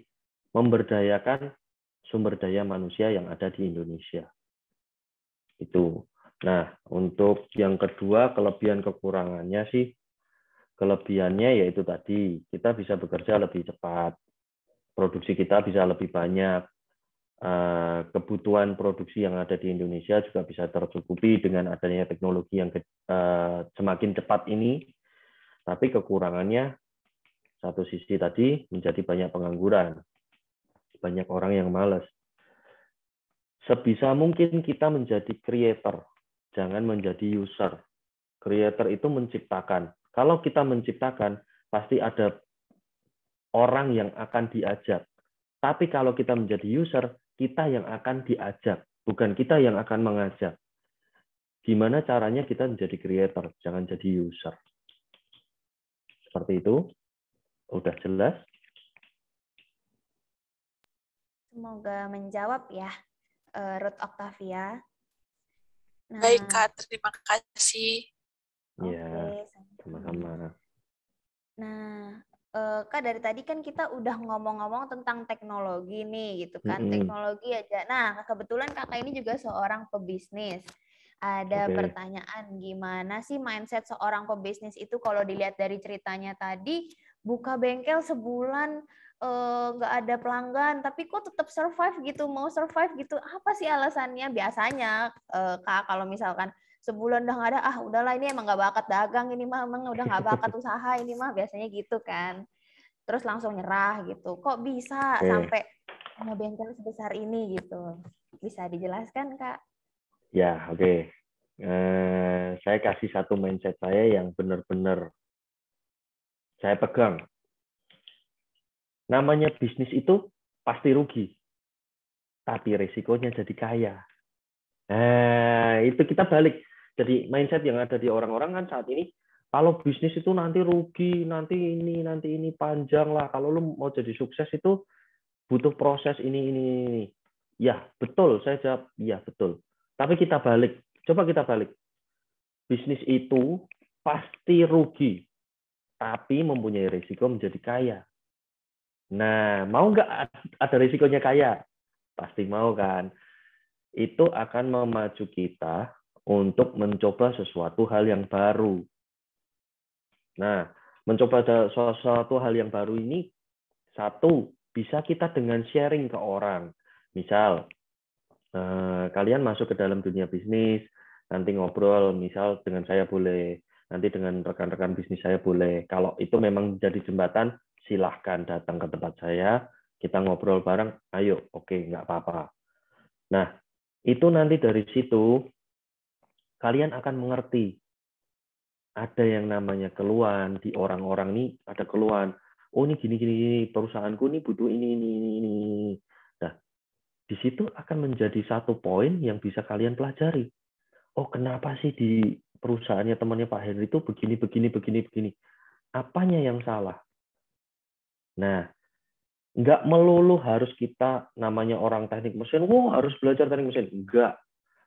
memberdayakan sumber daya manusia yang ada di Indonesia. Itu. Nah, untuk yang kedua kelebihan kekurangannya sih kelebihannya yaitu tadi kita bisa bekerja lebih cepat. Produksi kita bisa lebih banyak. Eh, kebutuhan produksi yang ada di Indonesia juga bisa tercukupi dengan adanya teknologi yang eh, semakin cepat ini. Tapi kekurangannya satu sisi tadi menjadi banyak pengangguran, banyak orang yang malas. Sebisa mungkin kita menjadi creator, jangan menjadi user. Creator itu menciptakan. Kalau kita menciptakan, pasti ada orang yang akan diajak. Tapi kalau kita menjadi user, kita yang akan diajak, bukan kita yang akan mengajak. Gimana caranya kita menjadi creator, jangan jadi user. Seperti itu. Udah jelas? Semoga menjawab ya, eh, Ruth Octavia. Nah, Baik, Kak. Terima kasih. ya sama-sama. Nah, eh, Kak, dari tadi kan kita udah ngomong-ngomong tentang teknologi nih, gitu kan. Mm -hmm. Teknologi aja. Nah, kebetulan kakak ini juga seorang pebisnis ada okay. pertanyaan gimana sih mindset seorang pebisnis itu kalau dilihat dari ceritanya tadi buka bengkel sebulan eh, nggak uh, ada pelanggan tapi kok tetap survive gitu mau survive gitu apa sih alasannya biasanya uh, kak kalau misalkan sebulan udah nggak ada ah udahlah ini emang nggak bakat dagang ini mah emang udah nggak bakat usaha ini mah biasanya gitu kan terus langsung nyerah gitu kok bisa okay. sampai punya bengkel sebesar ini gitu bisa dijelaskan kak ya oke okay. uh, eh, saya kasih satu mindset saya yang benar-benar saya pegang. Namanya bisnis itu pasti rugi, tapi resikonya jadi kaya. Nah, itu kita balik. Jadi mindset yang ada di orang-orang kan saat ini, kalau bisnis itu nanti rugi, nanti ini, nanti ini panjang lah. Kalau lu mau jadi sukses itu butuh proses ini, ini, ini. Ya, betul. Saya jawab, ya betul. Tapi kita balik. Coba kita balik. Bisnis itu pasti rugi, tapi mempunyai risiko menjadi kaya. Nah, mau nggak ada risikonya kaya? Pasti mau kan. Itu akan memacu kita untuk mencoba sesuatu hal yang baru. Nah, mencoba sesuatu hal yang baru ini, satu, bisa kita dengan sharing ke orang. Misal, eh, kalian masuk ke dalam dunia bisnis, nanti ngobrol, misal dengan saya boleh nanti dengan rekan-rekan bisnis saya boleh. Kalau itu memang jadi jembatan, silahkan datang ke tempat saya, kita ngobrol bareng, ayo, oke, okay, nggak apa-apa. Nah, itu nanti dari situ kalian akan mengerti ada yang namanya keluhan di orang-orang ini ada keluhan oh ini gini gini, gini. perusahaanku ini butuh ini ini ini ini nah di situ akan menjadi satu poin yang bisa kalian pelajari oh kenapa sih di perusahaannya temannya Pak Henry itu begini begini begini begini apanya yang salah nah nggak melulu harus kita namanya orang teknik mesin wah harus belajar teknik mesin enggak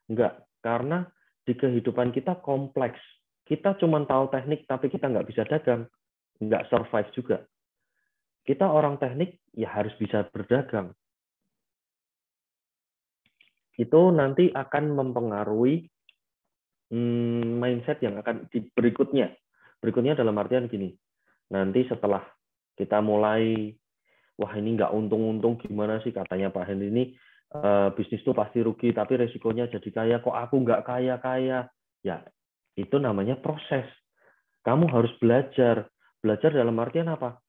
enggak karena di kehidupan kita kompleks kita cuma tahu teknik tapi kita nggak bisa dagang nggak survive juga kita orang teknik ya harus bisa berdagang itu nanti akan mempengaruhi Mm, mindset yang akan di berikutnya. Berikutnya dalam artian gini, nanti setelah kita mulai, wah ini nggak untung-untung gimana sih katanya Pak Henry ini, eh, bisnis tuh pasti rugi, tapi resikonya jadi kaya, kok aku nggak kaya-kaya? Ya, itu namanya proses. Kamu harus belajar. Belajar dalam artian apa?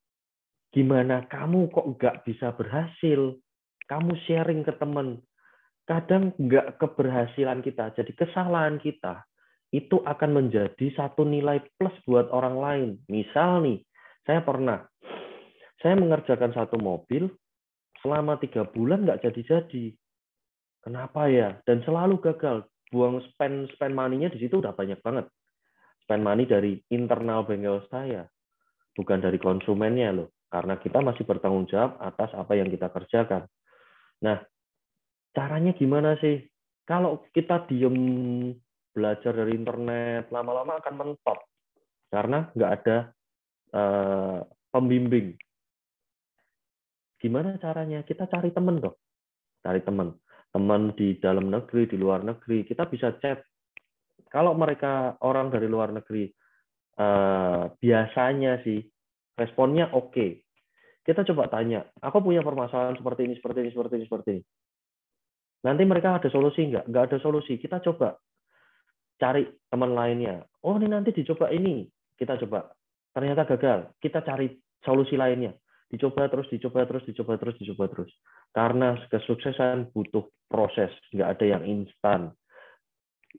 Gimana kamu kok nggak bisa berhasil? Kamu sharing ke teman, kadang nggak keberhasilan kita, jadi kesalahan kita itu akan menjadi satu nilai plus buat orang lain. Misal nih, saya pernah saya mengerjakan satu mobil selama tiga bulan nggak jadi-jadi. Kenapa ya? Dan selalu gagal. Buang spend spend money-nya di situ udah banyak banget. Spend money dari internal bengkel saya, bukan dari konsumennya loh. Karena kita masih bertanggung jawab atas apa yang kita kerjakan. Nah, caranya gimana sih? Kalau kita diem belajar dari internet lama-lama akan mentok karena nggak ada uh, pembimbing. Gimana caranya? Kita cari teman dong, cari teman, teman di dalam negeri, di luar negeri. Kita bisa chat. Kalau mereka orang dari luar negeri uh, biasanya sih responnya oke. Okay. Kita coba tanya, aku punya permasalahan seperti ini, seperti ini, seperti ini, seperti ini. Nanti mereka ada solusi nggak? Nggak ada solusi. Kita coba cari teman lainnya. Oh, ini nanti dicoba ini, kita coba. Ternyata gagal, kita cari solusi lainnya. Dicoba terus, dicoba terus, dicoba terus, dicoba terus. Karena kesuksesan butuh proses, nggak ada yang instan.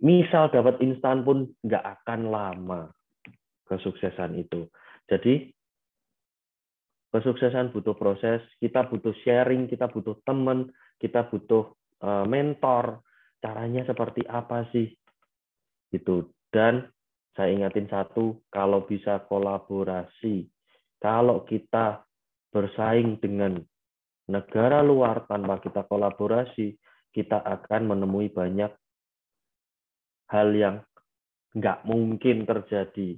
Misal dapat instan pun nggak akan lama kesuksesan itu. Jadi kesuksesan butuh proses, kita butuh sharing, kita butuh teman, kita butuh eh, mentor. Caranya seperti apa sih? gitu dan saya ingatin satu kalau bisa kolaborasi kalau kita bersaing dengan negara luar tanpa kita kolaborasi kita akan menemui banyak hal yang nggak mungkin terjadi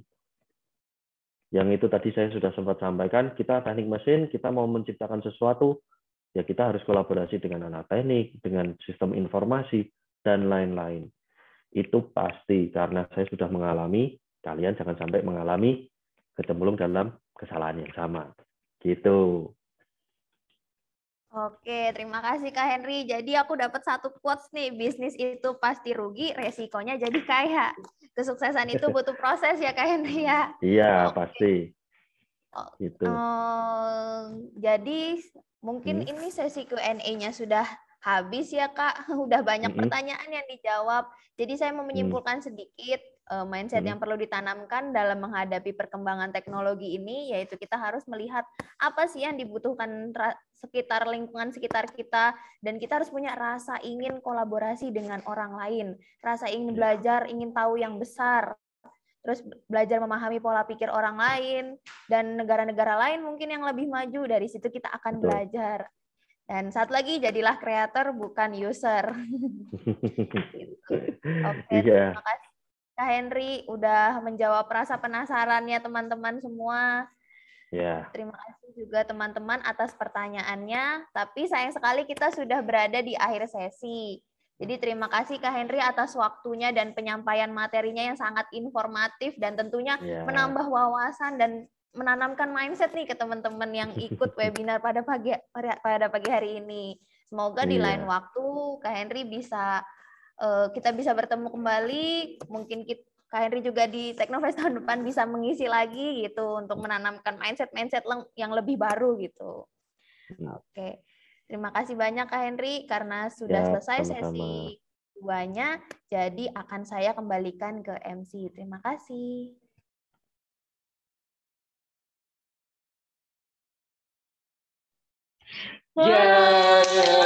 yang itu tadi saya sudah sempat sampaikan kita teknik mesin kita mau menciptakan sesuatu ya kita harus kolaborasi dengan anak teknik dengan sistem informasi dan lain-lain itu pasti karena saya sudah mengalami, kalian jangan sampai mengalami kecemplung dalam kesalahan yang sama. Gitu. Oke, terima kasih Kak Henry. Jadi aku dapat satu quotes nih, bisnis itu pasti rugi, resikonya jadi kaya. Kesuksesan itu butuh proses ya Kak Henry ya? Iya, Oke. pasti. Gitu. jadi mungkin hmm. ini sesi Q&A-nya sudah Habis ya Kak, udah banyak mm-hmm. pertanyaan yang dijawab. Jadi saya mau mm. menyimpulkan mm sedikit uh, mindset mm yang perlu ditanamkan dalam menghadapi perkembangan teknologi ini, yaitu kita harus melihat apa sih yang dibutuhkan sekitar lingkungan sekitar kita dan kita harus punya rasa ingin kolaborasi dengan orang lain, rasa ingin mm. belajar, ingin tahu yang besar, terus belajar memahami pola pikir orang lain dan negara-negara lain mungkin yang lebih maju dari situ kita akan Betul. belajar dan satu lagi jadilah kreator bukan user. Oke, okay, iya. yeah. terima kasih Kak Henry udah menjawab rasa penasarannya teman-teman semua. Yeah. Terima kasih juga teman-teman atas pertanyaannya. Tapi sayang sekali kita sudah berada di akhir sesi. Jadi terima kasih Kak Henry atas waktunya dan penyampaian materinya yang sangat informatif dan tentunya yeah. menambah wawasan dan menanamkan mindset nih ke teman-teman yang ikut webinar pada pagi pada pagi hari ini. Semoga di iya. lain waktu Kak Henry bisa eh, kita bisa bertemu kembali. Mungkin kita, Kak Henry juga di Teknofest tahun depan bisa mengisi lagi gitu untuk menanamkan mindset-mindset yang lebih baru gitu. Iya. Oke. Terima kasih banyak Kak Henry karena sudah ya, selesai sama-sama. sesi duanya. Jadi akan saya kembalikan ke MC. Terima kasih. Ya,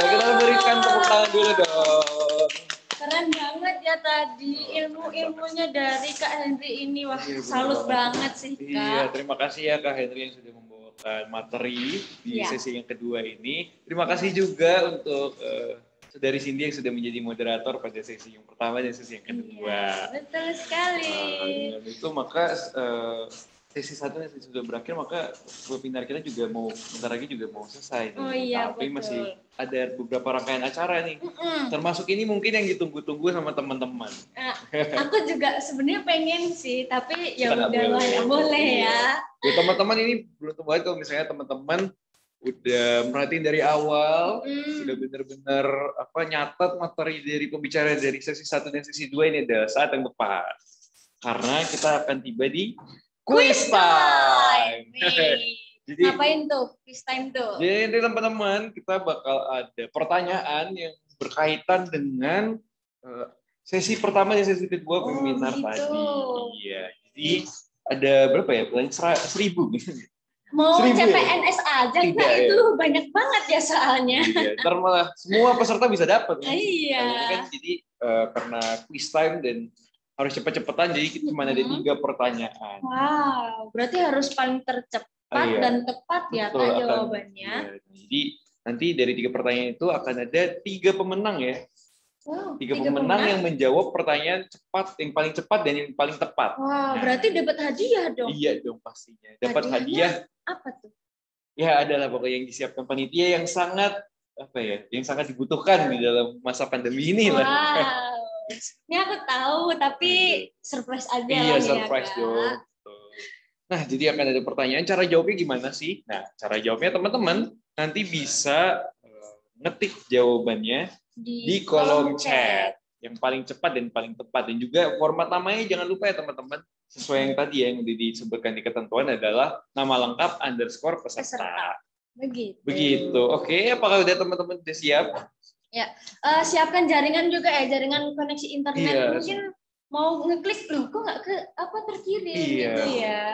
kita berikan tepuk tangan dulu dong. Keren banget ya tadi ilmu-ilmunya dari Kak Henry ini. Wah, iya, salut banget sih iya, Kak. Iya, terima kasih ya Kak Henry yang sudah membawakan materi di yeah. sesi yang kedua ini. Terima kasih juga untuk uh, Saudari Cindy yang sudah menjadi moderator pada sesi yang pertama dan sesi yang kedua. Yeah, betul sekali. Nah, dengan itu maka uh, sesi satu dan sesi dua berakhir maka webinar kita juga mau sebentar lagi juga mau selesai nih. Oh, iya, tapi betul. masih ada beberapa rangkaian acara nih mm -mm. termasuk ini mungkin yang ditunggu-tunggu sama teman-teman uh, aku juga sebenarnya pengen sih tapi ya udah boleh, ya, boleh ya, iya. ya. teman-teman ini belum tahu kalau misalnya teman-teman udah merhatiin dari awal, mm. sudah benar-benar apa nyatat materi dari pembicaraan dari sesi satu dan sesi dua ini adalah saat yang tepat. Karena kita akan tiba di quiz time. Jadi, Ngapain tuh quiz time tuh? Jadi teman-teman kita bakal ada pertanyaan yang berkaitan dengan uh, sesi pertama yang sesi kedua oh, webinar gitu. tadi. Iya. Jadi ada berapa ya? Paling seribu gitu. Mau seribu CPNS ya? aja nah, Tidak, nah itu ya? banyak banget ya soalnya. Iya, malah semua peserta bisa dapat. Iya. Kan jadi uh, karena quiz time dan harus cepat-cepatan jadi cuma ada tiga pertanyaan. Wow, berarti harus paling tercepat oh, iya. dan tepat ya Betul, kan jawabannya. Iya, jadi nanti dari tiga pertanyaan itu akan ada tiga pemenang ya. Wow, tiga, tiga pemenang, pemenang yang menjawab pertanyaan cepat yang paling cepat dan yang paling tepat. Wow, nah, berarti dapat hadiah dong. Iya dong pastinya. Dapat hadiah. Apa tuh? Ya adalah pokoknya yang disiapkan panitia yang sangat apa ya, yang sangat dibutuhkan di dalam masa pandemi ini wow. lah. Ini aku tahu, tapi iya. surprise aja. Iya, surprise ya, dong. Nah, jadi akan ada pertanyaan. Cara jawabnya gimana sih? Nah, cara jawabnya teman-teman nanti bisa eh, ngetik jawabannya di, di kolom chat. yang paling cepat dan paling tepat dan juga format namanya jangan lupa ya teman-teman sesuai yang tadi ya, yang disebutkan di ketentuan adalah nama lengkap underscore peserta. Begitu. Begitu. Oke, apakah udah teman-teman sudah siap? Ya, uh, siapkan jaringan juga ya, jaringan koneksi internet. Iya. Mungkin mau ngeklik loh, kok nggak ke apa terkirim iya. gitu ya.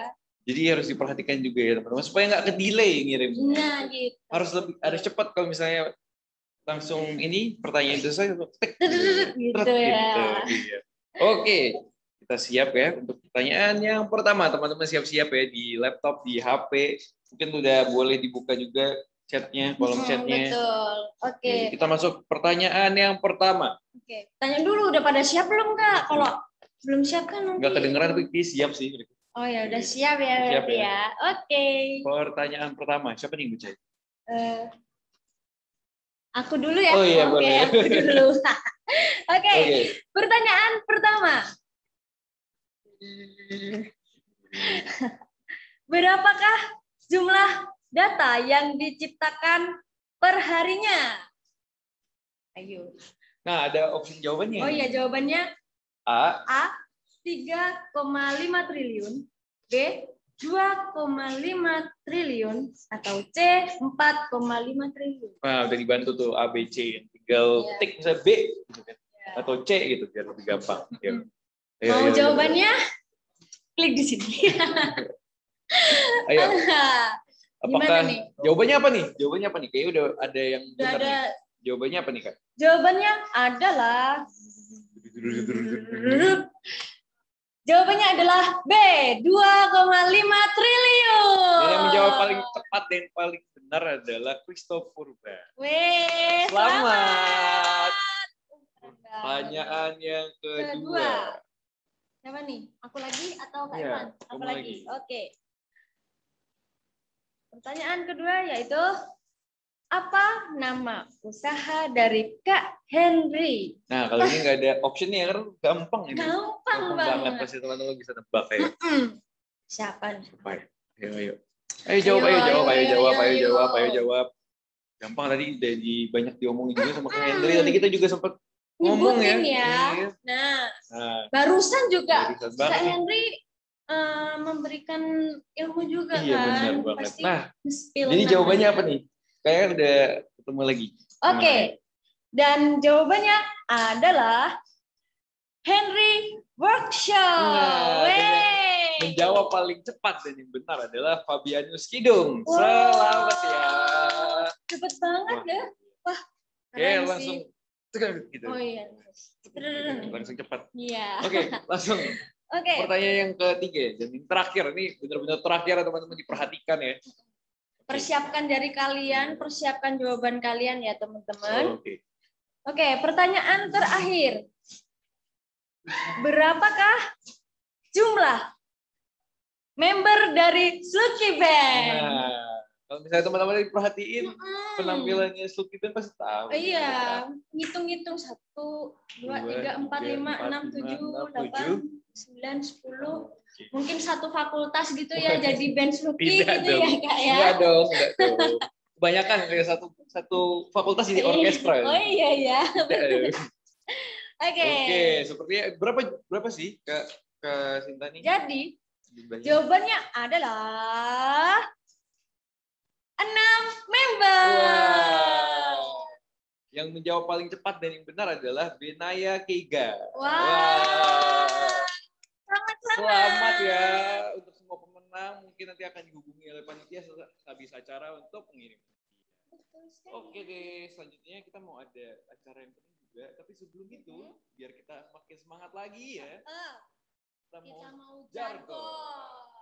Jadi harus diperhatikan juga ya teman-teman supaya nggak ke delay ngirim. Nah, gitu. Harus lebih harus cepat kalau misalnya langsung ini pertanyaan itu saya ketik gitu, gitu ya. Iya. Oke, kita siap ya untuk pertanyaan yang pertama teman-teman siap-siap ya di laptop, di HP. Mungkin udah boleh dibuka juga chatnya, hmm, kolom chatnya. betul. Oke. Okay. kita masuk pertanyaan yang pertama. Oke. Okay. Tanya dulu udah pada siap belum Kak? Kalau belum siap kan nanti. Enggak kedengeran tapi siap sih. Oh ya udah iya. siap ya siap ya. ya. Oke. Okay. Pertanyaan pertama, siapa nih bucai? Uh, eh, aku dulu ya. Oh iya, Oke, okay, boleh. aku dulu. Oke. okay. okay. Pertanyaan pertama. Hmm. Berapakah jumlah data yang diciptakan perharinya? Ayo. Nah, ada opsi jawabannya. Oh iya, jawabannya A. A 3,5 triliun, B 2,5 triliun atau C 4,5 triliun. Nah, udah dibantu tuh A B C, tinggal yeah. Iya. tik misalnya B gitu kan. iya. Atau C gitu biar lebih gampang. Ya. Mau iya, jawabannya? Klik di sini. Ayo. Apakah nih? jawabannya apa nih? Jawabannya apa nih? Kayaknya udah ada yang udah ada. Jawabannya apa nih kak? Jawabannya adalah Jawabannya adalah B 2,5 triliun. yang menjawab paling tepat dan paling benar adalah Christopher Ben. selamat. selamat. Pertanyaan yang kedua. kedua. Siapa nih? Aku lagi atau Kak ya, Iman? Aku, aku lagi. lagi. Oke. Okay. Pertanyaan kedua yaitu apa nama usaha dari Kak Henry? Nah, kalau ini nggak ada option ya, kan gampang ini. Gampang, gampang banget. banget. Pasti teman-teman bisa tebak ya. Siapa? Siapa ya? Ayo, ayo. Ayo jawab, ayo, jawab, ayo, jawab, ayo, jawab, ayo jawab. Gampang tadi dari banyak diomongin juga sama Kak Henry. Tadi kita juga sempat ngomong ya. ya. Iya. Nah, nah, barusan juga barusan Kak Henry uh, memberikan ilmu juga iya, kan. Benar banget. Pasti nah, jadi jawabannya apa nih? Kayaknya udah ketemu lagi. Oke. Okay. Dan jawabannya adalah Henry Workshop. Nah, menjawab paling cepat dan yang benar adalah Fabianus Kidung. Wow. Selamat ya. Cepet banget Wah. ya. Wah. Oke, langsung gitu. Oh iya. Langsung cepat. Iya. Oke, langsung Oke. Okay. Pertanyaan yang ketiga dan terakhir ini benar-benar terakhir teman-teman diperhatikan ya. Persiapkan dari kalian, persiapkan jawaban kalian ya teman-teman. Oke. -teman. Oke, okay, pertanyaan terakhir. Berapakah jumlah member dari Sluki Band? Nah. Kalau misalnya teman-teman diperhatiin mm. penampilannya Suki itu pasti tahu. Gitu iya, kan. ngitung-ngitung satu, dua, tiga, empat, lima, enam, tujuh, delapan, sembilan, sepuluh. Mungkin satu fakultas gitu ya jadi band Suki gitu ya, dong. ya kak ya. Iya dong, Kebanyakan kayak satu satu fakultas ini iya. orkestra. Oh iya iya. Oke. Oke, okay, sepertinya berapa berapa sih ke ke Sinta nih? Jadi jawabannya adalah enam member. Wow. Yang menjawab paling cepat dan yang benar adalah Benaya Keiga. Wow. wow. Selamat, selamat. Selamat ya untuk semua pemenang. Mungkin nanti akan dihubungi oleh panitia habis acara untuk mengirim. Oke deh, selanjutnya kita mau ada acara yang penting juga. Tapi sebelum itu, mm-hmm. biar kita makin semangat lagi ya. Uh, kita, kita mau, mau jargon. jargon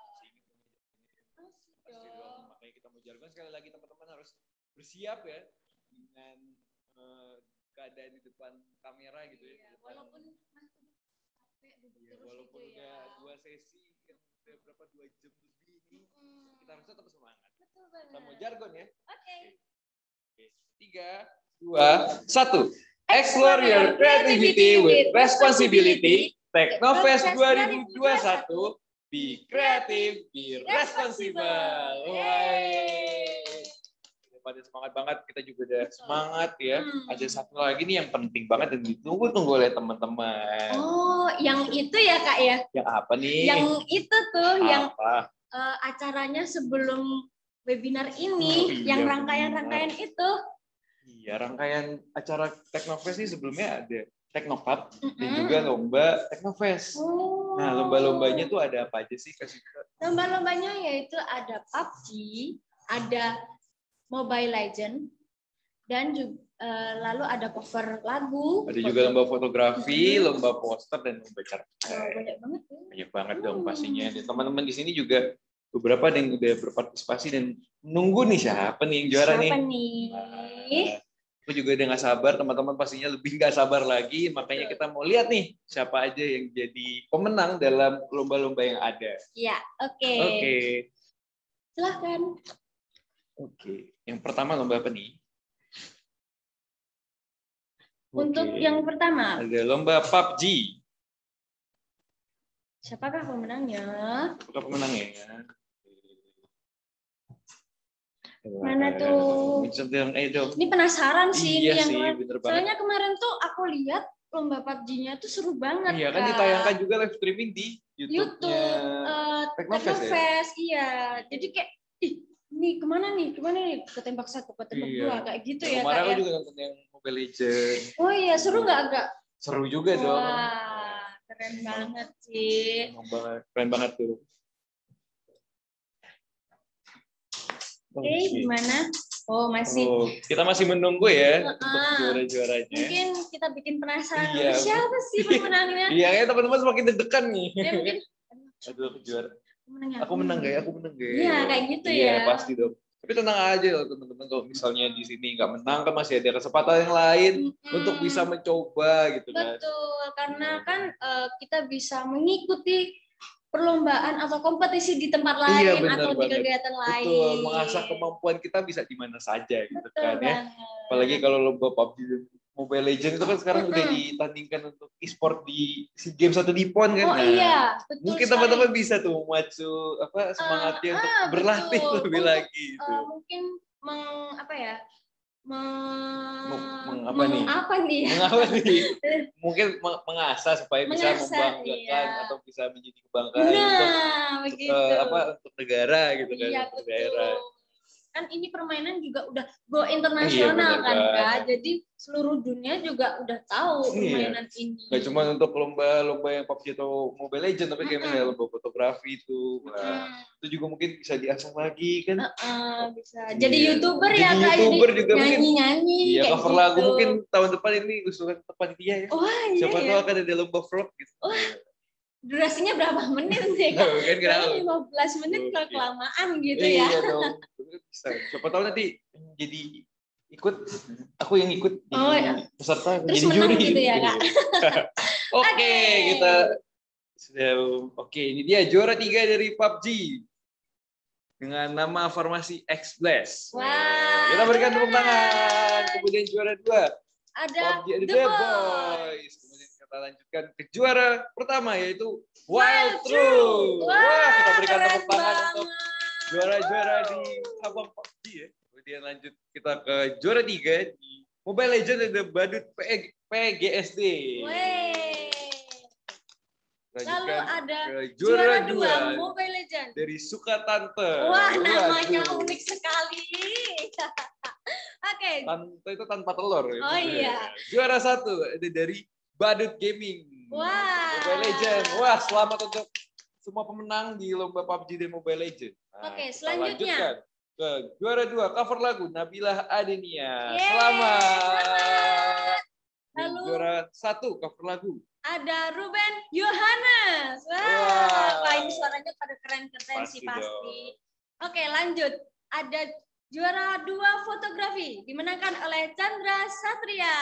pasti iya. iya. dong. Makanya kita mau jargon sekali lagi teman-teman harus bersiap ya dengan uh, keadaan di depan kamera gitu ya. Iya, walaupun ya, walaupun gitu udah ya. dua sesi yang udah berapa dua jam lebih ini kita harus tetap semangat. Betul banget. Kita mau jargon ya. Oke. Okay. Tiga, dua, satu. Explore your creativity with responsibility. Technofest 2021 be creative, be responsible. Yeay. Pada semangat banget, kita juga udah semangat ya. Hmm. Ada satu lagi nih yang penting banget dan ditunggu-tunggu oleh teman-teman. Oh, yang itu ya kak ya? Yang apa nih? Yang itu tuh, apa? yang uh, eh, acaranya sebelum webinar ini, oh, iya, yang rangkaian-rangkaian itu. Iya, rangkaian acara Teknofest ini sebelumnya ada Teknopub mm-hmm. dan juga lomba Teknofest. Oh. Nah, lomba-lombanya tuh ada apa aja sih kasih. Lomba-lombanya yaitu ada PUBG, ada Mobile Legend, dan juga eh, lalu ada cover lagu. Ada juga lomba fotografi, lomba poster dan lomba cerpen. Oh, banyak banget ya. Banyak banget dong hmm. pastinya. teman-teman di sini juga beberapa ada yang udah berpartisipasi dan nunggu nih siapa nih yang juara siapa nih. Siapa nih? Nah, aku juga udah nggak sabar, teman-teman pastinya lebih nggak sabar lagi. Makanya kita mau lihat nih siapa aja yang jadi pemenang dalam lomba-lomba yang ada. Iya, oke. Okay. Oke. Okay. Silahkan. Oke, okay. yang pertama lomba apa nih? Untuk yang pertama. Ada lomba PUBG. Siapakah pemenangnya? Siapa pemenangnya? Mana tuh? Ini penasaran sih iya ini yang sih, Bener banget. Soalnya kemarin tuh aku lihat lomba PUBG-nya tuh seru banget. Iya kan, ditayangkan juga live streaming di YouTube. YouTube, uh, Teknofest, ya? iya. Jadi kayak ih nih kemana nih kemana nih ketembak satu ketembak iya. dua kayak gitu ya. Kemarin aku ya. juga nonton yang Mobile Legend. Oh iya seru nggak agak? Seru juga Wah, dong. Wah keren banget sih. Keren banget, keren banget tuh. okay, gimana? Oh masih. Oh, kita masih menunggu ya uh, juara-juaranya. Mungkin kita bikin penasaran iya. siapa sih pemenangnya? iya, kayaknya teman-teman semakin deg-degan nih. Ya, mungkin. Aduh, aku juara. Menang aku menang gak ya? Aku menang gak ya? Iya, kayak gitu iya, ya. Iya, pasti dong. Tapi tenang aja loh teman-teman kalau misalnya di sini nggak menang kan masih ada kesempatan yang lain hmm. untuk bisa mencoba gitu Betul, kan. Betul, karena iya. kan uh, kita bisa mengikuti perlombaan atau kompetisi di tempat iya, lain iya, atau banget. di kegiatan lain. Betul, mengasah kemampuan kita bisa di mana saja gitu Betul kan ya. banget. ya. Apalagi kalau lomba PUBG Mobile Legends itu kan sekarang mm -hmm. udah ditandingkan untuk e-sport di si game satu di PON kan. Oh nah, iya, betul. Mungkin teman-teman bisa tuh memacu apa semangatnya uh, ah, untuk ah, berlatih betul. lebih lagi eh, gitu. Uh, mungkin meng apa ya? meng, meng apa meng nih? Apa nih? Meng apa nih? Mungkin mengasah supaya mengasah, bisa membanggakan iya. atau bisa menjadi kebanggaan nah, untuk, begitu. untuk uh, eh, apa untuk negara gitu kan, iya, kan, untuk daerah kan ini permainan juga udah go iya, internasional iya, kan kak jadi seluruh dunia juga udah tahu iya. permainan ini gak cuma untuk lomba-lomba yang PUBG atau Mobile Legend tapi kayak misalnya lomba fotografi itu nah, itu juga mungkin bisa diasah lagi kan uh -uh, bisa iya. jadi youtuber ya kak jadi youtuber juga nyanyi-nyanyi ya cover gitu. lagu mungkin tahun depan ini usulan tepat dia ya oh, iya, siapa iya. tahu akan ada lomba vlog gitu oh durasinya berapa menit sih kak? Mungkin kenapa? 15 menit Mungkin. kalau kelamaan gitu iya, ya. Iya dong. Bisa. Siapa tahu nanti jadi ikut aku yang ikut oh, ya. peserta Terus jadi menang juri. gitu ya kak. oke okay, kita sudah oke okay, ini dia juara tiga dari PUBG dengan nama farmasi X Blast. Wow. Kita berikan tepuk tangan. Kemudian juara dua ada PUBG, The, The Boys kita lanjutkan ke juara pertama yaitu Wild True. Wah, Wah, kita berikan tepuk tangan untuk juara-juara di cabang PUBG ya. Kemudian lanjut kita ke juara tiga di Mobile Legends ada Badut PGSD. Lalu ada juara, juara dua, Mobile Legends dari Suka Tante. Wah, namanya unik sekali. Oke. Okay. Tante itu tanpa telur. Ya. Oh ya. iya. Juara satu dari Badut Gaming. Wah. Wow. Mobile Legend. Wah, selamat untuk semua pemenang di lomba PUBG dan Mobile Legend. Nah, Oke, selanjutnya. ke juara dua cover lagu Nabilah Adenia. Yeay, selamat. selamat. Lalu juara satu cover lagu. Ada Ruben Yohanes. Wah, wow. Wah. ini suaranya pada keren-keren sih pasti. Dong. Oke, lanjut. Ada Juara dua fotografi dimenangkan oleh Chandra Satria.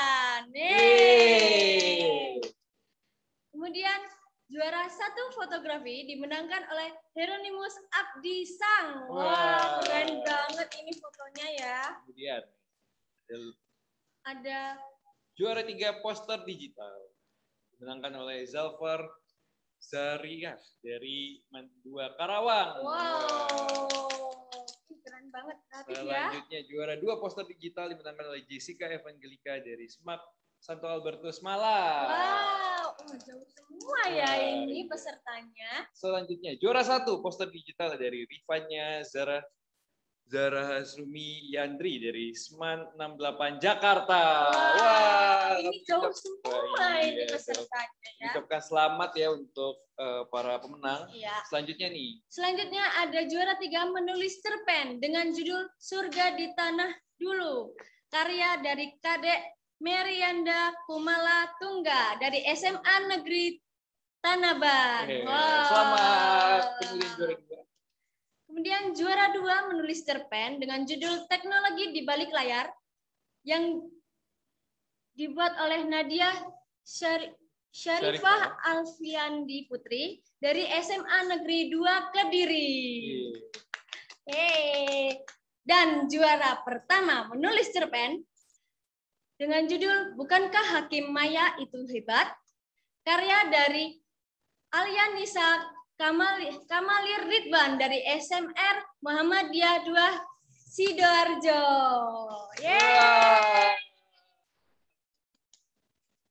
Kemudian juara satu fotografi dimenangkan oleh Heronimus Abdi Sang. Wah, wow, keren banget ini fotonya ya. Kemudian ada juara tiga poster digital dimenangkan oleh Zalfar Zariah dari Mandua Karawang. Wow. wow banget. Habis ya. Selanjutnya ya. juara dua poster digital dimenangkan oleh Jessica Evangelica dari Smart Santo Albertus Malang. Wow, oh, jauh semua ya nah, ini iya. pesertanya. Selanjutnya juara satu poster digital dari Rifanya Zara Zara Hasrumi Yandri dari SMAN 68 Jakarta. Wah, wow, ini jauh semua ini iya, iya, pesertanya ya. Ucapkan selamat ya untuk uh, para pemenang. Iya. Selanjutnya nih. Selanjutnya ada juara tiga menulis cerpen dengan judul Surga di Tanah Dulu. Karya dari Kadek Merianda Kumala Tungga dari SMA Negeri Tanaban. Oke, wow. Selamat kemudian juara Kemudian juara dua menulis cerpen dengan judul Teknologi di Balik Layar yang dibuat oleh Nadia Syari Syarifah Alfiandi Putri dari SMA Negeri 2 Kediri. Hey. Iya. Dan juara pertama menulis cerpen dengan judul Bukankah Hakim Maya itu Hebat? Karya dari Alia Nisa Kamal Kamalir Ridwan dari SMR Muhammadiyah 2 Sidoarjo. Yeay.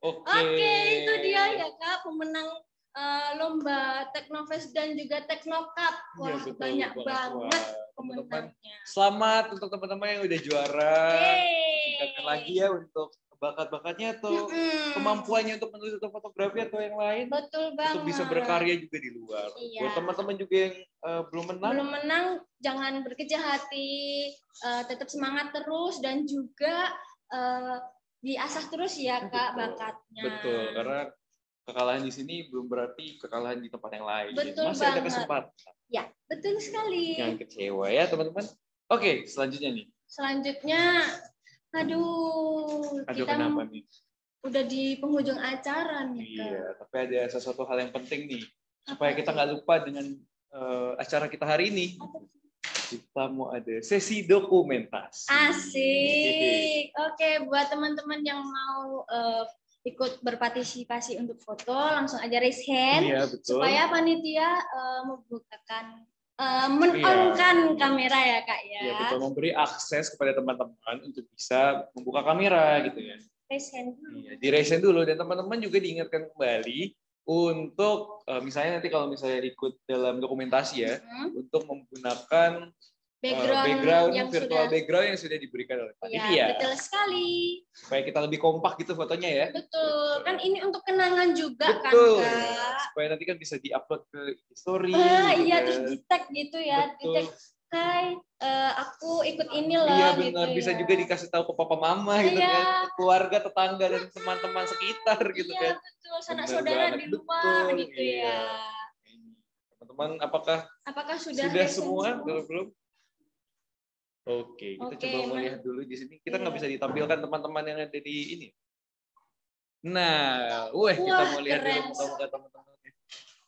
Oke. Okay. okay, itu dia ya Kak pemenang uh, lomba Teknofest dan juga teknokap. Iya, Wah, ya, betul, banyak betul, banget pemenangnya. Selamat untuk teman-teman yang udah juara. Yeay. lagi ya untuk bakat-bakatnya atau mm-hmm. kemampuannya untuk menulis atau fotografi atau yang lain betul banget untuk bisa berkarya juga di luar iya. buat teman-teman juga yang uh, belum menang belum menang jangan berkecil hati uh, tetap semangat terus dan juga uh, diasah terus ya kak betul. bakatnya betul karena kekalahan di sini belum berarti kekalahan di tempat yang lain betul masih banget. ada kesempatan ya betul sekali Jangan kecewa ya teman-teman oke selanjutnya nih selanjutnya Aduh, Aduh kita kenapa nih? udah di penghujung acara nih. Iya, tapi ada sesuatu hal yang penting nih Apa supaya kita nggak lupa dengan uh, acara kita hari ini. Kita mau ada sesi dokumentasi. Asik. Oke, okay, buat teman-teman yang mau uh, ikut berpartisipasi untuk foto, langsung aja raise hand iya, betul. supaya panitia uh, membukakan Eh, menonkan iya. kamera ya kak ya. Iya betul memberi akses kepada teman-teman untuk bisa membuka kamera gitu ya. Resen. Iya di dulu dan teman-teman juga diingatkan kembali untuk eh, misalnya nanti kalau misalnya ikut dalam dokumentasi ya mm-hmm. untuk menggunakan background, uh, background yang virtual sudah, background yang sudah diberikan oleh Pak iya, Didi Ya, betul sekali. Supaya kita lebih kompak gitu fotonya ya. Betul. Kan ini untuk kenangan juga kan, betul. kan, Kak. Supaya nanti kan bisa diupload ke story. Ah, iya, gitu iya kan. terus di-tag gitu ya, di-tag Hai, uh, aku ikut ini loh. Iya benar, gitu, bisa ya. juga dikasih tahu ke papa mama gitu iya. kan, ke keluarga, tetangga dan teman-teman sekitar gitu iya, kan. Iya betul, sanak saudara di luar betul, gitu ya. iya. ya. Teman-teman, apakah apakah sudah, sudah semua? belum? Oke, kita okay, coba mau lihat dulu di sini. Kita iya. nggak iya. bisa ditampilkan teman-teman yang ada di ini. Nah, weh, kita mau lihat keren. dulu muka-muka teman-teman.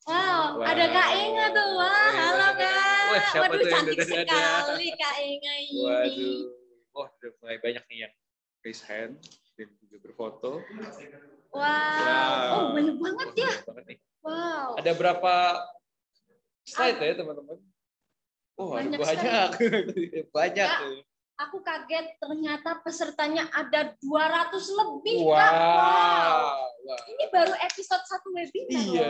Wow, ada Kak Inga tuh. Wah, halo Kak. Wah, siapa Waduh, tuh cantik sekali sekali Kak Inga ini. Waduh. Oh, udah mulai banyak nih yang face hand dan juga berfoto. Wow. Oh, wow. Oh, banyak banget oh, ya. banget Wow. Ada berapa slide ah. ya, teman-teman? Oh, banyak banyak. banyak. Ya, aku kaget ternyata pesertanya ada 200 lebih. Wow. wow. wow. Ini baru episode satu webinar. Iya.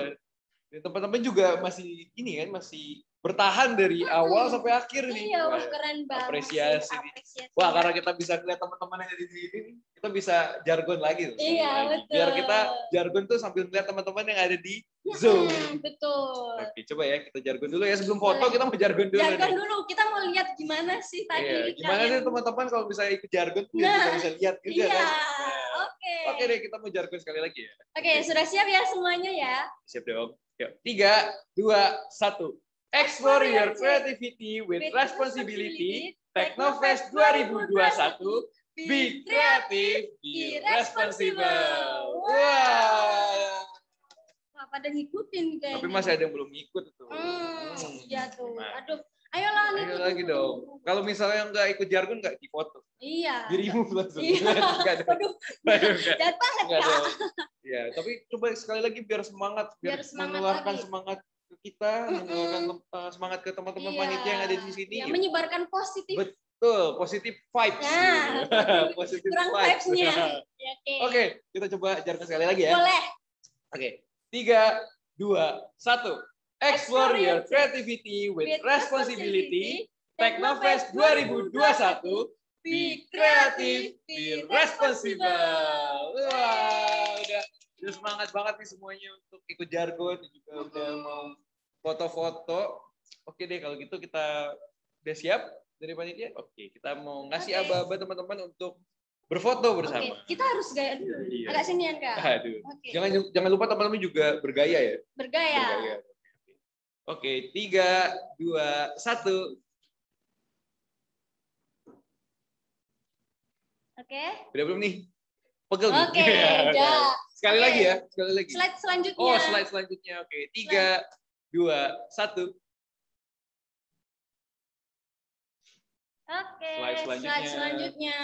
Teman-teman juga masih ini kan masih bertahan dari iya, awal iya. sampai akhir nih. Iya, wah keren banget. Apresiasi. nih apresiasi. Wah, karena kita bisa lihat teman-teman yang di sini, kita bisa jargon lagi. Tuh, iya, betul. Biar kita jargon tuh sambil lihat teman-teman yang ada di ya, Zoom. Iya, betul. Oke, coba ya kita jargon dulu ya sebelum foto kita mau jargon dulu. Jargon nih. dulu, kita mau lihat gimana sih tadi. Iya, gimana kalian. sih teman-teman kalau bisa ikut jargon ya nah, kita bisa lihat juga iya. kan. Oke. Okay. Nah, oke deh, kita mau jargon sekali lagi ya. Oke, okay. sudah siap ya semuanya ya? Siap dong. Yuk, tiga, dua, satu. Explore your creativity with responsibility. Technofest 2021. Be creative, be responsible. Wow. Apa pada ngikutin kayaknya. Tapi masih ada yang belum ngikut tuh. Hmm, hmm iya tuh. Aduh, ayolah Ayo lagi dong. Kalau misalnya nggak ikut jargon nggak dipoto. Iya. Dirimu langsung. Iya. Waduh, banget Kak. Iya, tapi coba sekali lagi biar semangat, biar, biar semangat menularkan lagi. semangat ke kita, mm-hmm. semangat ke teman-teman yeah. panitia yang ada di sini. Yeah, menyebarkan positif. Betul, positif vibes. Yeah, positif kurang vibes-nya. Iya, oke, okay. okay, kita coba ajarkan sekali lagi ya. Boleh. Oke, tiga, dua, satu. Explore your creativity with responsibility. Technofest 2021. Be creative, be responsible. Wow, udah udah semangat banget nih semuanya untuk ikut jargon juga udah foto-foto. Oke deh kalau gitu kita udah siap dari panitia. Oke, kita mau ngasih okay. aba-aba teman-teman untuk berfoto bersama. Okay. Kita harus gaya dulu. Iya, iya. Agak sinian Kak. Aduh. Okay. Jangan jangan lupa teman-teman juga bergaya ya. Bergaya. bergaya. Oke, tiga, dua, satu. Oke. Udah belum nih? Pegel Oke, okay, nih. ya. Sekali okay. lagi ya, sekali lagi. Slide selanjutnya. Oh, slide selanjutnya. Oke, tiga, dua, satu. Oke, slide selanjutnya. slide selanjutnya.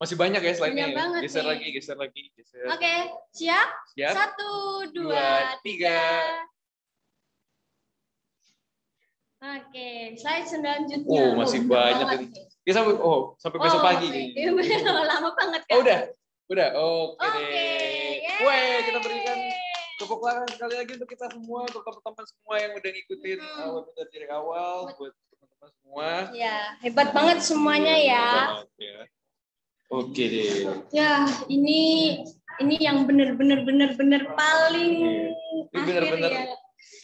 Masih banyak ya slide-nya. Banyak ya? banget geser nih. lagi, geser lagi, geser. Oke, okay. siap? Siap. Satu, dua, dua tiga. tiga. Oke, okay. slide selanjutnya. Oh, masih oh, banyak ini. Ya, sampai oh, sampai oh, besok pagi. Okay. lama banget kan. Oh, udah. Udah. Oke okay, okay. deh. Wey, kita berikan tepuk tangan sekali lagi untuk kita semua, untuk teman-teman semua yang udah ngikutin hmm. uh, webinar dari awal, buat teman-teman semua. Ya, hebat banget semuanya ya. Iya, ya. Oke deh. Ya, ini ini yang benar-benar bener-bener paling iya, ini bener-bener ya.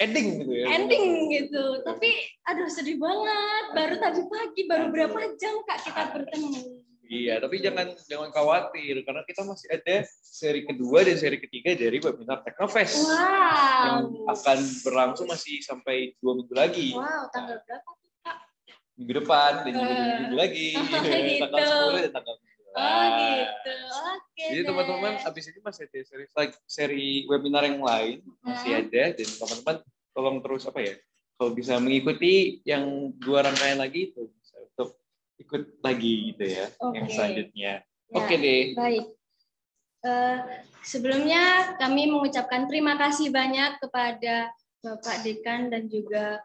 ending gitu ya. Ending gitu. Tapi aduh sedih banget. Baru tadi pagi, baru berapa jam Kak kita bertemu. Iya, tapi jangan jangan khawatir karena kita masih ada seri kedua dan seri ketiga dari webinar Teknofest wow. yang akan berlangsung masih sampai dua minggu lagi. Wow, tanggal berapa tuh kak? Minggu depan dan juga minggu, minggu lagi, oh, gitu. tanggal sepuluh dan tanggal Oh gitu, Okay, Jadi teman-teman, habis ini masih ada seri seri webinar yang lain hmm. masih ada dan teman-teman tolong terus apa ya? Kalau bisa mengikuti yang dua rangkaian lagi itu ikut lagi gitu ya okay. yang selanjutnya. Ya, Oke okay deh. Baik. Uh, sebelumnya kami mengucapkan terima kasih banyak kepada Bapak Dekan dan juga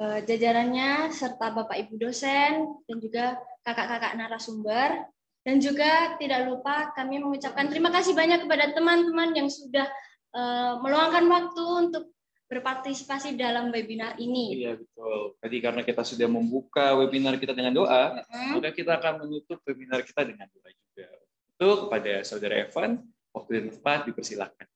uh, jajarannya serta Bapak Ibu dosen dan juga kakak-kakak narasumber dan juga tidak lupa kami mengucapkan terima kasih banyak kepada teman-teman yang sudah uh, meluangkan waktu untuk berpartisipasi dalam webinar ini. Iya betul. Jadi karena kita sudah membuka webinar kita dengan doa, mm-hmm. maka kita akan menutup webinar kita dengan doa juga. Untuk kepada saudara Evan, waktu dan tempat dipersilahkan.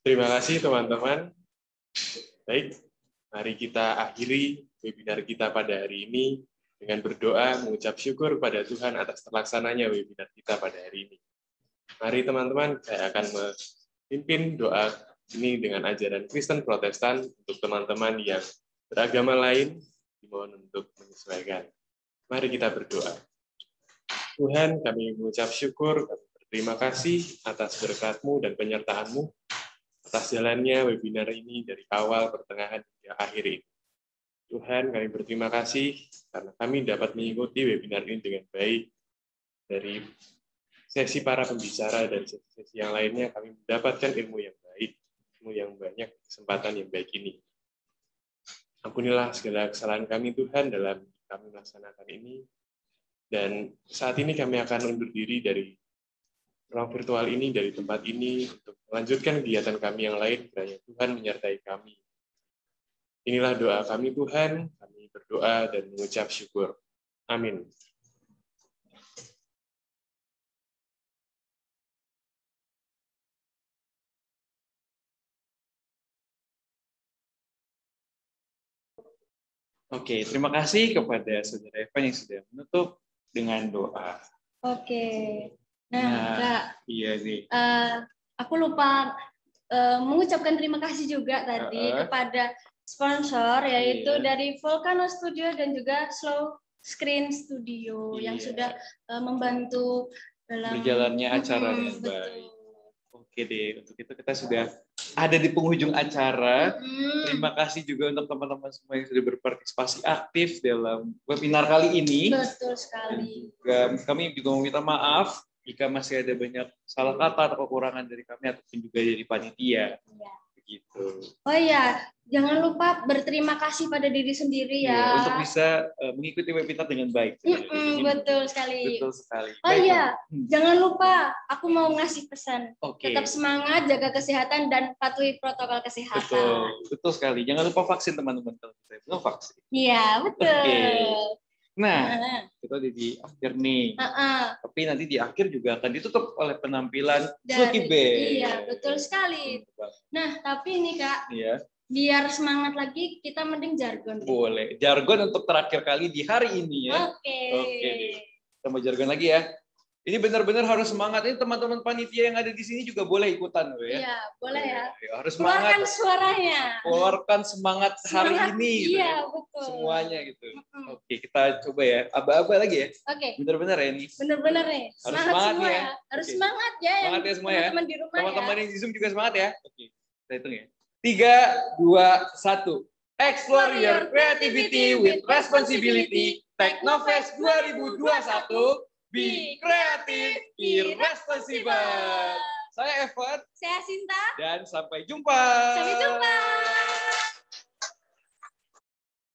Terima kasih teman-teman Baik, mari kita akhiri webinar kita pada hari ini dengan berdoa mengucap syukur pada Tuhan atas terlaksananya webinar kita pada hari ini. Mari teman-teman, saya akan memimpin doa ini dengan ajaran Kristen Protestan untuk teman-teman yang beragama lain dimohon untuk menyesuaikan. Mari kita berdoa. Tuhan, kami mengucap syukur, kami berterima kasih atas berkat-Mu dan penyertaan-Mu atas jalannya webinar ini dari awal, pertengahan, hingga akhir ini. Tuhan, kami berterima kasih karena kami dapat mengikuti webinar ini dengan baik. Dari sesi para pembicara dan sesi-sesi yang lainnya, kami mendapatkan ilmu yang baik, ilmu yang banyak, kesempatan yang baik ini. Ampunilah segala kesalahan kami, Tuhan, dalam kami melaksanakan ini. Dan saat ini kami akan undur diri dari ruang virtual ini, dari tempat ini, untuk Lanjutkan kegiatan kami yang lain, kiranya Tuhan menyertai kami. Inilah doa kami Tuhan, kami berdoa dan mengucap syukur. Amin. Oke, terima kasih kepada Saudara Evan yang sudah menutup dengan doa. Oke. Nah, nah Kak. Iya sih Uh, aku lupa uh, mengucapkan terima kasih juga tadi uh -uh. kepada sponsor yaitu yeah. dari Volcano Studio dan juga Slow Screen Studio yeah. yang sudah uh, membantu dalam berjalannya acara yang baik. Oke deh, untuk itu kita sudah ada di penghujung acara. Hmm. Terima kasih juga untuk teman-teman semua yang sudah berpartisipasi aktif dalam webinar kali ini. Betul sekali. juga, kami juga mau minta maaf jika masih ada banyak salah kata atau kekurangan dari kami ataupun juga dari panitia. Iya. Begitu. Oh iya, jangan lupa berterima kasih pada diri sendiri ya. ya untuk bisa uh, mengikuti webinar dengan baik. Mm -mm, betul sekali. Betul sekali. Oh iya, hmm. jangan lupa aku mau ngasih pesan. Okay. Tetap semangat, jaga kesehatan dan patuhi protokol kesehatan. Betul, betul sekali. Jangan lupa vaksin teman-teman kalau saya belum vaksin. Iya, betul. Okay. Nah, uh-huh. kita di, di akhir nih. Uh-uh. Tapi nanti di akhir juga akan ditutup oleh penampilan Dari, b Iya, betul sekali. Nah, tapi ini Kak, iya. biar semangat lagi, kita mending jargon. Boleh. Jargon untuk terakhir kali di hari ini ya. Oke. Okay. Oke. Okay. Sama jargon lagi ya. Ini benar-benar harus semangat. Ini teman-teman panitia yang ada di sini juga boleh ikutan, ya. Iya, boleh ya. ya harus semangat. Keluarkan suaranya. Keluarkan semangat, semangat hari ini. Gitu iya, gitu, ya. betul. Semuanya gitu. Mm-hmm. Oke, kita coba ya. Aba-aba lagi ya. Oke. Okay. Benar-benar ya ini. Benar-benar nih. Ya. Harus semangat, semua ya. ya. Harus okay. semangat ya. Semangat ya semua ya. Teman-teman di rumah ya. Teman-teman ya. yang di Zoom juga semangat ya. Oke. Okay. Kita hitung ya. Tiga, dua, satu. Explore your creativity with responsibility. Technofest 2021 Be Creative, be responsible. Saya Evan. Saya Sinta. Dan sampai jumpa. Sampai jumpa.